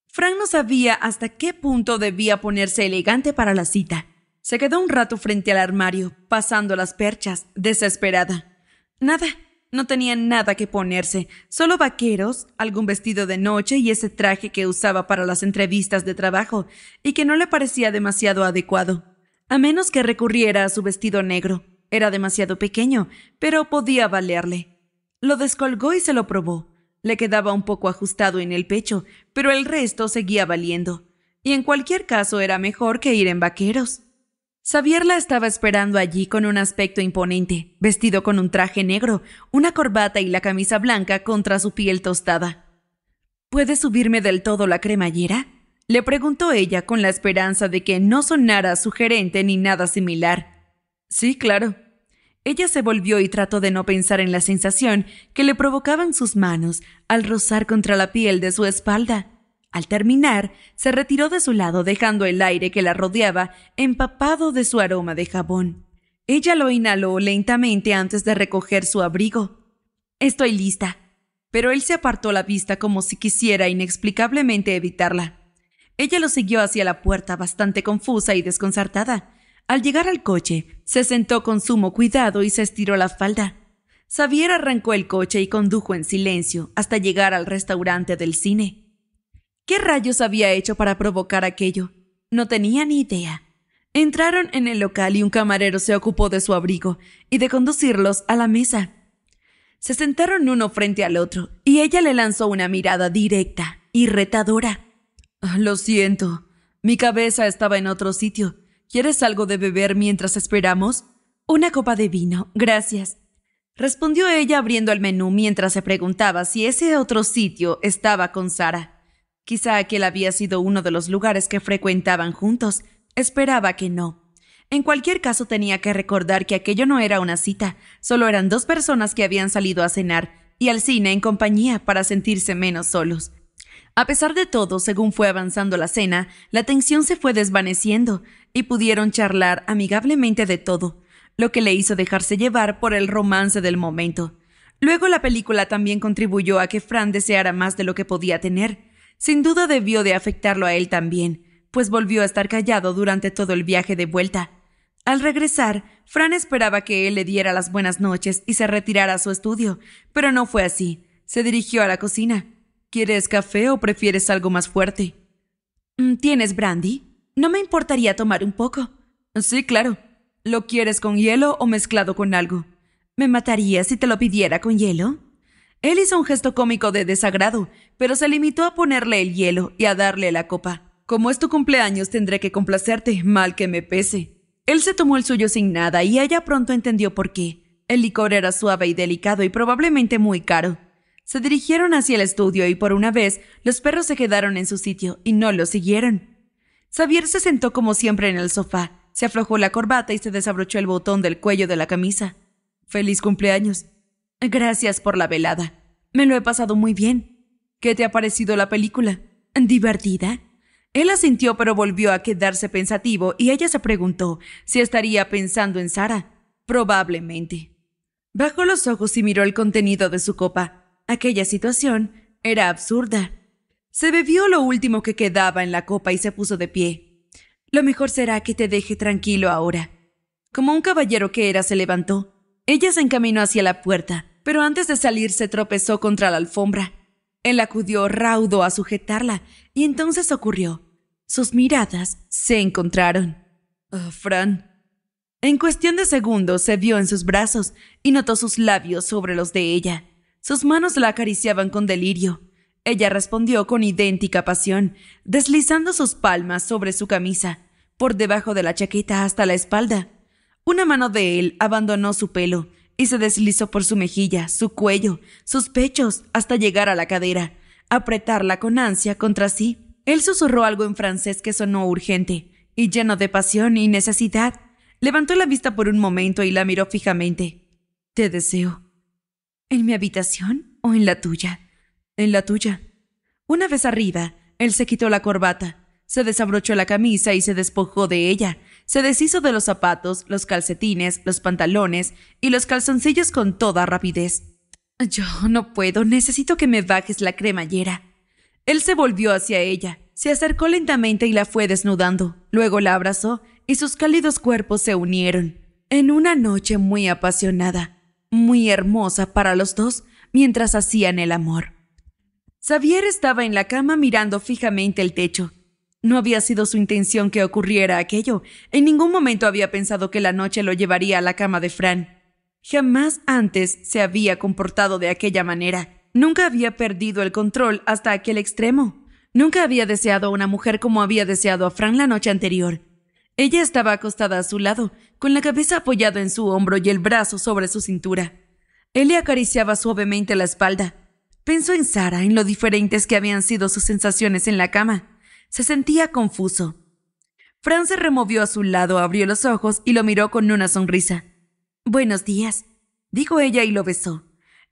Frank no sabía hasta qué punto debía ponerse elegante para la cita. Se quedó un rato frente al armario, pasando las perchas, desesperada. Nada, no tenía nada que ponerse, solo vaqueros, algún vestido de noche y ese traje que usaba para las entrevistas de trabajo, y que no le parecía demasiado adecuado, a menos que recurriera a su vestido negro. Era demasiado pequeño, pero podía valerle. Lo descolgó y se lo probó. Le quedaba un poco ajustado en el pecho, pero el resto seguía valiendo. Y en cualquier caso era mejor que ir en vaqueros. Xavier la estaba esperando allí con un aspecto imponente, vestido con un traje negro, una corbata y la camisa blanca contra su piel tostada. ¿Puedes subirme del todo la cremallera? le preguntó ella con la esperanza de que no sonara sugerente ni nada similar. Sí, claro. Ella se volvió y trató de no pensar en la sensación que le provocaban sus manos al rozar contra la piel de su espalda. Al terminar, se retiró de su lado dejando el aire que la rodeaba empapado de su aroma de jabón. Ella lo inhaló lentamente antes de recoger su abrigo. Estoy lista. Pero él se apartó la vista como si quisiera inexplicablemente evitarla. Ella lo siguió hacia la puerta bastante confusa y desconcertada. Al llegar al coche, se sentó con sumo cuidado y se estiró la falda. Xavier arrancó el coche y condujo en silencio hasta llegar al restaurante del cine. ¿Qué rayos había hecho para provocar aquello? No tenía ni idea. Entraron en el local y un camarero se ocupó de su abrigo y de conducirlos a la mesa. Se sentaron uno frente al otro y ella le lanzó una mirada directa y retadora. Ah, lo siento, mi cabeza estaba en otro sitio. ¿Quieres algo de beber mientras esperamos? Una copa de vino, gracias. Respondió ella abriendo el menú mientras se preguntaba si ese otro sitio estaba con Sara. Quizá aquel había sido uno de los lugares que frecuentaban juntos. Esperaba que no. En cualquier caso tenía que recordar que aquello no era una cita, solo eran dos personas que habían salido a cenar y al cine en compañía para sentirse menos solos. A pesar de todo, según fue avanzando la cena, la tensión se fue desvaneciendo y pudieron charlar amigablemente de todo, lo que le hizo dejarse llevar por el romance del momento. Luego la película también contribuyó a que Fran deseara más de lo que podía tener, sin duda debió de afectarlo a él también, pues volvió a estar callado durante todo el viaje de vuelta. Al regresar, Fran esperaba que él le diera las buenas noches y se retirara a su estudio, pero no fue así. Se dirigió a la cocina. ¿Quieres café o prefieres algo más fuerte? Mm, ¿Tienes brandy? No me importaría tomar un poco. Sí, claro. ¿Lo quieres con hielo o mezclado con algo? ¿Me mataría si te lo pidiera con hielo? Él hizo un gesto cómico de desagrado, pero se limitó a ponerle el hielo y a darle la copa. Como es tu cumpleaños, tendré que complacerte, mal que me pese. Él se tomó el suyo sin nada y ella pronto entendió por qué. El licor era suave y delicado y probablemente muy caro. Se dirigieron hacia el estudio y por una vez los perros se quedaron en su sitio y no lo siguieron. Xavier se sentó como siempre en el sofá, se aflojó la corbata y se desabrochó el botón del cuello de la camisa. Feliz cumpleaños, Gracias por la velada. Me lo he pasado muy bien. ¿Qué te ha parecido la película? ¿Divertida? Él asintió pero volvió a quedarse pensativo y ella se preguntó si estaría pensando en Sara. Probablemente. Bajó los ojos y miró el contenido de su copa. Aquella situación era absurda. Se bebió lo último que quedaba en la copa y se puso de pie. Lo mejor será que te deje tranquilo ahora. Como un caballero que era, se levantó. Ella se encaminó hacia la puerta, pero antes de salir se tropezó contra la alfombra. Él acudió raudo a sujetarla, y entonces ocurrió. Sus miradas se encontraron. Oh, Fran. En cuestión de segundos se vio en sus brazos y notó sus labios sobre los de ella. Sus manos la acariciaban con delirio. Ella respondió con idéntica pasión, deslizando sus palmas sobre su camisa, por debajo de la chaqueta hasta la espalda. Una mano de él abandonó su pelo y se deslizó por su mejilla, su cuello, sus pechos, hasta llegar a la cadera, apretarla con ansia contra sí. Él susurró algo en francés que sonó urgente, y lleno de pasión y necesidad, levantó la vista por un momento y la miró fijamente. Te deseo. ¿En mi habitación o en la tuya? En la tuya. Una vez arriba, él se quitó la corbata, se desabrochó la camisa y se despojó de ella, se deshizo de los zapatos, los calcetines, los pantalones y los calzoncillos con toda rapidez. Yo no puedo, necesito que me bajes la cremallera. Él se volvió hacia ella, se acercó lentamente y la fue desnudando. Luego la abrazó y sus cálidos cuerpos se unieron. En una noche muy apasionada, muy hermosa para los dos, mientras hacían el amor. Xavier estaba en la cama mirando fijamente el techo, no había sido su intención que ocurriera aquello. En ningún momento había pensado que la noche lo llevaría a la cama de Fran. Jamás antes se había comportado de aquella manera. Nunca había perdido el control hasta aquel extremo. Nunca había deseado a una mujer como había deseado a Fran la noche anterior. Ella estaba acostada a su lado, con la cabeza apoyada en su hombro y el brazo sobre su cintura. Él le acariciaba suavemente la espalda. Pensó en Sara, en lo diferentes que habían sido sus sensaciones en la cama. Se sentía confuso. Fran se removió a su lado, abrió los ojos y lo miró con una sonrisa. Buenos días, dijo ella y lo besó.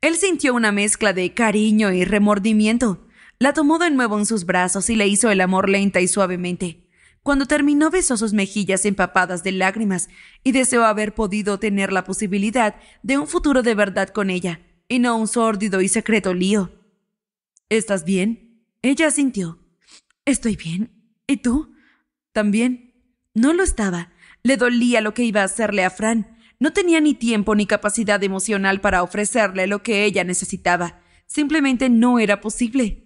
Él sintió una mezcla de cariño y remordimiento. La tomó de nuevo en sus brazos y le hizo el amor lenta y suavemente. Cuando terminó besó sus mejillas empapadas de lágrimas y deseó haber podido tener la posibilidad de un futuro de verdad con ella, y no un sórdido y secreto lío. ¿Estás bien? Ella sintió. Estoy bien. ¿Y tú? También. No lo estaba. Le dolía lo que iba a hacerle a Fran. No tenía ni tiempo ni capacidad emocional para ofrecerle lo que ella necesitaba. Simplemente no era posible.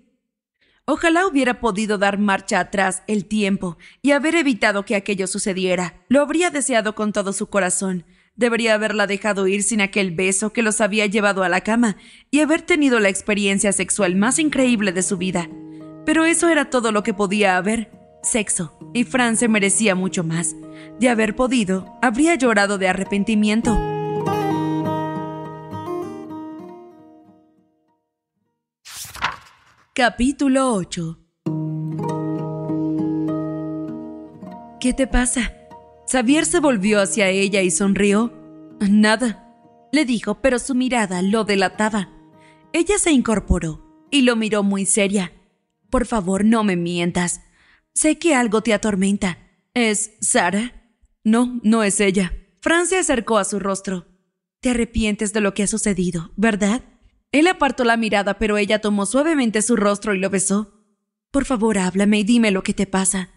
Ojalá hubiera podido dar marcha atrás el tiempo y haber evitado que aquello sucediera. Lo habría deseado con todo su corazón. Debería haberla dejado ir sin aquel beso que los había llevado a la cama y haber tenido la experiencia sexual más increíble de su vida. Pero eso era todo lo que podía haber. Sexo. Y Fran se merecía mucho más. De haber podido, habría llorado de arrepentimiento. Capítulo 8 ¿Qué te pasa? Xavier se volvió hacia ella y sonrió. Nada, le dijo, pero su mirada lo delataba. Ella se incorporó y lo miró muy seria. Por favor, no me mientas. Sé que algo te atormenta. ¿Es Sara? No, no es ella. Fran se acercó a su rostro. Te arrepientes de lo que ha sucedido, ¿verdad? Él apartó la mirada, pero ella tomó suavemente su rostro y lo besó. Por favor, háblame y dime lo que te pasa.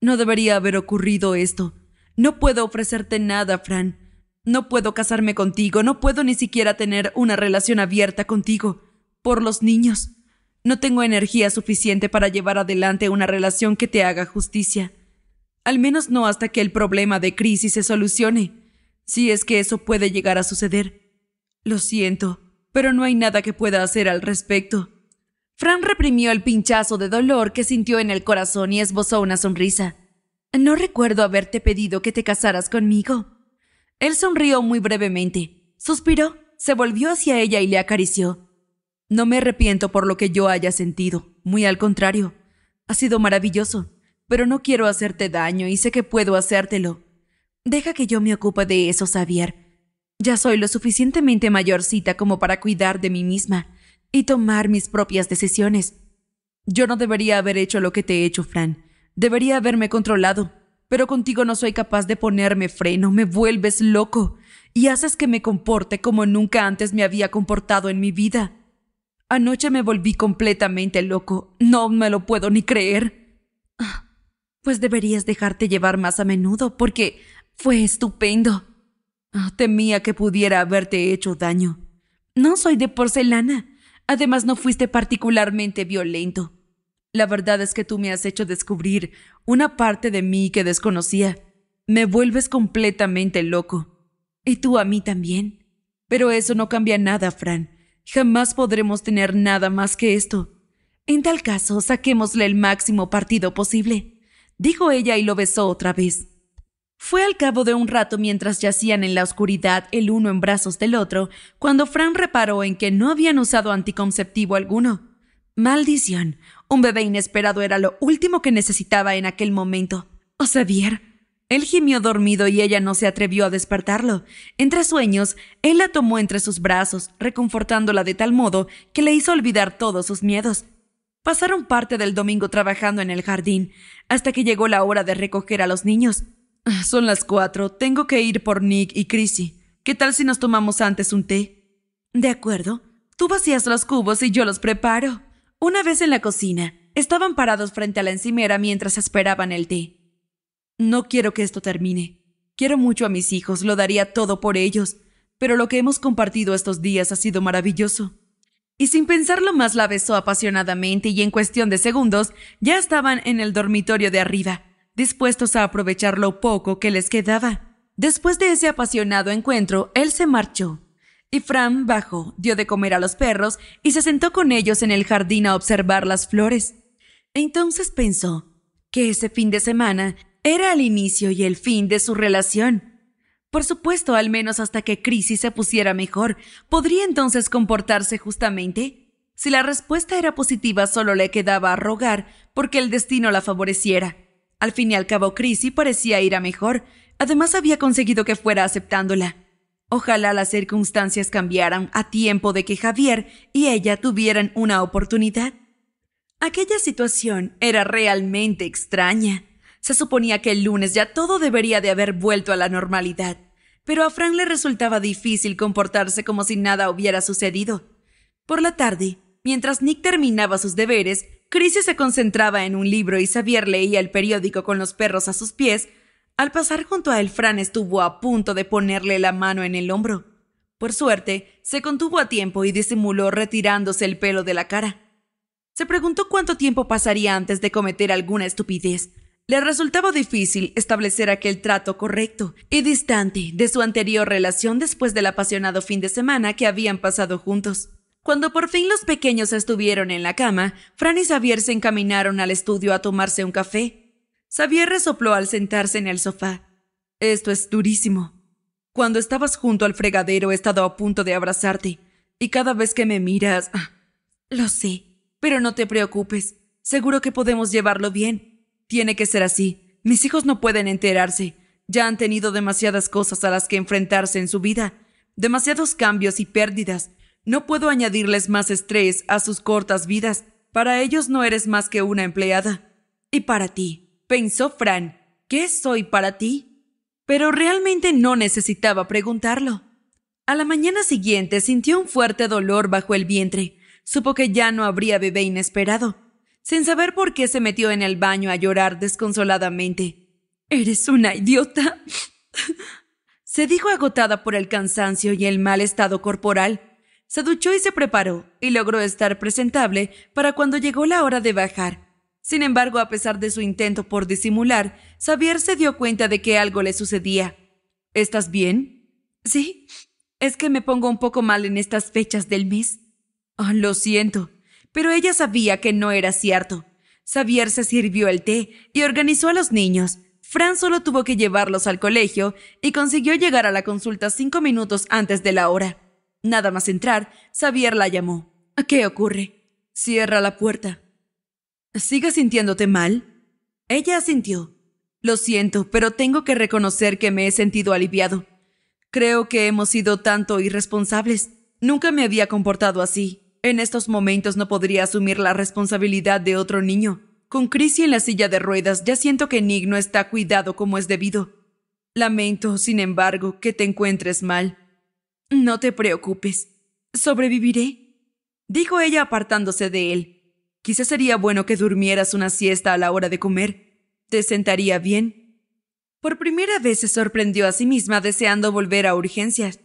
No debería haber ocurrido esto. No puedo ofrecerte nada, Fran. No puedo casarme contigo, no puedo ni siquiera tener una relación abierta contigo. Por los niños. No tengo energía suficiente para llevar adelante una relación que te haga justicia. Al menos no hasta que el problema de crisis se solucione, si es que eso puede llegar a suceder. Lo siento, pero no hay nada que pueda hacer al respecto. Fran reprimió el pinchazo de dolor que sintió en el corazón y esbozó una sonrisa. No recuerdo haberte pedido que te casaras conmigo. Él sonrió muy brevemente, suspiró, se volvió hacia ella y le acarició. No me arrepiento por lo que yo haya sentido, muy al contrario. Ha sido maravilloso, pero no quiero hacerte daño y sé que puedo hacértelo. Deja que yo me ocupe de eso, Xavier. Ya soy lo suficientemente mayorcita como para cuidar de mí misma y tomar mis propias decisiones. Yo no debería haber hecho lo que te he hecho, Fran. Debería haberme controlado, pero contigo no soy capaz de ponerme freno, me vuelves loco y haces que me comporte como nunca antes me había comportado en mi vida. Anoche me volví completamente loco. No me lo puedo ni creer. Ah, pues deberías dejarte llevar más a menudo, porque fue estupendo. Ah, temía que pudiera haberte hecho daño. No soy de porcelana. Además, no fuiste particularmente violento. La verdad es que tú me has hecho descubrir una parte de mí que desconocía. Me vuelves completamente loco. Y tú a mí también. Pero eso no cambia nada, Fran. Jamás podremos tener nada más que esto. En tal caso, saquémosle el máximo partido posible, dijo ella y lo besó otra vez. Fue al cabo de un rato mientras yacían en la oscuridad el uno en brazos del otro, cuando Fran reparó en que no habían usado anticonceptivo alguno. Maldición, un bebé inesperado era lo último que necesitaba en aquel momento. Osevier él gimió dormido y ella no se atrevió a despertarlo. Entre sueños, él la tomó entre sus brazos, reconfortándola de tal modo que le hizo olvidar todos sus miedos. Pasaron parte del domingo trabajando en el jardín, hasta que llegó la hora de recoger a los niños. Ah, son las cuatro, tengo que ir por Nick y Chrissy. ¿Qué tal si nos tomamos antes un té? De acuerdo. Tú vacías los cubos y yo los preparo. Una vez en la cocina, estaban parados frente a la encimera mientras esperaban el té. No quiero que esto termine. Quiero mucho a mis hijos, lo daría todo por ellos, pero lo que hemos compartido estos días ha sido maravilloso. Y sin pensarlo más la besó apasionadamente y en cuestión de segundos ya estaban en el dormitorio de arriba, dispuestos a aprovechar lo poco que les quedaba. Después de ese apasionado encuentro, él se marchó. Y Fran bajó, dio de comer a los perros y se sentó con ellos en el jardín a observar las flores. Entonces pensó que ese fin de semana era el inicio y el fin de su relación. Por supuesto, al menos hasta que Crisis se pusiera mejor, ¿podría entonces comportarse justamente? Si la respuesta era positiva, solo le quedaba rogar porque el destino la favoreciera. Al fin y al cabo, Crisis parecía ir a mejor. Además, había conseguido que fuera aceptándola. Ojalá las circunstancias cambiaran a tiempo de que Javier y ella tuvieran una oportunidad. Aquella situación era realmente extraña. Se suponía que el lunes ya todo debería de haber vuelto a la normalidad, pero a Fran le resultaba difícil comportarse como si nada hubiera sucedido. Por la tarde, mientras Nick terminaba sus deberes, Chrissy se concentraba en un libro y Xavier leía el periódico con los perros a sus pies. Al pasar junto a él, Fran estuvo a punto de ponerle la mano en el hombro. Por suerte, se contuvo a tiempo y disimuló retirándose el pelo de la cara. Se preguntó cuánto tiempo pasaría antes de cometer alguna estupidez, le resultaba difícil establecer aquel trato correcto y distante de su anterior relación después del apasionado fin de semana que habían pasado juntos. Cuando por fin los pequeños estuvieron en la cama, Fran y Xavier se encaminaron al estudio a tomarse un café. Xavier resopló al sentarse en el sofá. Esto es durísimo. Cuando estabas junto al fregadero he estado a punto de abrazarte, y cada vez que me miras... Ah, lo sé, pero no te preocupes, seguro que podemos llevarlo bien. Tiene que ser así. Mis hijos no pueden enterarse. Ya han tenido demasiadas cosas a las que enfrentarse en su vida, demasiados cambios y pérdidas. No puedo añadirles más estrés a sus cortas vidas. Para ellos no eres más que una empleada. Y para ti, pensó Fran, ¿qué soy para ti? Pero realmente no necesitaba preguntarlo. A la mañana siguiente sintió un fuerte dolor bajo el vientre. Supo que ya no habría bebé inesperado sin saber por qué se metió en el baño a llorar desconsoladamente. Eres una idiota. se dijo agotada por el cansancio y el mal estado corporal. Se duchó y se preparó, y logró estar presentable para cuando llegó la hora de bajar. Sin embargo, a pesar de su intento por disimular, Xavier se dio cuenta de que algo le sucedía. ¿Estás bien? Sí. Es que me pongo un poco mal en estas fechas del mes. Ah, lo siento pero ella sabía que no era cierto. Xavier se sirvió el té y organizó a los niños. Fran solo tuvo que llevarlos al colegio y consiguió llegar a la consulta cinco minutos antes de la hora. Nada más entrar, Xavier la llamó. ¿Qué ocurre? Cierra la puerta. ¿Sigues sintiéndote mal? Ella asintió. Lo siento, pero tengo que reconocer que me he sentido aliviado. Creo que hemos sido tanto irresponsables. Nunca me había comportado así. En estos momentos no podría asumir la responsabilidad de otro niño. Con Chrissy en la silla de ruedas ya siento que Nick no está cuidado como es debido. Lamento, sin embargo, que te encuentres mal. No te preocupes. Sobreviviré. Dijo ella apartándose de él. Quizás sería bueno que durmieras una siesta a la hora de comer. Te sentaría bien. Por primera vez se sorprendió a sí misma deseando volver a urgencias.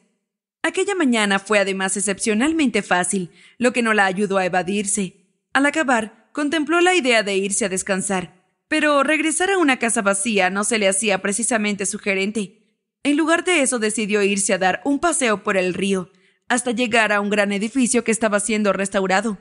Aquella mañana fue además excepcionalmente fácil, lo que no la ayudó a evadirse. Al acabar, contempló la idea de irse a descansar, pero regresar a una casa vacía no se le hacía precisamente sugerente. En lugar de eso decidió irse a dar un paseo por el río, hasta llegar a un gran edificio que estaba siendo restaurado.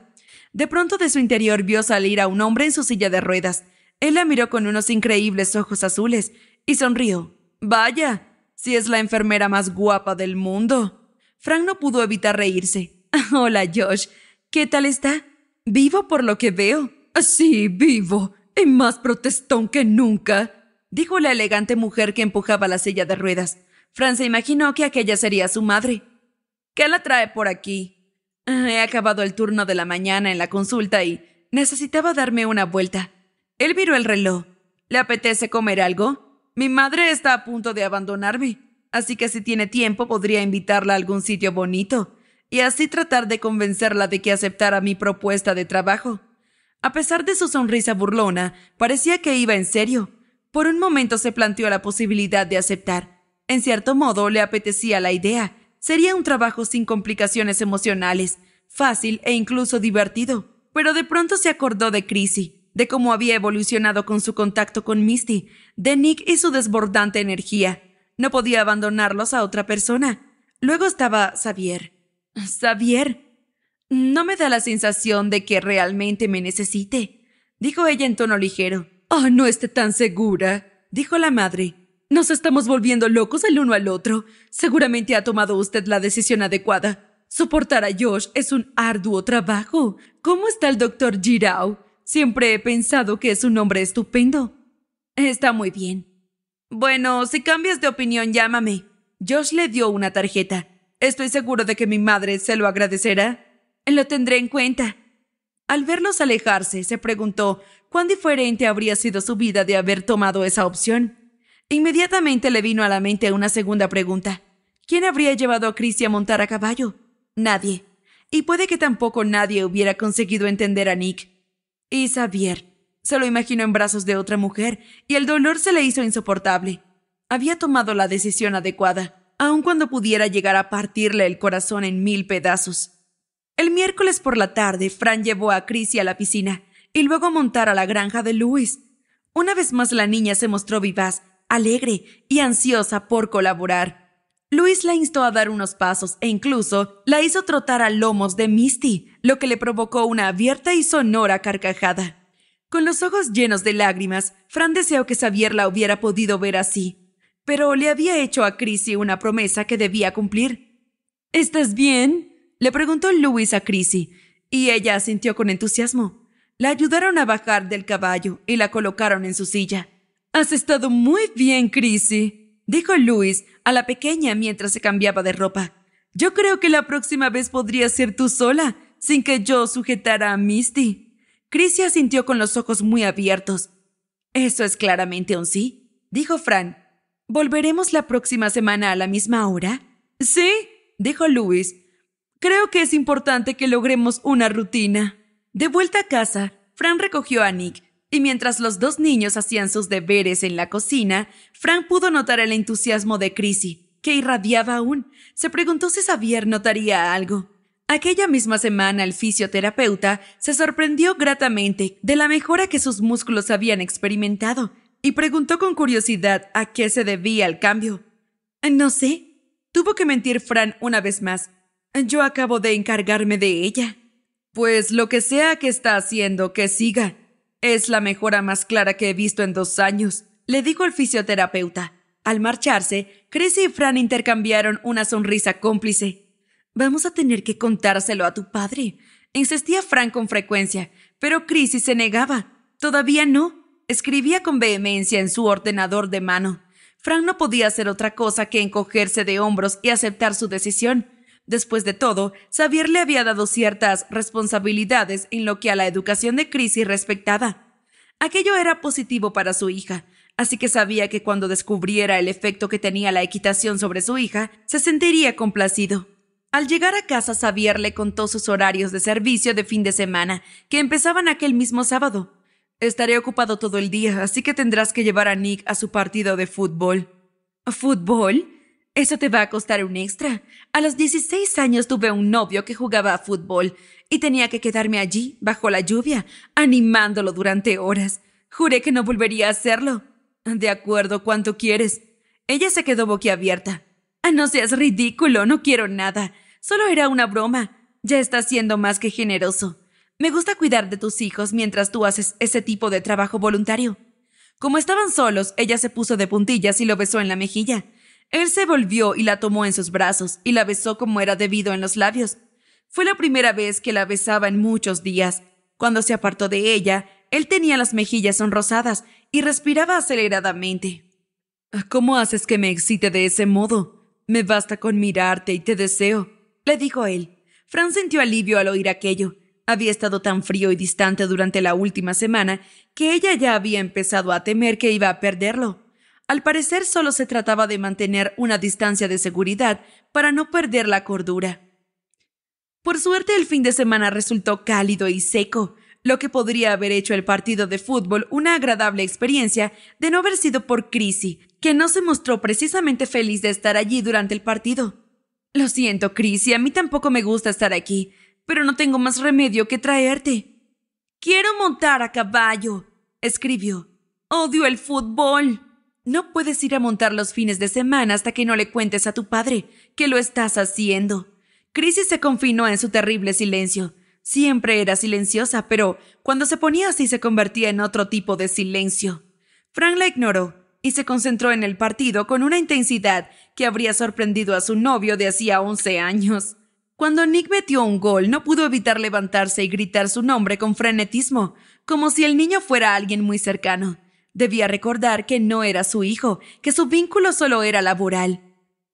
De pronto de su interior vio salir a un hombre en su silla de ruedas. Él la miró con unos increíbles ojos azules y sonrió. Vaya, si es la enfermera más guapa del mundo. Frank no pudo evitar reírse. Hola, Josh. ¿Qué tal está? Vivo por lo que veo. Sí, vivo. Y más protestón que nunca. Dijo la elegante mujer que empujaba la silla de ruedas. Fran se imaginó que aquella sería su madre. ¿Qué la trae por aquí? He acabado el turno de la mañana en la consulta y necesitaba darme una vuelta. Él miró el reloj. ¿Le apetece comer algo? Mi madre está a punto de abandonarme así que si tiene tiempo podría invitarla a algún sitio bonito y así tratar de convencerla de que aceptara mi propuesta de trabajo. A pesar de su sonrisa burlona, parecía que iba en serio. Por un momento se planteó la posibilidad de aceptar. En cierto modo le apetecía la idea. Sería un trabajo sin complicaciones emocionales, fácil e incluso divertido. Pero de pronto se acordó de Chrissy, de cómo había evolucionado con su contacto con Misty, de Nick y su desbordante energía. No podía abandonarlos a otra persona. Luego estaba Xavier. Xavier. No me da la sensación de que realmente me necesite, dijo ella en tono ligero. Oh, no esté tan segura, dijo la madre. Nos estamos volviendo locos el uno al otro. Seguramente ha tomado usted la decisión adecuada. Soportar a Josh es un arduo trabajo. ¿Cómo está el doctor Girau? Siempre he pensado que es un hombre estupendo. Está muy bien. Bueno, si cambias de opinión, llámame. Josh le dio una tarjeta. Estoy seguro de que mi madre se lo agradecerá. Lo tendré en cuenta. Al verlos alejarse, se preguntó cuán diferente habría sido su vida de haber tomado esa opción. Inmediatamente le vino a la mente una segunda pregunta. ¿Quién habría llevado a Chrissy a montar a caballo? Nadie. Y puede que tampoco nadie hubiera conseguido entender a Nick. Y se lo imaginó en brazos de otra mujer y el dolor se le hizo insoportable. Había tomado la decisión adecuada, aun cuando pudiera llegar a partirle el corazón en mil pedazos. El miércoles por la tarde, Fran llevó a Chrissy a la piscina y luego a montar a la granja de Luis. Una vez más la niña se mostró vivaz, alegre y ansiosa por colaborar. Luis la instó a dar unos pasos e incluso la hizo trotar a lomos de Misty, lo que le provocó una abierta y sonora carcajada. Con los ojos llenos de lágrimas, Fran deseó que Xavier la hubiera podido ver así, pero le había hecho a Chrissy una promesa que debía cumplir. ¿Estás bien? le preguntó Luis a Chrissy, y ella asintió con entusiasmo. La ayudaron a bajar del caballo y la colocaron en su silla. Has estado muy bien, Chrissy, dijo Luis a la pequeña mientras se cambiaba de ropa. Yo creo que la próxima vez podrías ser tú sola, sin que yo sujetara a Misty. Chrissy asintió con los ojos muy abiertos. Eso es claramente un sí, dijo Fran. ¿Volveremos la próxima semana a la misma hora? Sí, dijo Luis. Creo que es importante que logremos una rutina. De vuelta a casa, Fran recogió a Nick, y mientras los dos niños hacían sus deberes en la cocina, Fran pudo notar el entusiasmo de Chrissy, que irradiaba aún. Se preguntó si Xavier notaría algo. Aquella misma semana el fisioterapeuta se sorprendió gratamente de la mejora que sus músculos habían experimentado y preguntó con curiosidad a qué se debía el cambio. No sé, tuvo que mentir Fran una vez más. Yo acabo de encargarme de ella. Pues lo que sea que está haciendo, que siga. Es la mejora más clara que he visto en dos años, le dijo el fisioterapeuta. Al marcharse, Chris y Fran intercambiaron una sonrisa cómplice. Vamos a tener que contárselo a tu padre. Insistía Frank con frecuencia, pero Chrissy se negaba. Todavía no. Escribía con vehemencia en su ordenador de mano. Frank no podía hacer otra cosa que encogerse de hombros y aceptar su decisión. Después de todo, Xavier le había dado ciertas responsabilidades en lo que a la educación de Chrissy respectaba. Aquello era positivo para su hija, así que sabía que cuando descubriera el efecto que tenía la equitación sobre su hija, se sentiría complacido. Al llegar a casa, Xavier le contó sus horarios de servicio de fin de semana, que empezaban aquel mismo sábado. Estaré ocupado todo el día, así que tendrás que llevar a Nick a su partido de fútbol. ¿Fútbol? Eso te va a costar un extra. A los 16 años tuve un novio que jugaba a fútbol y tenía que quedarme allí, bajo la lluvia, animándolo durante horas. Juré que no volvería a hacerlo. De acuerdo, cuanto quieres. Ella se quedó boquiabierta. Ah, no seas ridículo, no quiero nada. Solo era una broma. Ya estás siendo más que generoso. Me gusta cuidar de tus hijos mientras tú haces ese tipo de trabajo voluntario. Como estaban solos, ella se puso de puntillas y lo besó en la mejilla. Él se volvió y la tomó en sus brazos y la besó como era debido en los labios. Fue la primera vez que la besaba en muchos días. Cuando se apartó de ella, él tenía las mejillas sonrosadas y respiraba aceleradamente. Ah, ¿Cómo haces que me excite de ese modo? Me basta con mirarte y te deseo, le dijo él. Fran sintió alivio al oír aquello. Había estado tan frío y distante durante la última semana que ella ya había empezado a temer que iba a perderlo. Al parecer solo se trataba de mantener una distancia de seguridad para no perder la cordura. Por suerte el fin de semana resultó cálido y seco lo que podría haber hecho el partido de fútbol una agradable experiencia de no haber sido por Chrissy, que no se mostró precisamente feliz de estar allí durante el partido. Lo siento, Chrissy, a mí tampoco me gusta estar aquí, pero no tengo más remedio que traerte. Quiero montar a caballo, escribió. Odio el fútbol. No puedes ir a montar los fines de semana hasta que no le cuentes a tu padre que lo estás haciendo. Crisi se confinó en su terrible silencio, Siempre era silenciosa, pero cuando se ponía así se convertía en otro tipo de silencio. Frank la ignoró y se concentró en el partido con una intensidad que habría sorprendido a su novio de hacía 11 años. Cuando Nick metió un gol, no pudo evitar levantarse y gritar su nombre con frenetismo, como si el niño fuera alguien muy cercano. Debía recordar que no era su hijo, que su vínculo solo era laboral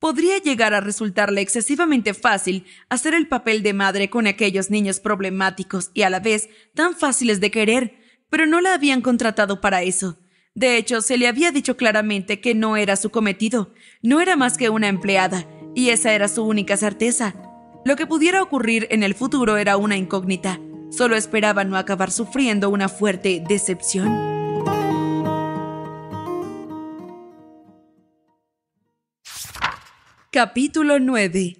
podría llegar a resultarle excesivamente fácil hacer el papel de madre con aquellos niños problemáticos y a la vez tan fáciles de querer, pero no la habían contratado para eso. De hecho, se le había dicho claramente que no era su cometido, no era más que una empleada, y esa era su única certeza. Lo que pudiera ocurrir en el futuro era una incógnita. Solo esperaba no acabar sufriendo una fuerte decepción. Capítulo 9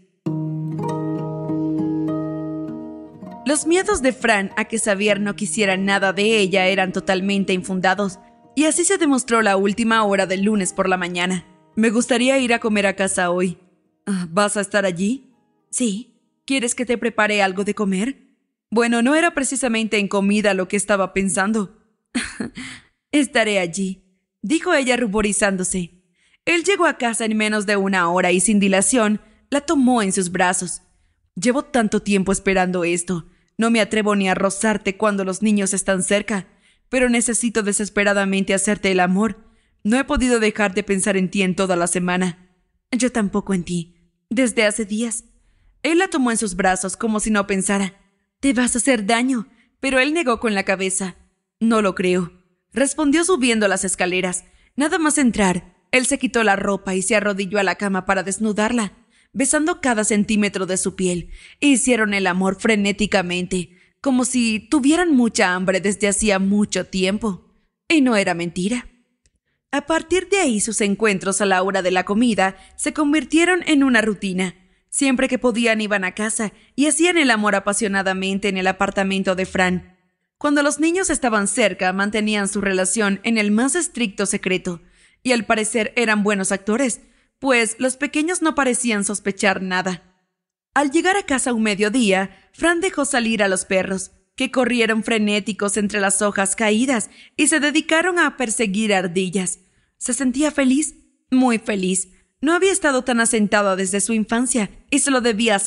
Los miedos de Fran a que Xavier no quisiera nada de ella eran totalmente infundados, y así se demostró la última hora del lunes por la mañana. Me gustaría ir a comer a casa hoy. Ah, ¿Vas a estar allí? Sí. ¿Quieres que te prepare algo de comer? Bueno, no era precisamente en comida lo que estaba pensando. Estaré allí, dijo ella ruborizándose. Él llegó a casa en menos de una hora y sin dilación la tomó en sus brazos. Llevo tanto tiempo esperando esto. No me atrevo ni a rozarte cuando los niños están cerca, pero necesito desesperadamente hacerte el amor. No he podido dejar de pensar en ti en toda la semana. Yo tampoco en ti. Desde hace días. Él la tomó en sus brazos como si no pensara. Te vas a hacer daño. Pero él negó con la cabeza. No lo creo. Respondió subiendo las escaleras. Nada más entrar, él se quitó la ropa y se arrodilló a la cama para desnudarla, besando cada centímetro de su piel. E hicieron el amor frenéticamente, como si tuvieran mucha hambre desde hacía mucho tiempo. Y no era mentira. A partir de ahí sus encuentros a la hora de la comida se convirtieron en una rutina. Siempre que podían iban a casa y hacían el amor apasionadamente en el apartamento de Fran. Cuando los niños estaban cerca mantenían su relación en el más estricto secreto, y al parecer eran buenos actores, pues los pequeños no parecían sospechar nada. Al llegar a casa un mediodía, Fran dejó salir a los perros, que corrieron frenéticos entre las hojas caídas y se dedicaron a perseguir ardillas. Se sentía feliz, muy feliz. No había estado tan asentado desde su infancia y se lo debía a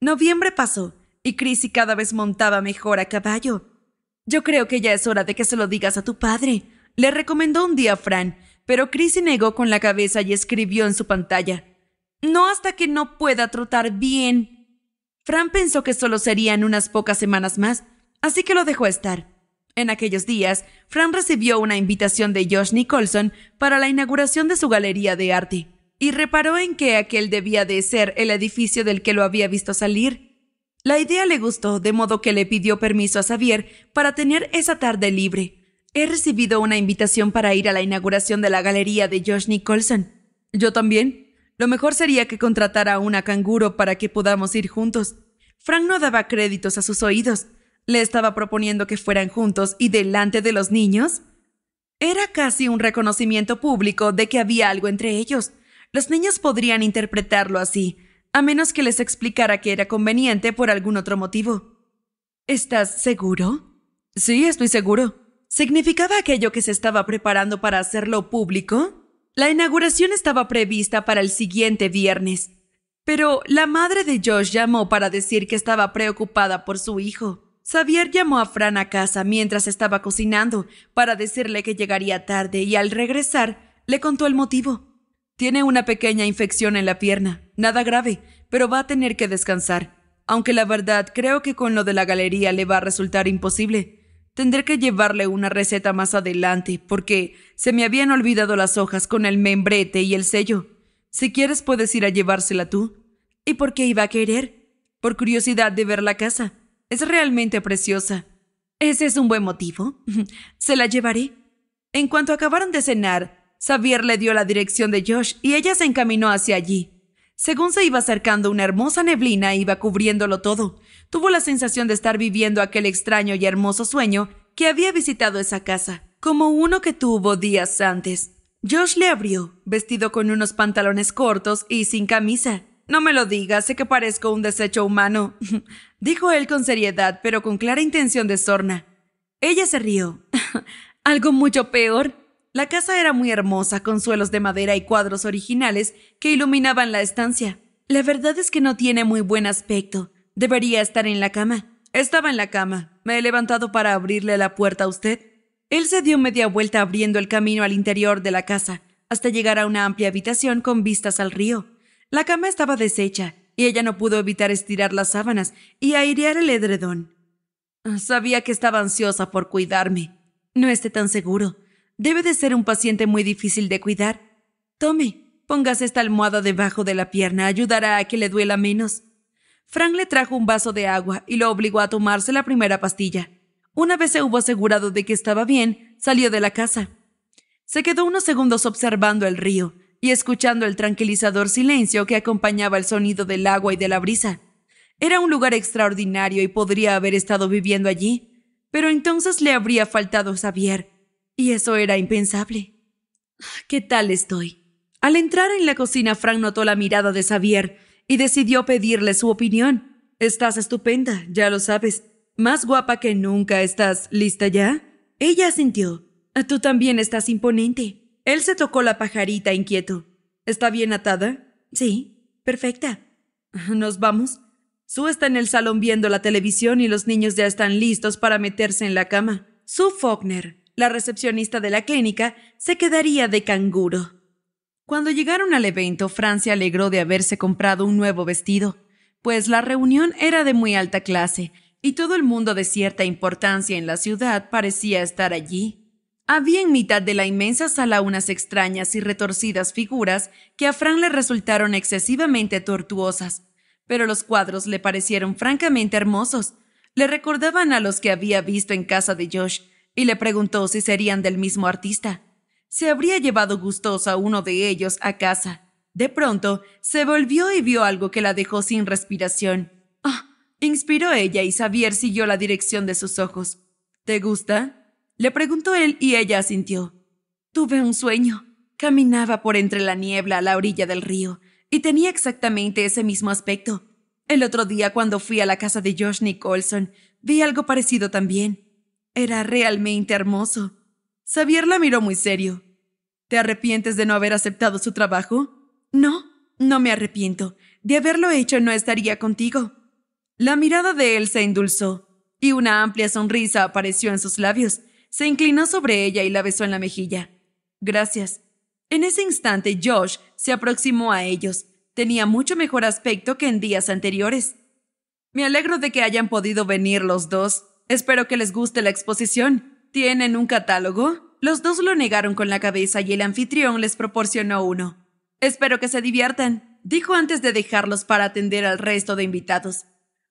Noviembre pasó y Chrissy cada vez montaba mejor a caballo. Yo creo que ya es hora de que se lo digas a tu padre, le recomendó un día Fran, pero Chris negó con la cabeza y escribió en su pantalla. No hasta que no pueda trotar bien. Fran pensó que solo serían unas pocas semanas más, así que lo dejó estar. En aquellos días, Fran recibió una invitación de Josh Nicholson para la inauguración de su galería de arte, y reparó en que aquel debía de ser el edificio del que lo había visto salir. La idea le gustó, de modo que le pidió permiso a Xavier para tener esa tarde libre. He recibido una invitación para ir a la inauguración de la galería de Josh Nicholson. Yo también. Lo mejor sería que contratara a una canguro para que podamos ir juntos. Frank no daba créditos a sus oídos. Le estaba proponiendo que fueran juntos y delante de los niños. Era casi un reconocimiento público de que había algo entre ellos. Los niños podrían interpretarlo así, a menos que les explicara que era conveniente por algún otro motivo. ¿Estás seguro? Sí, estoy seguro. ¿Significaba aquello que se estaba preparando para hacerlo público? La inauguración estaba prevista para el siguiente viernes, pero la madre de Josh llamó para decir que estaba preocupada por su hijo. Xavier llamó a Fran a casa mientras estaba cocinando para decirle que llegaría tarde y al regresar le contó el motivo. Tiene una pequeña infección en la pierna, nada grave, pero va a tener que descansar, aunque la verdad creo que con lo de la galería le va a resultar imposible. Tendré que llevarle una receta más adelante, porque se me habían olvidado las hojas con el membrete y el sello. Si quieres puedes ir a llevársela tú. ¿Y por qué iba a querer? Por curiosidad de ver la casa. Es realmente preciosa. Ese es un buen motivo. se la llevaré. En cuanto acabaron de cenar, Xavier le dio la dirección de Josh y ella se encaminó hacia allí. Según se iba acercando una hermosa neblina, iba cubriéndolo todo, tuvo la sensación de estar viviendo aquel extraño y hermoso sueño que había visitado esa casa, como uno que tuvo días antes. Josh le abrió, vestido con unos pantalones cortos y sin camisa. No me lo digas, sé que parezco un desecho humano, dijo él con seriedad, pero con clara intención de sorna. Ella se rió. Algo mucho peor. La casa era muy hermosa, con suelos de madera y cuadros originales que iluminaban la estancia. La verdad es que no tiene muy buen aspecto, Debería estar en la cama. Estaba en la cama. Me he levantado para abrirle la puerta a usted. Él se dio media vuelta abriendo el camino al interior de la casa, hasta llegar a una amplia habitación con vistas al río. La cama estaba deshecha, y ella no pudo evitar estirar las sábanas y airear el edredón. Sabía que estaba ansiosa por cuidarme. No esté tan seguro. Debe de ser un paciente muy difícil de cuidar. Tome, póngase esta almohada debajo de la pierna, ayudará a que le duela menos. Frank le trajo un vaso de agua y lo obligó a tomarse la primera pastilla. Una vez se hubo asegurado de que estaba bien, salió de la casa. Se quedó unos segundos observando el río y escuchando el tranquilizador silencio que acompañaba el sonido del agua y de la brisa. Era un lugar extraordinario y podría haber estado viviendo allí, pero entonces le habría faltado Xavier, y eso era impensable. ¿Qué tal estoy? Al entrar en la cocina, Frank notó la mirada de Xavier, y decidió pedirle su opinión. Estás estupenda, ya lo sabes. Más guapa que nunca estás. ¿Lista ya? Ella asintió. Tú también estás imponente. Él se tocó la pajarita inquieto. ¿Está bien atada? Sí, perfecta. ¿Nos vamos? Sue está en el salón viendo la televisión y los niños ya están listos para meterse en la cama. Sue Faulkner, la recepcionista de la clínica, se quedaría de canguro. Cuando llegaron al evento, Francia alegró de haberse comprado un nuevo vestido, pues la reunión era de muy alta clase y todo el mundo de cierta importancia en la ciudad parecía estar allí. Había en mitad de la inmensa sala unas extrañas y retorcidas figuras que a Fran le resultaron excesivamente tortuosas, pero los cuadros le parecieron francamente hermosos. Le recordaban a los que había visto en casa de Josh y le preguntó si serían del mismo artista. Se habría llevado gustosa uno de ellos a casa. De pronto, se volvió y vio algo que la dejó sin respiración. Ah, inspiró ella y Xavier siguió la dirección de sus ojos. ¿Te gusta? Le preguntó él y ella asintió. Tuve un sueño. Caminaba por entre la niebla a la orilla del río y tenía exactamente ese mismo aspecto. El otro día cuando fui a la casa de Josh Nicholson, vi algo parecido también. Era realmente hermoso. Xavier la miró muy serio. ¿Te arrepientes de no haber aceptado su trabajo? No, no me arrepiento. De haberlo hecho no estaría contigo. La mirada de él se endulzó, y una amplia sonrisa apareció en sus labios. Se inclinó sobre ella y la besó en la mejilla. Gracias. En ese instante Josh se aproximó a ellos. Tenía mucho mejor aspecto que en días anteriores. Me alegro de que hayan podido venir los dos. Espero que les guste la exposición. ¿Tienen un catálogo? Los dos lo negaron con la cabeza y el anfitrión les proporcionó uno. Espero que se diviertan, dijo antes de dejarlos para atender al resto de invitados.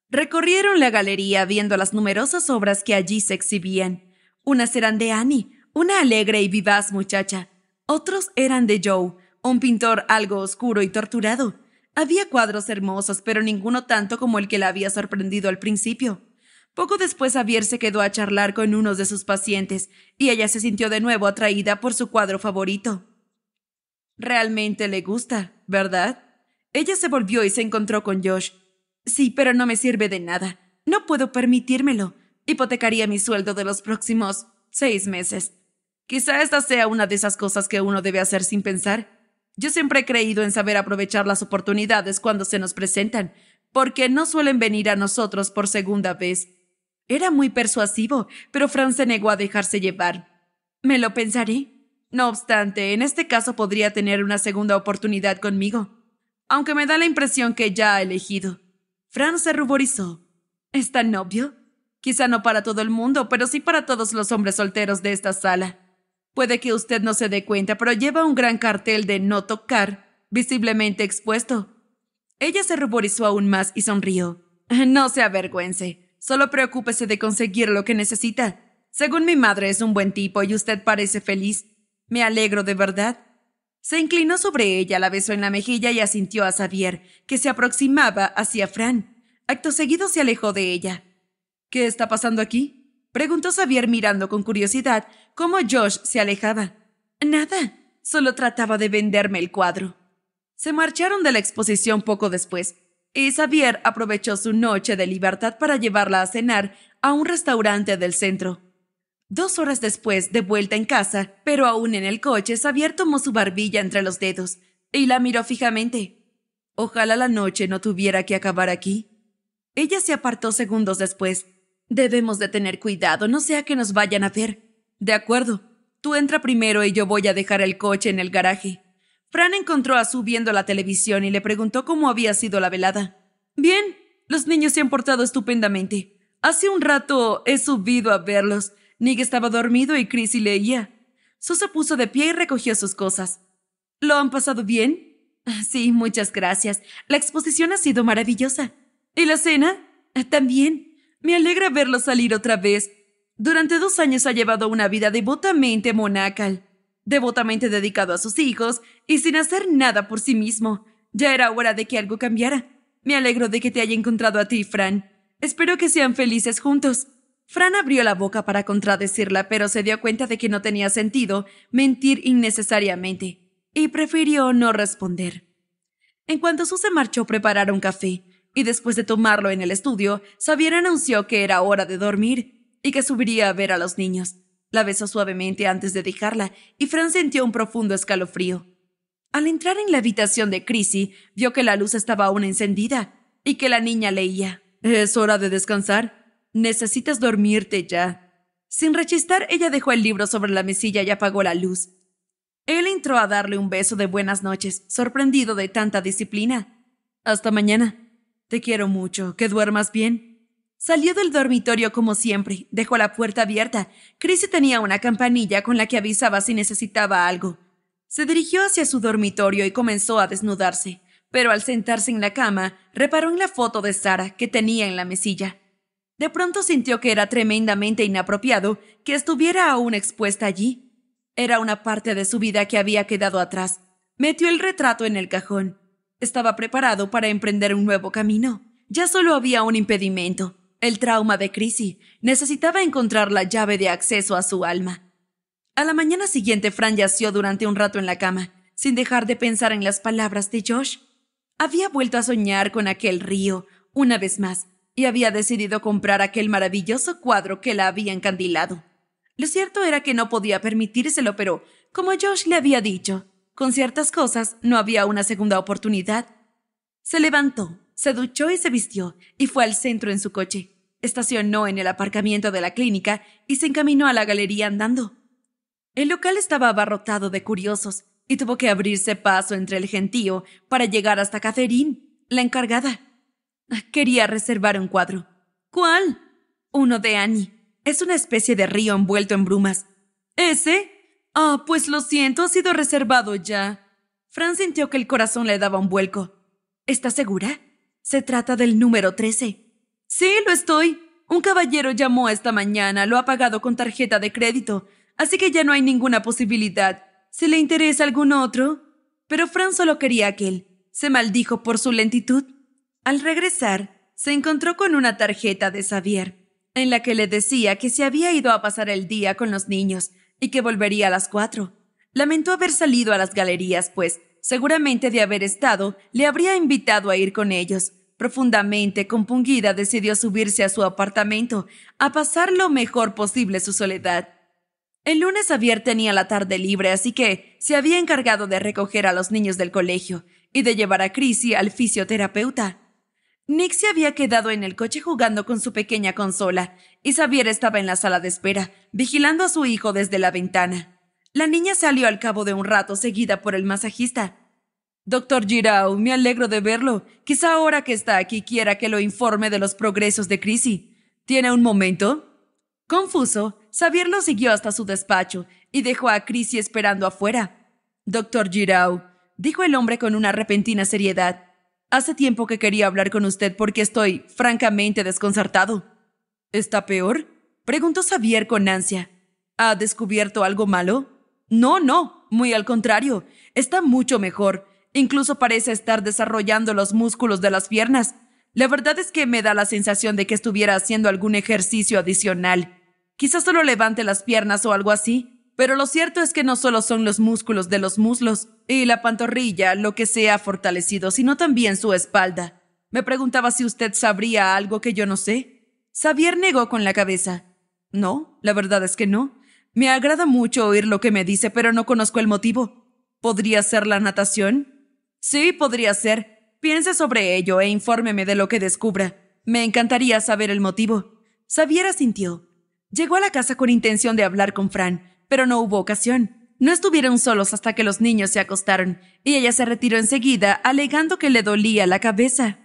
Recorrieron la galería viendo las numerosas obras que allí se exhibían. Unas eran de Annie, una alegre y vivaz muchacha. Otros eran de Joe, un pintor algo oscuro y torturado. Había cuadros hermosos, pero ninguno tanto como el que la había sorprendido al principio. Poco después Javier se quedó a charlar con uno de sus pacientes, y ella se sintió de nuevo atraída por su cuadro favorito. Realmente le gusta, ¿verdad? Ella se volvió y se encontró con Josh. Sí, pero no me sirve de nada. No puedo permitírmelo. Hipotecaría mi sueldo de los próximos seis meses. Quizá esta sea una de esas cosas que uno debe hacer sin pensar. Yo siempre he creído en saber aprovechar las oportunidades cuando se nos presentan, porque no suelen venir a nosotros por segunda vez. Era muy persuasivo, pero Fran se negó a dejarse llevar. Me lo pensaré. No obstante, en este caso podría tener una segunda oportunidad conmigo, aunque me da la impresión que ya ha elegido. Fran se ruborizó. ¿Es tan obvio? Quizá no para todo el mundo, pero sí para todos los hombres solteros de esta sala. Puede que usted no se dé cuenta, pero lleva un gran cartel de no tocar, visiblemente expuesto. Ella se ruborizó aún más y sonrió. No se avergüence. Solo preocúpese de conseguir lo que necesita. Según mi madre es un buen tipo y usted parece feliz. Me alegro de verdad. Se inclinó sobre ella, la besó en la mejilla y asintió a Xavier, que se aproximaba hacia Fran. Acto seguido se alejó de ella. ¿Qué está pasando aquí? preguntó Xavier mirando con curiosidad cómo Josh se alejaba. Nada, solo trataba de venderme el cuadro. Se marcharon de la exposición poco después, y Xavier aprovechó su noche de libertad para llevarla a cenar a un restaurante del centro. Dos horas después, de vuelta en casa, pero aún en el coche, Xavier tomó su barbilla entre los dedos y la miró fijamente. Ojalá la noche no tuviera que acabar aquí. Ella se apartó segundos después. Debemos de tener cuidado, no sea que nos vayan a ver. De acuerdo, tú entra primero y yo voy a dejar el coche en el garaje. Fran encontró a Sue viendo la televisión y le preguntó cómo había sido la velada. Bien, los niños se han portado estupendamente. Hace un rato he subido a verlos. Nick estaba dormido y Chrissy leía. se puso de pie y recogió sus cosas. ¿Lo han pasado bien? Sí, muchas gracias. La exposición ha sido maravillosa. ¿Y la cena? También. Me alegra verlo salir otra vez. Durante dos años ha llevado una vida devotamente monacal devotamente dedicado a sus hijos y sin hacer nada por sí mismo. Ya era hora de que algo cambiara. Me alegro de que te haya encontrado a ti, Fran. Espero que sean felices juntos. Fran abrió la boca para contradecirla, pero se dio cuenta de que no tenía sentido mentir innecesariamente, y prefirió no responder. En cuanto Sue se marchó preparar un café, y después de tomarlo en el estudio, Xavier anunció que era hora de dormir y que subiría a ver a los niños. La besó suavemente antes de dejarla y Fran sintió un profundo escalofrío. Al entrar en la habitación de Chrissy, vio que la luz estaba aún encendida y que la niña leía. Es hora de descansar. Necesitas dormirte ya. Sin rechistar, ella dejó el libro sobre la mesilla y apagó la luz. Él entró a darle un beso de buenas noches, sorprendido de tanta disciplina. Hasta mañana. Te quiero mucho. Que duermas bien. Salió del dormitorio como siempre, dejó la puerta abierta. Chrissy tenía una campanilla con la que avisaba si necesitaba algo. Se dirigió hacia su dormitorio y comenzó a desnudarse, pero al sentarse en la cama, reparó en la foto de Sara que tenía en la mesilla. De pronto sintió que era tremendamente inapropiado que estuviera aún expuesta allí. Era una parte de su vida que había quedado atrás. Metió el retrato en el cajón. Estaba preparado para emprender un nuevo camino. Ya solo había un impedimento el trauma de Chrissy necesitaba encontrar la llave de acceso a su alma. A la mañana siguiente, Fran yació durante un rato en la cama, sin dejar de pensar en las palabras de Josh. Había vuelto a soñar con aquel río, una vez más, y había decidido comprar aquel maravilloso cuadro que la había encandilado. Lo cierto era que no podía permitírselo, pero, como Josh le había dicho, con ciertas cosas no había una segunda oportunidad. Se levantó, se duchó y se vistió, y fue al centro en su coche. Estacionó en el aparcamiento de la clínica y se encaminó a la galería andando. El local estaba abarrotado de curiosos y tuvo que abrirse paso entre el gentío para llegar hasta Catherine, la encargada. Quería reservar un cuadro. ¿Cuál? Uno de Annie. Es una especie de río envuelto en brumas. ¿Ese? Ah, pues lo siento, ha sido reservado ya. Fran sintió que el corazón le daba un vuelco. ¿Estás segura? Se trata del número 13. Sí, lo estoy. Un caballero llamó esta mañana, lo ha pagado con tarjeta de crédito, así que ya no hay ninguna posibilidad. ¿Se le interesa algún otro? Pero Fran solo quería aquel. Se maldijo por su lentitud. Al regresar, se encontró con una tarjeta de Xavier, en la que le decía que se había ido a pasar el día con los niños y que volvería a las cuatro. Lamentó haber salido a las galerías, pues seguramente de haber estado le habría invitado a ir con ellos, Profundamente compungida, decidió subirse a su apartamento a pasar lo mejor posible su soledad. El lunes Xavier tenía la tarde libre, así que se había encargado de recoger a los niños del colegio y de llevar a Chrissy al fisioterapeuta. Nick se había quedado en el coche jugando con su pequeña consola y Xavier estaba en la sala de espera, vigilando a su hijo desde la ventana. La niña salió al cabo de un rato seguida por el masajista, Doctor Giraud, me alegro de verlo. Quizá ahora que está aquí quiera que lo informe de los progresos de Crisi. ¿Tiene un momento? Confuso, Xavier lo siguió hasta su despacho y dejó a Crisi esperando afuera. Doctor Giraud, dijo el hombre con una repentina seriedad, hace tiempo que quería hablar con usted porque estoy francamente desconcertado. ¿Está peor? preguntó Xavier con ansia. ¿Ha descubierto algo malo? No, no, muy al contrario, está mucho mejor Incluso parece estar desarrollando los músculos de las piernas. La verdad es que me da la sensación de que estuviera haciendo algún ejercicio adicional. Quizás solo levante las piernas o algo así, pero lo cierto es que no solo son los músculos de los muslos y la pantorrilla lo que se ha fortalecido, sino también su espalda. Me preguntaba si usted sabría algo que yo no sé. Xavier negó con la cabeza. No, la verdad es que no. Me agrada mucho oír lo que me dice, pero no conozco el motivo. ¿Podría ser la natación? Sí, podría ser. Piense sobre ello e infórmeme de lo que descubra. Me encantaría saber el motivo. Xavier sintió. Llegó a la casa con intención de hablar con Fran, pero no hubo ocasión. No estuvieron solos hasta que los niños se acostaron, y ella se retiró enseguida, alegando que le dolía la cabeza.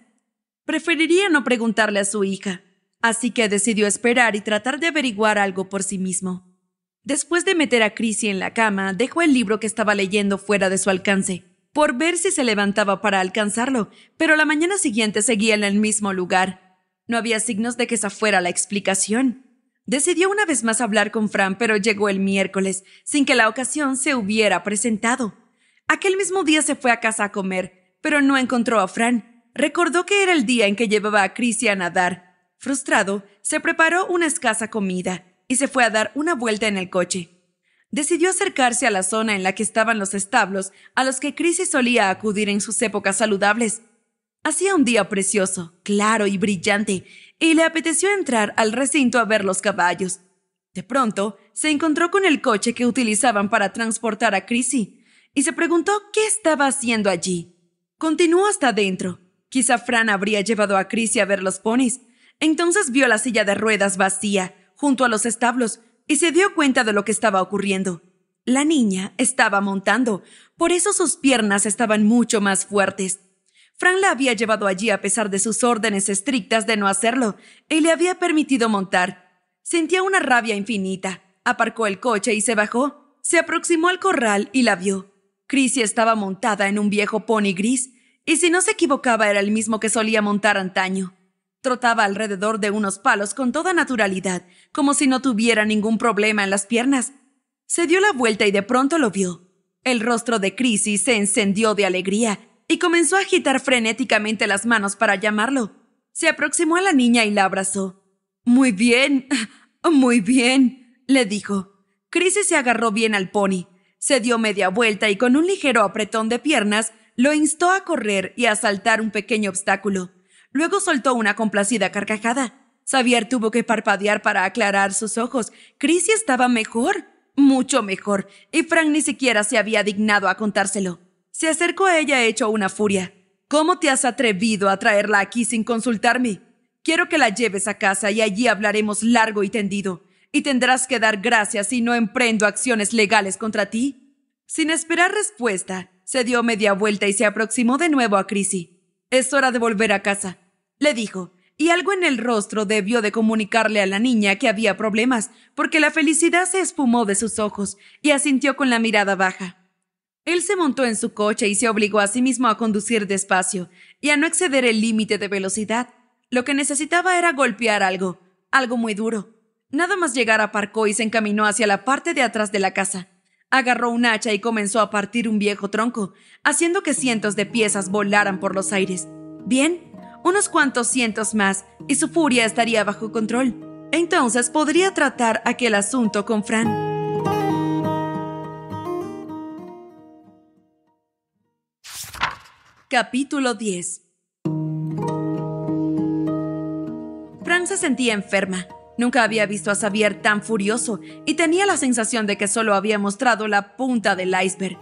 Preferiría no preguntarle a su hija, así que decidió esperar y tratar de averiguar algo por sí mismo. Después de meter a Chrissy en la cama, dejó el libro que estaba leyendo fuera de su alcance por ver si se levantaba para alcanzarlo, pero la mañana siguiente seguía en el mismo lugar. No había signos de que esa fuera la explicación. Decidió una vez más hablar con Fran, pero llegó el miércoles, sin que la ocasión se hubiera presentado. Aquel mismo día se fue a casa a comer, pero no encontró a Fran. Recordó que era el día en que llevaba a cristian a nadar. Frustrado, se preparó una escasa comida y se fue a dar una vuelta en el coche decidió acercarse a la zona en la que estaban los establos a los que Chrissy solía acudir en sus épocas saludables. Hacía un día precioso, claro y brillante, y le apeteció entrar al recinto a ver los caballos. De pronto, se encontró con el coche que utilizaban para transportar a Chrissy y se preguntó qué estaba haciendo allí. Continuó hasta adentro. Quizá Fran habría llevado a Chrissy a ver los ponis. Entonces vio la silla de ruedas vacía, junto a los establos, y se dio cuenta de lo que estaba ocurriendo. La niña estaba montando, por eso sus piernas estaban mucho más fuertes. Fran la había llevado allí a pesar de sus órdenes estrictas de no hacerlo, y le había permitido montar. Sentía una rabia infinita. Aparcó el coche y se bajó. Se aproximó al corral y la vio. Chrissy estaba montada en un viejo pony gris, y si no se equivocaba era el mismo que solía montar antaño. Trotaba alrededor de unos palos con toda naturalidad, como si no tuviera ningún problema en las piernas. Se dio la vuelta y de pronto lo vio. El rostro de Chrissy se encendió de alegría y comenzó a agitar frenéticamente las manos para llamarlo. Se aproximó a la niña y la abrazó. Muy bien, muy bien, le dijo. crisis se agarró bien al pony, se dio media vuelta y con un ligero apretón de piernas lo instó a correr y a saltar un pequeño obstáculo. Luego soltó una complacida carcajada. Xavier tuvo que parpadear para aclarar sus ojos. ¿Crisi estaba mejor, mucho mejor, y Frank ni siquiera se había dignado a contárselo. Se acercó a ella hecho una furia. ¿Cómo te has atrevido a traerla aquí sin consultarme? Quiero que la lleves a casa y allí hablaremos largo y tendido, y tendrás que dar gracias si no emprendo acciones legales contra ti. Sin esperar respuesta, se dio media vuelta y se aproximó de nuevo a crisi es hora de volver a casa, le dijo, y algo en el rostro debió de comunicarle a la niña que había problemas, porque la felicidad se espumó de sus ojos y asintió con la mirada baja. Él se montó en su coche y se obligó a sí mismo a conducir despacio y a no exceder el límite de velocidad. Lo que necesitaba era golpear algo, algo muy duro. Nada más llegar aparcó y se encaminó hacia la parte de atrás de la casa agarró un hacha y comenzó a partir un viejo tronco, haciendo que cientos de piezas volaran por los aires. Bien, unos cuantos cientos más, y su furia estaría bajo control. Entonces podría tratar aquel asunto con Fran. Capítulo 10 Fran se sentía enferma. Nunca había visto a Xavier tan furioso y tenía la sensación de que solo había mostrado la punta del iceberg.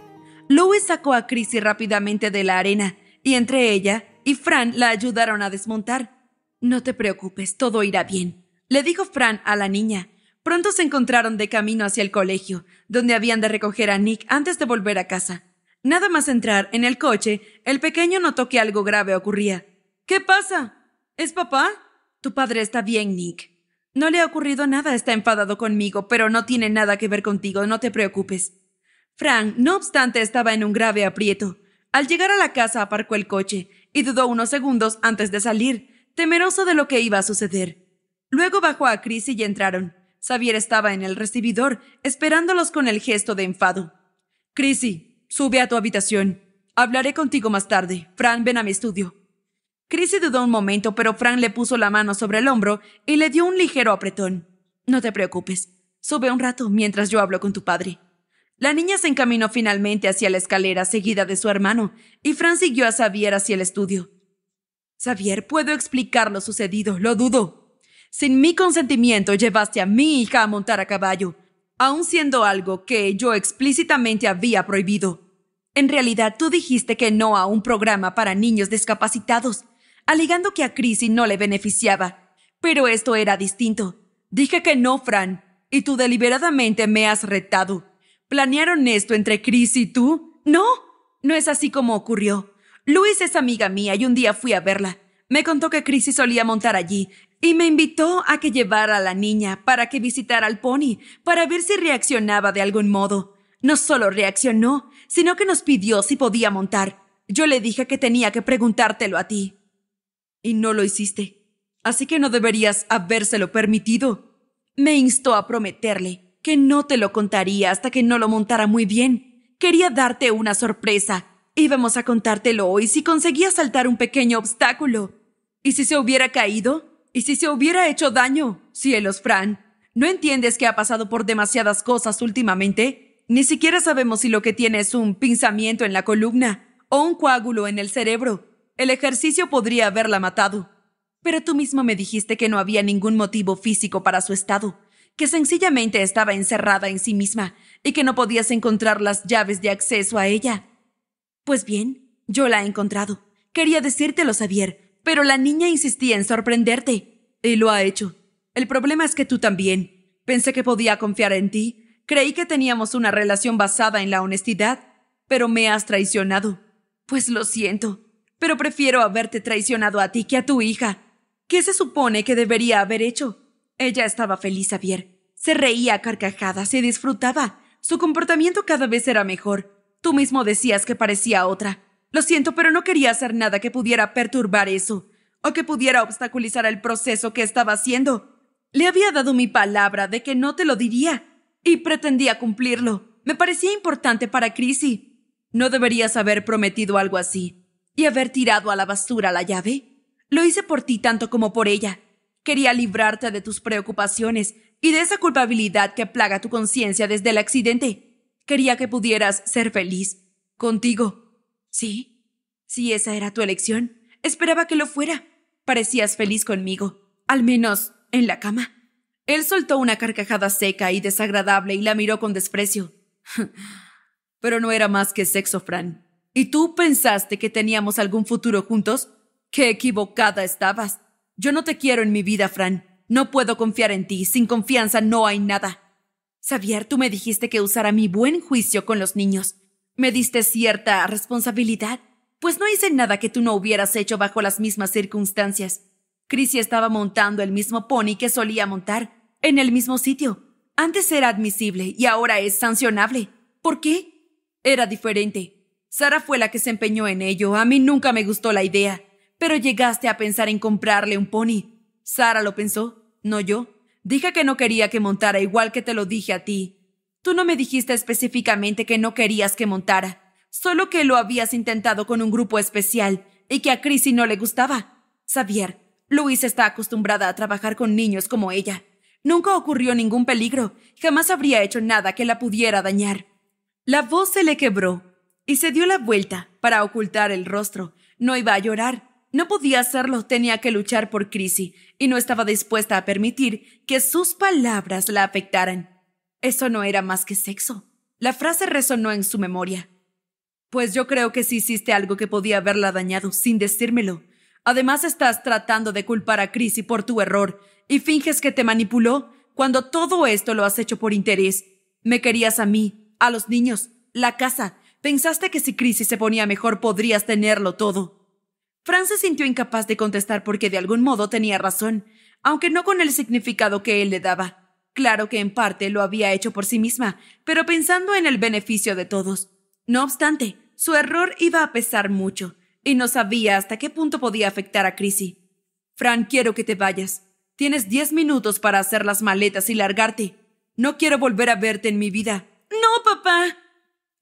Louis sacó a Chrissy rápidamente de la arena y entre ella y Fran la ayudaron a desmontar. No te preocupes, todo irá bien, le dijo Fran a la niña. Pronto se encontraron de camino hacia el colegio, donde habían de recoger a Nick antes de volver a casa. Nada más entrar en el coche, el pequeño notó que algo grave ocurría. ¿Qué pasa? ¿Es papá? Tu padre está bien, Nick, no le ha ocurrido nada, está enfadado conmigo, pero no tiene nada que ver contigo, no te preocupes. Frank, no obstante, estaba en un grave aprieto. Al llegar a la casa aparcó el coche y dudó unos segundos antes de salir, temeroso de lo que iba a suceder. Luego bajó a Chrissy y entraron. Xavier estaba en el recibidor, esperándolos con el gesto de enfado. Chrissy, sube a tu habitación. Hablaré contigo más tarde. Fran, ven a mi estudio. Chris dudó un momento, pero Fran le puso la mano sobre el hombro y le dio un ligero apretón. No te preocupes, sube un rato mientras yo hablo con tu padre. La niña se encaminó finalmente hacia la escalera seguida de su hermano, y Fran siguió a Xavier hacia el estudio. Xavier, puedo explicar lo sucedido, lo dudo. Sin mi consentimiento llevaste a mi hija a montar a caballo, aun siendo algo que yo explícitamente había prohibido. En realidad tú dijiste que no a un programa para niños discapacitados, alegando que a Chrissy no le beneficiaba. Pero esto era distinto. Dije que no, Fran, y tú deliberadamente me has retado. ¿Planearon esto entre Chris y tú? No, no es así como ocurrió. Luis es amiga mía y un día fui a verla. Me contó que Chrissy solía montar allí y me invitó a que llevara a la niña para que visitara al pony, para ver si reaccionaba de algún modo. No solo reaccionó, sino que nos pidió si podía montar. Yo le dije que tenía que preguntártelo a ti y no lo hiciste. Así que no deberías habérselo permitido. Me instó a prometerle que no te lo contaría hasta que no lo montara muy bien. Quería darte una sorpresa. Íbamos a contártelo hoy si conseguía saltar un pequeño obstáculo. ¿Y si se hubiera caído? ¿Y si se hubiera hecho daño? Cielos, Fran. ¿No entiendes que ha pasado por demasiadas cosas últimamente? Ni siquiera sabemos si lo que tiene es un pinzamiento en la columna o un coágulo en el cerebro. El ejercicio podría haberla matado. Pero tú mismo me dijiste que no había ningún motivo físico para su estado, que sencillamente estaba encerrada en sí misma y que no podías encontrar las llaves de acceso a ella. Pues bien, yo la he encontrado. Quería decírtelo, Xavier, pero la niña insistía en sorprenderte. Y lo ha hecho. El problema es que tú también. Pensé que podía confiar en ti. Creí que teníamos una relación basada en la honestidad, pero me has traicionado. Pues lo siento pero prefiero haberte traicionado a ti que a tu hija. ¿Qué se supone que debería haber hecho? Ella estaba feliz, Javier. Se reía a carcajadas, se disfrutaba. Su comportamiento cada vez era mejor. Tú mismo decías que parecía otra. Lo siento, pero no quería hacer nada que pudiera perturbar eso, o que pudiera obstaculizar el proceso que estaba haciendo. Le había dado mi palabra de que no te lo diría, y pretendía cumplirlo. Me parecía importante para Chrissy. No deberías haber prometido algo así y haber tirado a la basura la llave? Lo hice por ti tanto como por ella. Quería librarte de tus preocupaciones y de esa culpabilidad que plaga tu conciencia desde el accidente. Quería que pudieras ser feliz contigo. Sí, si esa era tu elección, esperaba que lo fuera. Parecías feliz conmigo, al menos en la cama. Él soltó una carcajada seca y desagradable y la miró con desprecio. Pero no era más que sexo, Fran. ¿Y tú pensaste que teníamos algún futuro juntos? ¡Qué equivocada estabas! Yo no te quiero en mi vida, Fran. No puedo confiar en ti. Sin confianza no hay nada. Xavier, tú me dijiste que usara mi buen juicio con los niños. Me diste cierta responsabilidad, pues no hice nada que tú no hubieras hecho bajo las mismas circunstancias. Chrissy estaba montando el mismo pony que solía montar, en el mismo sitio. Antes era admisible y ahora es sancionable. ¿Por qué? Era diferente. Sara fue la que se empeñó en ello. A mí nunca me gustó la idea. Pero llegaste a pensar en comprarle un pony. Sara lo pensó, no yo. Dije que no quería que montara igual que te lo dije a ti. Tú no me dijiste específicamente que no querías que montara, solo que lo habías intentado con un grupo especial y que a Chrissy no le gustaba. Xavier, Luis está acostumbrada a trabajar con niños como ella. Nunca ocurrió ningún peligro, jamás habría hecho nada que la pudiera dañar. La voz se le quebró y se dio la vuelta para ocultar el rostro. No iba a llorar. No podía hacerlo, tenía que luchar por Chrissy, y no estaba dispuesta a permitir que sus palabras la afectaran. Eso no era más que sexo. La frase resonó en su memoria. Pues yo creo que sí hiciste algo que podía haberla dañado sin decírmelo. Además estás tratando de culpar a Chrissy por tu error y finges que te manipuló cuando todo esto lo has hecho por interés. Me querías a mí, a los niños, la casa, Pensaste que si crisis se ponía mejor podrías tenerlo todo. Fran se sintió incapaz de contestar porque de algún modo tenía razón, aunque no con el significado que él le daba. Claro que en parte lo había hecho por sí misma, pero pensando en el beneficio de todos. No obstante, su error iba a pesar mucho, y no sabía hasta qué punto podía afectar a Chrissy. Fran, quiero que te vayas. Tienes diez minutos para hacer las maletas y largarte. No quiero volver a verte en mi vida. No, papá.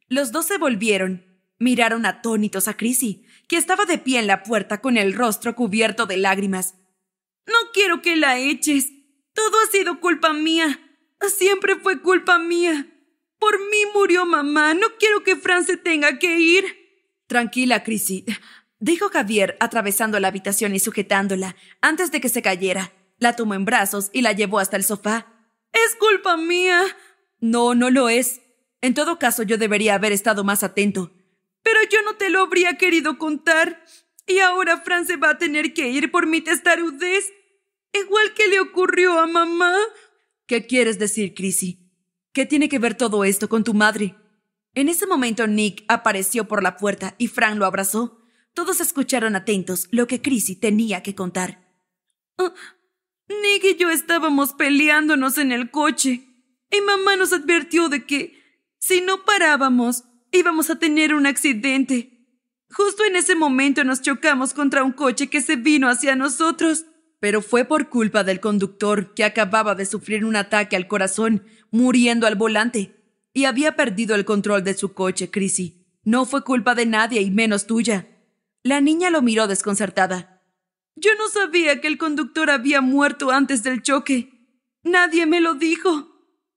Los dos se volvieron. Miraron atónitos a Chrissy, que estaba de pie en la puerta con el rostro cubierto de lágrimas. No quiero que la eches. Todo ha sido culpa mía. Siempre fue culpa mía. Por mí murió mamá. No quiero que Fran se tenga que ir. Tranquila, Chrissy, dijo Javier, atravesando la habitación y sujetándola, antes de que se cayera. La tomó en brazos y la llevó hasta el sofá. Es culpa mía. No, no lo es, en todo caso, yo debería haber estado más atento. Pero yo no te lo habría querido contar. Y ahora Fran se va a tener que ir por mi testarudez. Igual que le ocurrió a mamá. ¿Qué quieres decir, Chrissy? ¿Qué tiene que ver todo esto con tu madre? En ese momento Nick apareció por la puerta y Fran lo abrazó. Todos escucharon atentos lo que Chrissy tenía que contar. Ah, Nick y yo estábamos peleándonos en el coche. Y mamá nos advirtió de que si no parábamos, íbamos a tener un accidente. Justo en ese momento nos chocamos contra un coche que se vino hacia nosotros. Pero fue por culpa del conductor, que acababa de sufrir un ataque al corazón, muriendo al volante. Y había perdido el control de su coche, Chrissy. No fue culpa de nadie y menos tuya. La niña lo miró desconcertada. Yo no sabía que el conductor había muerto antes del choque. Nadie me lo dijo.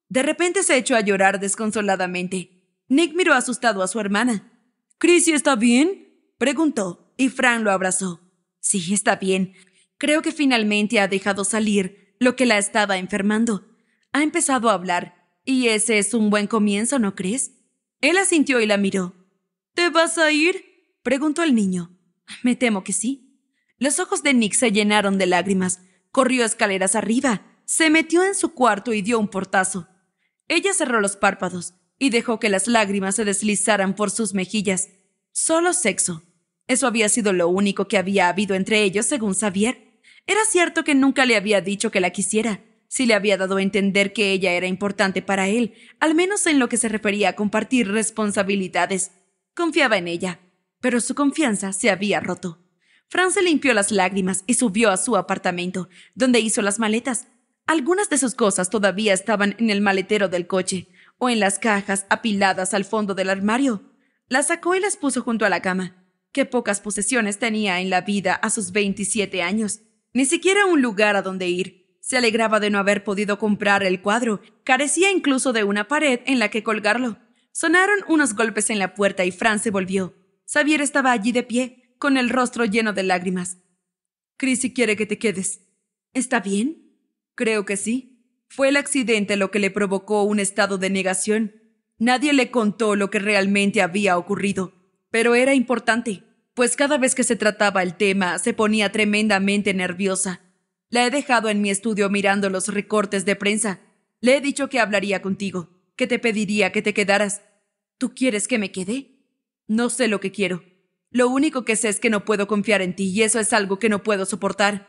De repente se echó a llorar desconsoladamente. Nick miró asustado a su hermana. ¿Chrissy está bien? preguntó, y Fran lo abrazó. Sí, está bien. Creo que finalmente ha dejado salir lo que la estaba enfermando. Ha empezado a hablar, y ese es un buen comienzo, ¿no crees? Él asintió y la miró. ¿Te vas a ir? preguntó el niño. Me temo que sí. Los ojos de Nick se llenaron de lágrimas. Corrió escaleras arriba, se metió en su cuarto y dio un portazo. Ella cerró los párpados y dejó que las lágrimas se deslizaran por sus mejillas. Solo sexo. Eso había sido lo único que había habido entre ellos, según Xavier. Era cierto que nunca le había dicho que la quisiera. si le había dado a entender que ella era importante para él, al menos en lo que se refería a compartir responsabilidades. Confiaba en ella, pero su confianza se había roto. Fran se limpió las lágrimas y subió a su apartamento, donde hizo las maletas, algunas de sus cosas todavía estaban en el maletero del coche o en las cajas apiladas al fondo del armario. Las sacó y las puso junto a la cama. Qué pocas posesiones tenía en la vida a sus 27 años. Ni siquiera un lugar a donde ir. Se alegraba de no haber podido comprar el cuadro. Carecía incluso de una pared en la que colgarlo. Sonaron unos golpes en la puerta y Fran se volvió. Xavier estaba allí de pie, con el rostro lleno de lágrimas. Chrissy quiere que te quedes. ¿Está bien? Creo que sí. Fue el accidente lo que le provocó un estado de negación. Nadie le contó lo que realmente había ocurrido, pero era importante, pues cada vez que se trataba el tema se ponía tremendamente nerviosa. La he dejado en mi estudio mirando los recortes de prensa. Le he dicho que hablaría contigo, que te pediría que te quedaras. ¿Tú quieres que me quede? No sé lo que quiero. Lo único que sé es que no puedo confiar en ti y eso es algo que no puedo soportar.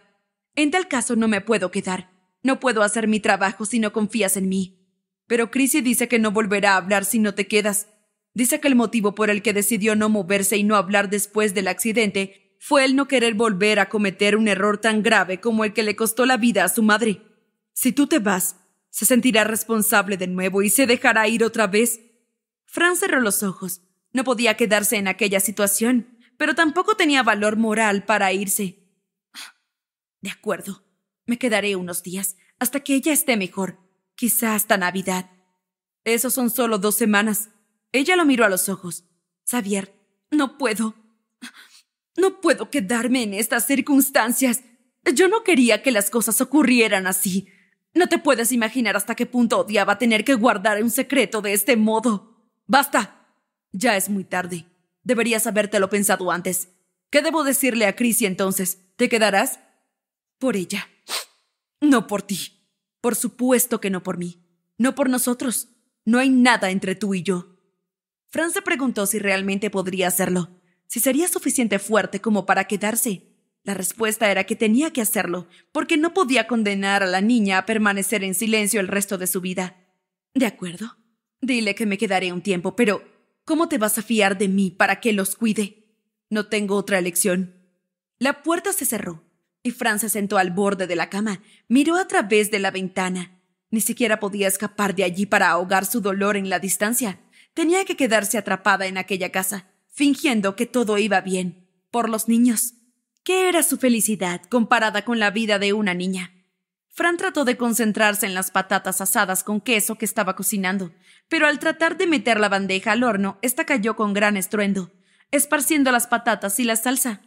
En tal caso no me puedo quedar. No puedo hacer mi trabajo si no confías en mí. Pero Chrissy dice que no volverá a hablar si no te quedas. Dice que el motivo por el que decidió no moverse y no hablar después del accidente fue el no querer volver a cometer un error tan grave como el que le costó la vida a su madre. Si tú te vas, se sentirá responsable de nuevo y se dejará ir otra vez. Fran cerró los ojos. No podía quedarse en aquella situación, pero tampoco tenía valor moral para irse. De acuerdo, me quedaré unos días, hasta que ella esté mejor, quizá hasta Navidad. Eso son solo dos semanas. Ella lo miró a los ojos. Xavier, no puedo. No puedo quedarme en estas circunstancias. Yo no quería que las cosas ocurrieran así. No te puedes imaginar hasta qué punto odiaba tener que guardar un secreto de este modo. Basta. Ya es muy tarde. Deberías habértelo pensado antes. ¿Qué debo decirle a Chrissy entonces? ¿Te quedarás? Por ella. No por ti. Por supuesto que no por mí. No por nosotros. No hay nada entre tú y yo. Fran se preguntó si realmente podría hacerlo, si sería suficiente fuerte como para quedarse. La respuesta era que tenía que hacerlo, porque no podía condenar a la niña a permanecer en silencio el resto de su vida. De acuerdo. Dile que me quedaré un tiempo, pero ¿cómo te vas a fiar de mí para que los cuide? No tengo otra elección. La puerta se cerró y Fran se sentó al borde de la cama. Miró a través de la ventana. Ni siquiera podía escapar de allí para ahogar su dolor en la distancia. Tenía que quedarse atrapada en aquella casa, fingiendo que todo iba bien. Por los niños. ¿Qué era su felicidad comparada con la vida de una niña? Fran trató de concentrarse en las patatas asadas con queso que estaba cocinando, pero al tratar de meter la bandeja al horno, esta cayó con gran estruendo, esparciendo las patatas y la salsa.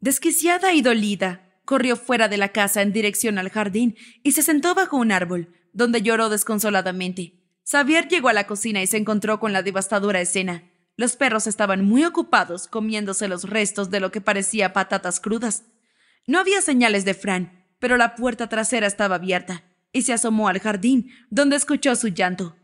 Desquiciada y dolida, corrió fuera de la casa en dirección al jardín y se sentó bajo un árbol, donde lloró desconsoladamente. Xavier llegó a la cocina y se encontró con la devastadora escena. Los perros estaban muy ocupados comiéndose los restos de lo que parecía patatas crudas. No había señales de Fran, pero la puerta trasera estaba abierta, y se asomó al jardín, donde escuchó su llanto.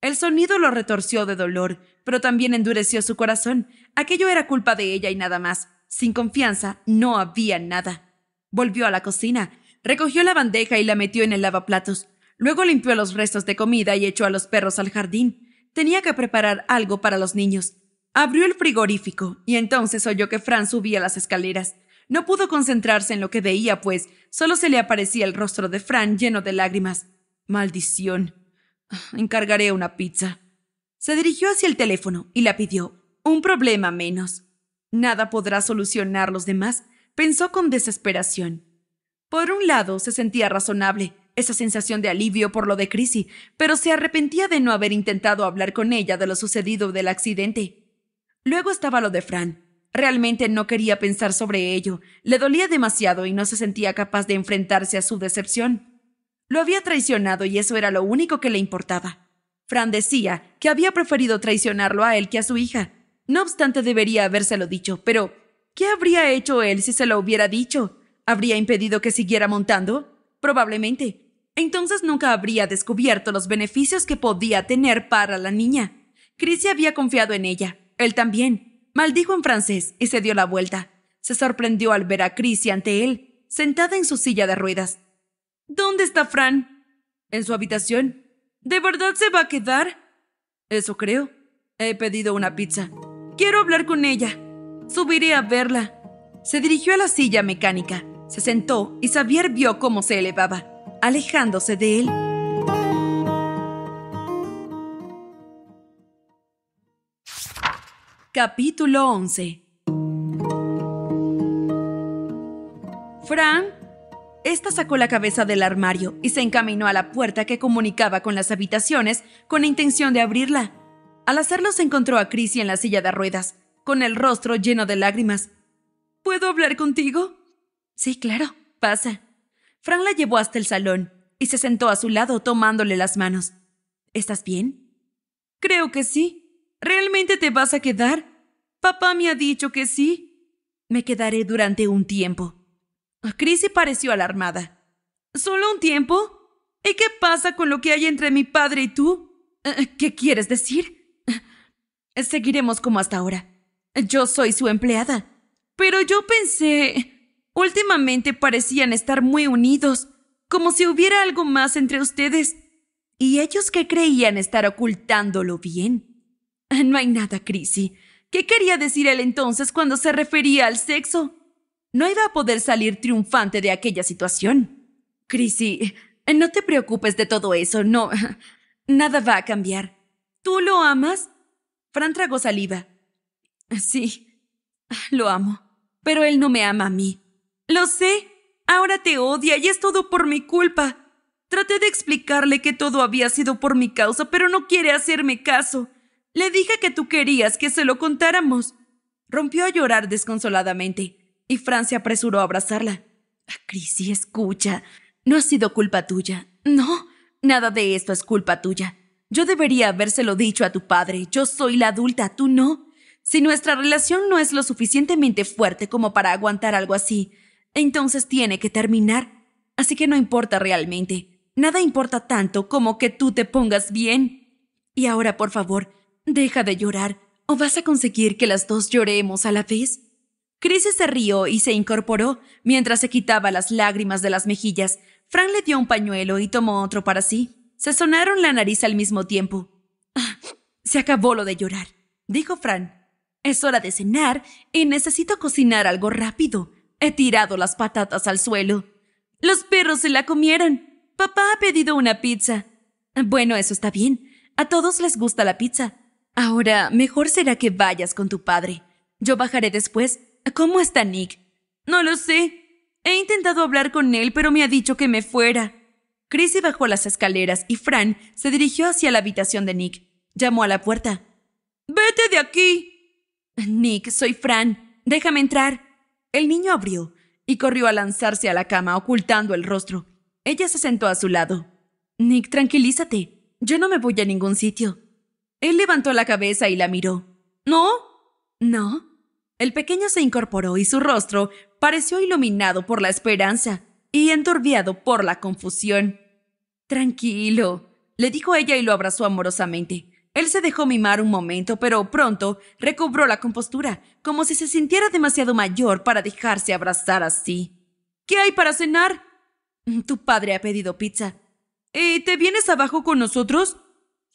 El sonido lo retorció de dolor, pero también endureció su corazón. Aquello era culpa de ella y nada más. Sin confianza no había nada. Volvió a la cocina, recogió la bandeja y la metió en el lavaplatos. Luego limpió los restos de comida y echó a los perros al jardín. Tenía que preparar algo para los niños. Abrió el frigorífico y entonces oyó que Fran subía las escaleras. No pudo concentrarse en lo que veía, pues solo se le aparecía el rostro de Fran lleno de lágrimas. Maldición. Encargaré una pizza. Se dirigió hacia el teléfono y la pidió. Un problema menos. Nada podrá solucionar los demás, pensó con desesperación. Por un lado, se sentía razonable, esa sensación de alivio por lo de Chrissy, pero se arrepentía de no haber intentado hablar con ella de lo sucedido del accidente. Luego estaba lo de Fran. Realmente no quería pensar sobre ello, le dolía demasiado y no se sentía capaz de enfrentarse a su decepción. Lo había traicionado y eso era lo único que le importaba. Fran decía que había preferido traicionarlo a él que a su hija. No obstante, debería habérselo dicho, pero ¿Qué habría hecho él si se lo hubiera dicho? ¿Habría impedido que siguiera montando? Probablemente. Entonces nunca habría descubierto los beneficios que podía tener para la niña. Chrissy había confiado en ella. Él también. Maldijo en francés y se dio la vuelta. Se sorprendió al ver a Chrissy ante él, sentada en su silla de ruedas. ¿Dónde está Fran? En su habitación. ¿De verdad se va a quedar? Eso creo. He pedido una pizza. Quiero hablar con ella. Subiré a verla. Se dirigió a la silla mecánica, se sentó y Xavier vio cómo se elevaba, alejándose de él. Capítulo 11 Fran, esta sacó la cabeza del armario y se encaminó a la puerta que comunicaba con las habitaciones con intención de abrirla. Al hacerlo se encontró a Chrissy en la silla de ruedas, con el rostro lleno de lágrimas. ¿Puedo hablar contigo? Sí, claro, pasa. Fran la llevó hasta el salón y se sentó a su lado tomándole las manos. ¿Estás bien? Creo que sí. ¿Realmente te vas a quedar? Papá me ha dicho que sí. Me quedaré durante un tiempo. Chrissy pareció alarmada. ¿Solo un tiempo? ¿Y qué pasa con lo que hay entre mi padre y tú? Eh, ¿Qué quieres decir? Seguiremos como hasta ahora. Yo soy su empleada. Pero yo pensé... Últimamente parecían estar muy unidos, como si hubiera algo más entre ustedes. Y ellos que creían estar ocultándolo bien. Ah, no hay nada, Chrissy. ¿Qué quería decir él entonces cuando se refería al sexo? No iba a poder salir triunfante de aquella situación. Chrissy, no te preocupes de todo eso, no. Nada va a cambiar. ¿Tú lo amas? Fran tragó saliva. Sí, ah, lo amo, pero él no me ama a mí. Lo sé, ahora te odia y es todo por mi culpa. Traté de explicarle que todo había sido por mi causa, pero no quiere hacerme caso. Le dije que tú querías que se lo contáramos. Rompió a llorar desconsoladamente, y Francia apresuró a abrazarla. Ah, Crisi, escucha. No ha sido culpa tuya. No, nada de esto es culpa tuya. Yo debería habérselo dicho a tu padre. Yo soy la adulta, tú no. Si nuestra relación no es lo suficientemente fuerte como para aguantar algo así, entonces tiene que terminar. Así que no importa realmente. Nada importa tanto como que tú te pongas bien. Y ahora, por favor, deja de llorar o vas a conseguir que las dos lloremos a la vez. Chris se rió y se incorporó mientras se quitaba las lágrimas de las mejillas. Fran le dio un pañuelo y tomó otro para sí. Se sonaron la nariz al mismo tiempo. Ah, se acabó lo de llorar, dijo Fran es hora de cenar y necesito cocinar algo rápido. He tirado las patatas al suelo. Los perros se la comieron. Papá ha pedido una pizza. Bueno, eso está bien. A todos les gusta la pizza. Ahora, mejor será que vayas con tu padre. Yo bajaré después. ¿Cómo está Nick? No lo sé. He intentado hablar con él, pero me ha dicho que me fuera. Chrissy bajó las escaleras y Fran se dirigió hacia la habitación de Nick. Llamó a la puerta. Vete de aquí. Nick, soy Fran. Déjame entrar. El niño abrió y corrió a lanzarse a la cama, ocultando el rostro. Ella se sentó a su lado. Nick, tranquilízate. Yo no me voy a ningún sitio. Él levantó la cabeza y la miró. ¿No? ¿No? El pequeño se incorporó y su rostro pareció iluminado por la esperanza y enturbiado por la confusión. Tranquilo, le dijo ella y lo abrazó amorosamente. Él se dejó mimar un momento, pero pronto recobró la compostura, como si se sintiera demasiado mayor para dejarse abrazar así. ¿Qué hay para cenar? Tu padre ha pedido pizza. ¿Y te vienes abajo con nosotros?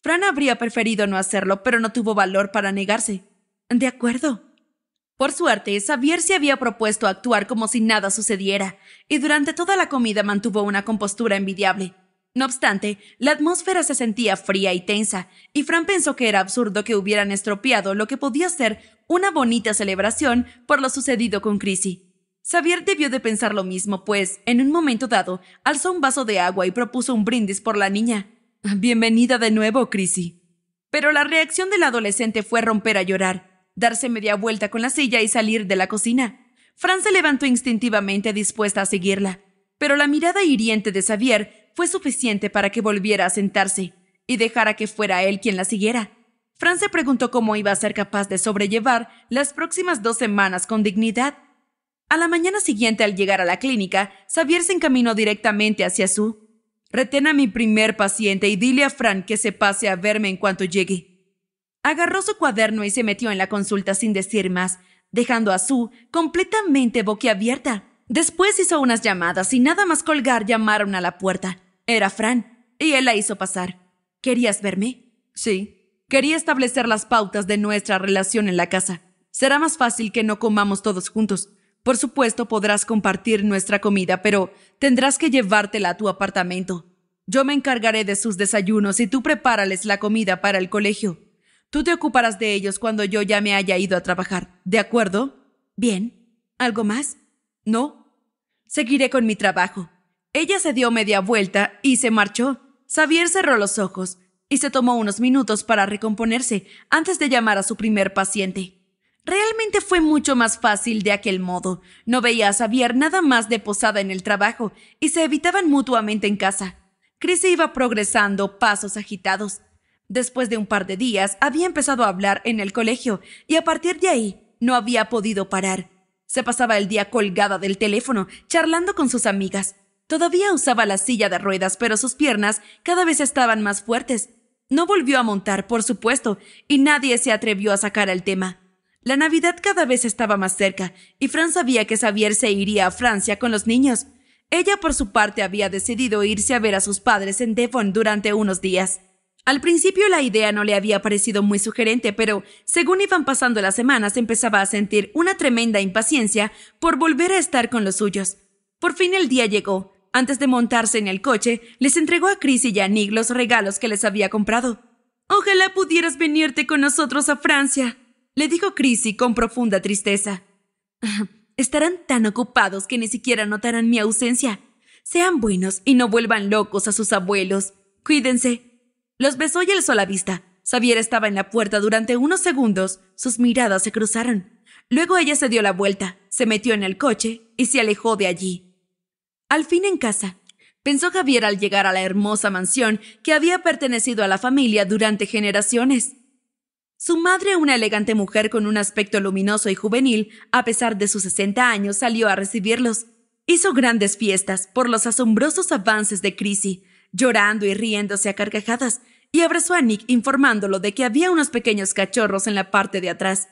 Fran habría preferido no hacerlo, pero no tuvo valor para negarse. De acuerdo. Por suerte, Xavier se había propuesto actuar como si nada sucediera, y durante toda la comida mantuvo una compostura envidiable. No obstante, la atmósfera se sentía fría y tensa, y Fran pensó que era absurdo que hubieran estropeado lo que podía ser una bonita celebración por lo sucedido con Chrissy. Xavier debió de pensar lo mismo, pues, en un momento dado, alzó un vaso de agua y propuso un brindis por la niña. Ah, bienvenida de nuevo, Chrissy. Pero la reacción del adolescente fue romper a llorar, darse media vuelta con la silla y salir de la cocina. Fran se levantó instintivamente dispuesta a seguirla, pero la mirada hiriente de Xavier fue suficiente para que volviera a sentarse y dejara que fuera él quien la siguiera. Fran se preguntó cómo iba a ser capaz de sobrellevar las próximas dos semanas con dignidad. A la mañana siguiente, al llegar a la clínica, Xavier se encaminó directamente hacia su. Retén a mi primer paciente y dile a Fran que se pase a verme en cuanto llegue. Agarró su cuaderno y se metió en la consulta sin decir más, dejando a Sue completamente boquiabierta. Después hizo unas llamadas y nada más colgar llamaron a la puerta. Era Fran, y él la hizo pasar. ¿Querías verme? Sí. Quería establecer las pautas de nuestra relación en la casa. Será más fácil que no comamos todos juntos. Por supuesto, podrás compartir nuestra comida, pero tendrás que llevártela a tu apartamento. Yo me encargaré de sus desayunos y tú prepárales la comida para el colegio. Tú te ocuparás de ellos cuando yo ya me haya ido a trabajar, ¿de acuerdo? Bien. ¿Algo más? No. Seguiré con mi trabajo. Ella se dio media vuelta y se marchó. Xavier cerró los ojos y se tomó unos minutos para recomponerse antes de llamar a su primer paciente. Realmente fue mucho más fácil de aquel modo. No veía a Xavier nada más de posada en el trabajo y se evitaban mutuamente en casa. Chris iba progresando pasos agitados. Después de un par de días había empezado a hablar en el colegio y a partir de ahí no había podido parar. Se pasaba el día colgada del teléfono, charlando con sus amigas, Todavía usaba la silla de ruedas, pero sus piernas cada vez estaban más fuertes. No volvió a montar, por supuesto, y nadie se atrevió a sacar el tema. La Navidad cada vez estaba más cerca, y Fran sabía que Xavier se iría a Francia con los niños. Ella, por su parte, había decidido irse a ver a sus padres en Devon durante unos días. Al principio la idea no le había parecido muy sugerente, pero según iban pasando las semanas empezaba a sentir una tremenda impaciencia por volver a estar con los suyos. Por fin el día llegó. Antes de montarse en el coche, les entregó a Chris y a Nick los regalos que les había comprado. Ojalá pudieras venirte con nosotros a Francia, le dijo Chrissy con profunda tristeza. Estarán tan ocupados que ni siquiera notarán mi ausencia. Sean buenos y no vuelvan locos a sus abuelos. Cuídense. Los besó y alzó la vista. Xavier estaba en la puerta durante unos segundos. Sus miradas se cruzaron. Luego ella se dio la vuelta, se metió en el coche y se alejó de allí. Al fin en casa, pensó Javier al llegar a la hermosa mansión que había pertenecido a la familia durante generaciones. Su madre, una elegante mujer con un aspecto luminoso y juvenil, a pesar de sus 60 años, salió a recibirlos. Hizo grandes fiestas por los asombrosos avances de Chrissy, llorando y riéndose a carcajadas, y abrazó a Nick informándolo de que había unos pequeños cachorros en la parte de atrás.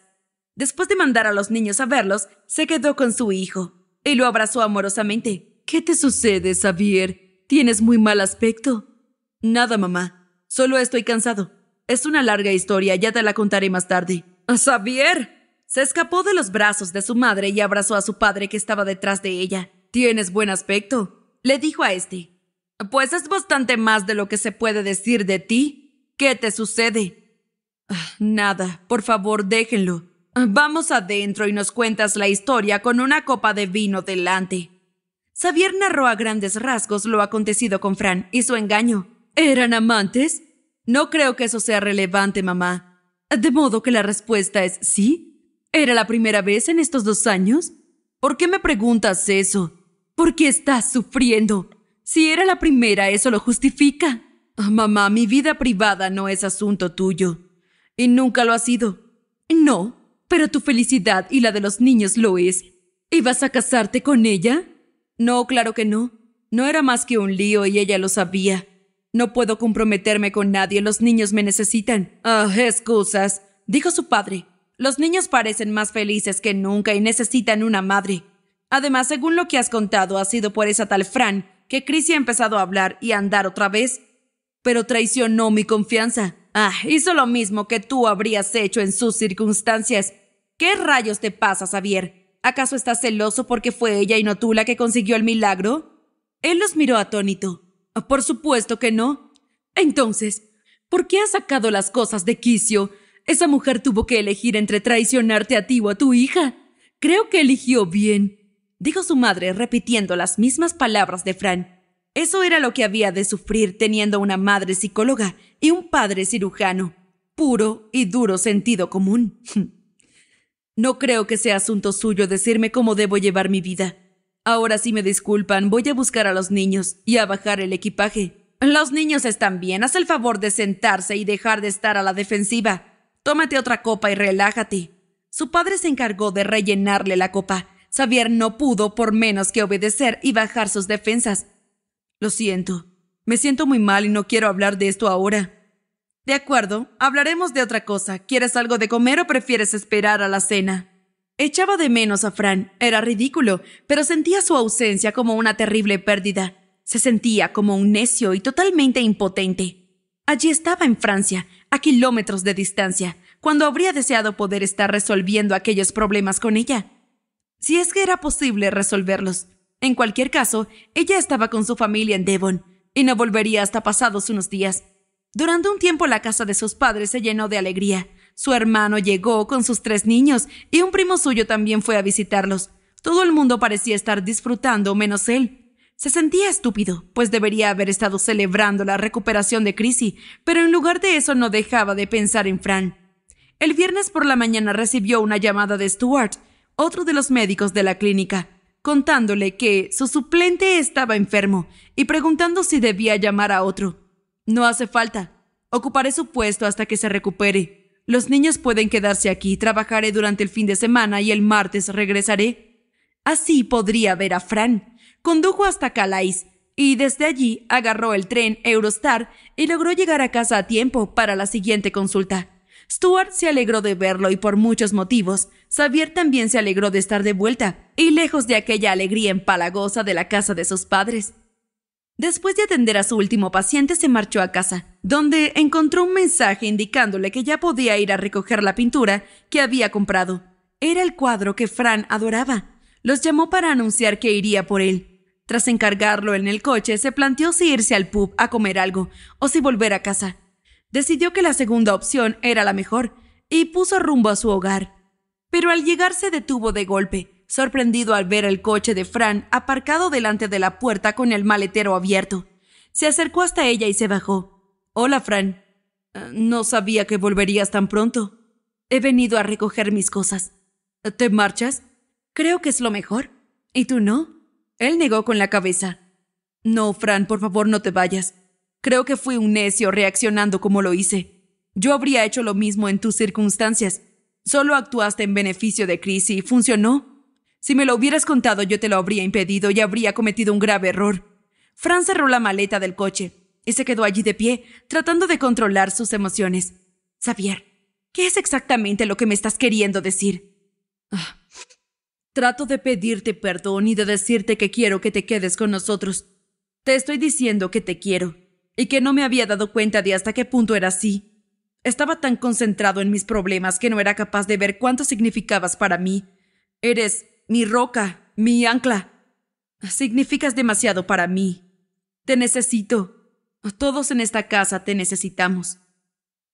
Después de mandar a los niños a verlos, se quedó con su hijo y lo abrazó amorosamente. ¿Qué te sucede, Xavier? Tienes muy mal aspecto. Nada, mamá. Solo estoy cansado. Es una larga historia, ya te la contaré más tarde. Xavier. Se escapó de los brazos de su madre y abrazó a su padre que estaba detrás de ella. Tienes buen aspecto, le dijo a este. Pues es bastante más de lo que se puede decir de ti. ¿Qué te sucede? Ah, nada, por favor, déjenlo. Vamos adentro y nos cuentas la historia con una copa de vino delante. Xavier narró a grandes rasgos lo acontecido con Fran y su engaño. ¿Eran amantes? No creo que eso sea relevante, mamá. De modo que la respuesta es sí. ¿Era la primera vez en estos dos años? ¿Por qué me preguntas eso? ¿Por qué estás sufriendo? Si era la primera, eso lo justifica. Ah, mamá, mi vida privada no es asunto tuyo. Y nunca lo ha sido. No, pero tu felicidad y la de los niños lo es. ¿Y vas a casarte con ella? No, claro que no. No era más que un lío y ella lo sabía. No puedo comprometerme con nadie, los niños me necesitan. Ah, excusas, dijo su padre. Los niños parecen más felices que nunca y necesitan una madre. Además, según lo que has contado, ha sido por esa tal Fran que Chrissy ha empezado a hablar y a andar otra vez. Pero traicionó mi confianza. Ah, hizo lo mismo que tú habrías hecho en sus circunstancias. ¿Qué rayos te pasa, Xavier? ¿Acaso estás celoso porque fue ella y no tú la que consiguió el milagro? Él los miró atónito. Ah, por supuesto que no. Entonces, ¿por qué has sacado las cosas de quicio? Esa mujer tuvo que elegir entre traicionarte a ti o a tu hija. Creo que eligió bien, dijo su madre, repitiendo las mismas palabras de Fran. Eso era lo que había de sufrir teniendo una madre psicóloga y un padre cirujano. Puro y duro sentido común. No creo que sea asunto suyo decirme cómo debo llevar mi vida. Ahora si me disculpan, voy a buscar a los niños y a bajar el equipaje. Los niños están bien, haz el favor de sentarse y dejar de estar a la defensiva. Tómate otra copa y relájate. Su padre se encargó de rellenarle la copa. Xavier no pudo por menos que obedecer y bajar sus defensas. Lo siento. Me siento muy mal y no quiero hablar de esto ahora. De acuerdo, hablaremos de otra cosa. ¿Quieres algo de comer o prefieres esperar a la cena? Echaba de menos a Fran, era ridículo, pero sentía su ausencia como una terrible pérdida. Se sentía como un necio y totalmente impotente. Allí estaba en Francia, a kilómetros de distancia, cuando habría deseado poder estar resolviendo aquellos problemas con ella. Si es que era posible resolverlos. En cualquier caso, ella estaba con su familia en Devon, y no volvería hasta pasados unos días. Durante un tiempo la casa de sus padres se llenó de alegría. Su hermano llegó con sus tres niños y un primo suyo también fue a visitarlos. Todo el mundo parecía estar disfrutando menos él. Se sentía estúpido, pues debería haber estado celebrando la recuperación de Chrissy, pero en lugar de eso no dejaba de pensar en Fran. El viernes por la mañana recibió una llamada de Stuart, otro de los médicos de la clínica, contándole que su suplente estaba enfermo y preguntando si debía llamar a otro. No hace falta. Ocuparé su puesto hasta que se recupere. Los niños pueden quedarse aquí, trabajaré durante el fin de semana y el martes regresaré. Así podría ver a Fran. Condujo hasta Calais y desde allí agarró el tren Eurostar y logró llegar a casa a tiempo para la siguiente consulta. Stuart se alegró de verlo y por muchos motivos. Xavier también se alegró de estar de vuelta y lejos de aquella alegría empalagosa de la casa de sus padres. Después de atender a su último paciente, se marchó a casa, donde encontró un mensaje indicándole que ya podía ir a recoger la pintura que había comprado. Era el cuadro que Fran adoraba. Los llamó para anunciar que iría por él. Tras encargarlo en el coche, se planteó si irse al pub a comer algo o si volver a casa. Decidió que la segunda opción era la mejor y puso rumbo a su hogar. Pero al llegar se detuvo de golpe sorprendido al ver el coche de Fran aparcado delante de la puerta con el maletero abierto. Se acercó hasta ella y se bajó. Hola, Fran. Eh, no sabía que volverías tan pronto. He venido a recoger mis cosas. Eh, ¿Te marchas? Creo que es lo mejor. ¿Y tú no? Él negó con la cabeza. No, Fran, por favor, no te vayas. Creo que fui un necio reaccionando como lo hice. Yo habría hecho lo mismo en tus circunstancias. Solo actuaste en beneficio de Chris y funcionó. Si me lo hubieras contado yo te lo habría impedido y habría cometido un grave error. Fran cerró la maleta del coche y se quedó allí de pie, tratando de controlar sus emociones. Xavier, ¿qué es exactamente lo que me estás queriendo decir? Ah, trato de pedirte perdón y de decirte que quiero que te quedes con nosotros. Te estoy diciendo que te quiero y que no me había dado cuenta de hasta qué punto era así. Estaba tan concentrado en mis problemas que no era capaz de ver cuánto significabas para mí. Eres mi roca, mi ancla. Significas demasiado para mí. Te necesito. Todos en esta casa te necesitamos.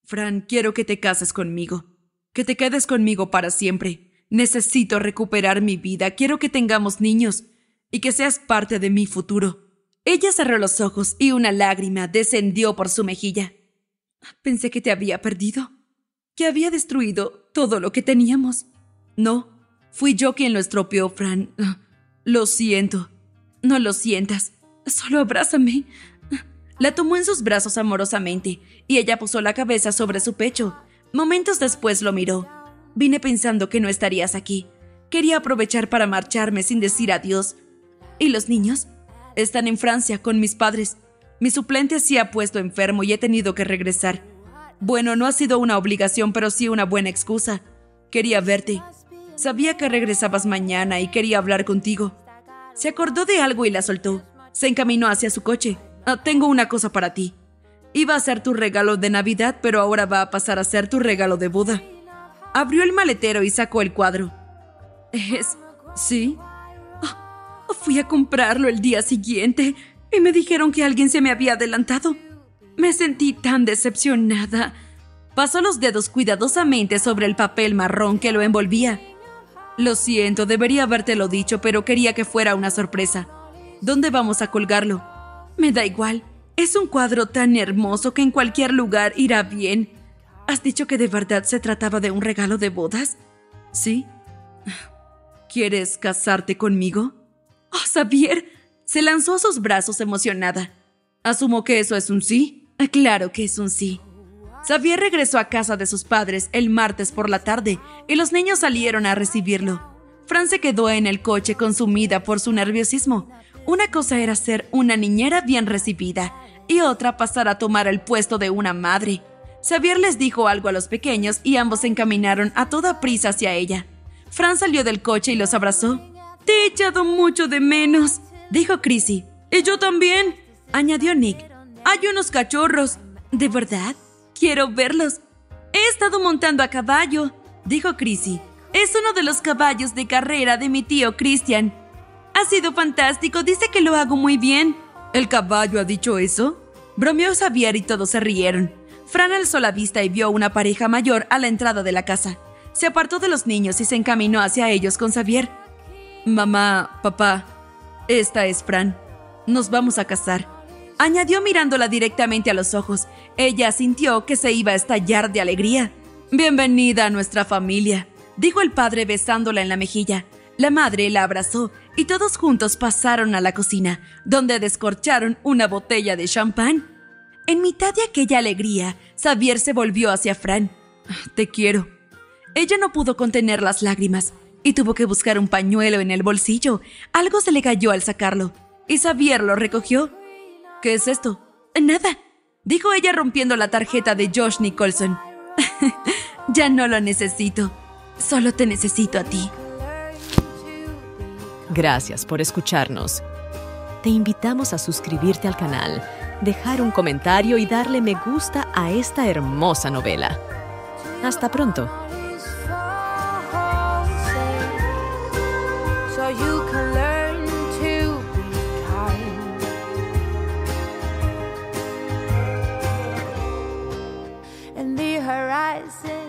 Fran, quiero que te cases conmigo, que te quedes conmigo para siempre. Necesito recuperar mi vida, quiero que tengamos niños y que seas parte de mi futuro. Ella cerró los ojos y una lágrima descendió por su mejilla. Pensé que te había perdido, que había destruido todo lo que teníamos. No, Fui yo quien lo estropeó, Fran. Lo siento. No lo sientas. Solo abrázame. La tomó en sus brazos amorosamente y ella puso la cabeza sobre su pecho. Momentos después lo miró. Vine pensando que no estarías aquí. Quería aprovechar para marcharme sin decir adiós. ¿Y los niños? Están en Francia con mis padres. Mi suplente se ha puesto enfermo y he tenido que regresar. Bueno, no ha sido una obligación, pero sí una buena excusa. Quería verte. Sabía que regresabas mañana y quería hablar contigo. Se acordó de algo y la soltó. Se encaminó hacia su coche. Ah, tengo una cosa para ti. Iba a ser tu regalo de Navidad, pero ahora va a pasar a ser tu regalo de boda. Abrió el maletero y sacó el cuadro. Es... ¿Sí? Ah, fui a comprarlo el día siguiente y me dijeron que alguien se me había adelantado. Me sentí tan decepcionada. Pasó los dedos cuidadosamente sobre el papel marrón que lo envolvía lo siento, debería habértelo dicho, pero quería que fuera una sorpresa. ¿Dónde vamos a colgarlo? Me da igual. Es un cuadro tan hermoso que en cualquier lugar irá bien. ¿Has dicho que de verdad se trataba de un regalo de bodas? Sí. ¿Quieres casarte conmigo? Oh, Xavier. Se lanzó a sus brazos emocionada. Asumo que eso es un sí. Claro que es un sí. Xavier regresó a casa de sus padres el martes por la tarde y los niños salieron a recibirlo. Fran se quedó en el coche consumida por su nerviosismo. Una cosa era ser una niñera bien recibida y otra pasar a tomar el puesto de una madre. Xavier les dijo algo a los pequeños y ambos se encaminaron a toda prisa hacia ella. Fran salió del coche y los abrazó. Te he echado mucho de menos, dijo Chrissy. Y yo también, añadió Nick. Hay unos cachorros. ¿De verdad? Quiero verlos. He estado montando a caballo, dijo Chrissy. Es uno de los caballos de carrera de mi tío Christian. Ha sido fantástico, dice que lo hago muy bien. ¿El caballo ha dicho eso? Bromeó Xavier y todos se rieron. Fran alzó la vista y vio una pareja mayor a la entrada de la casa. Se apartó de los niños y se encaminó hacia ellos con Xavier. Mamá, papá, esta es Fran. Nos vamos a casar añadió mirándola directamente a los ojos. Ella sintió que se iba a estallar de alegría. Bienvenida a nuestra familia, dijo el padre besándola en la mejilla. La madre la abrazó y todos juntos pasaron a la cocina, donde descorcharon una botella de champán. En mitad de aquella alegría, Xavier se volvió hacia Fran. Te quiero. Ella no pudo contener las lágrimas y tuvo que buscar un pañuelo en el bolsillo. Algo se le cayó al sacarlo, y Xavier lo recogió. ¿Qué es esto? Nada, dijo ella rompiendo la tarjeta de Josh Nicholson. ya no lo necesito, solo te necesito a ti. Gracias por escucharnos. Te invitamos a suscribirte al canal, dejar un comentario y darle me gusta a esta hermosa novela. Hasta pronto. say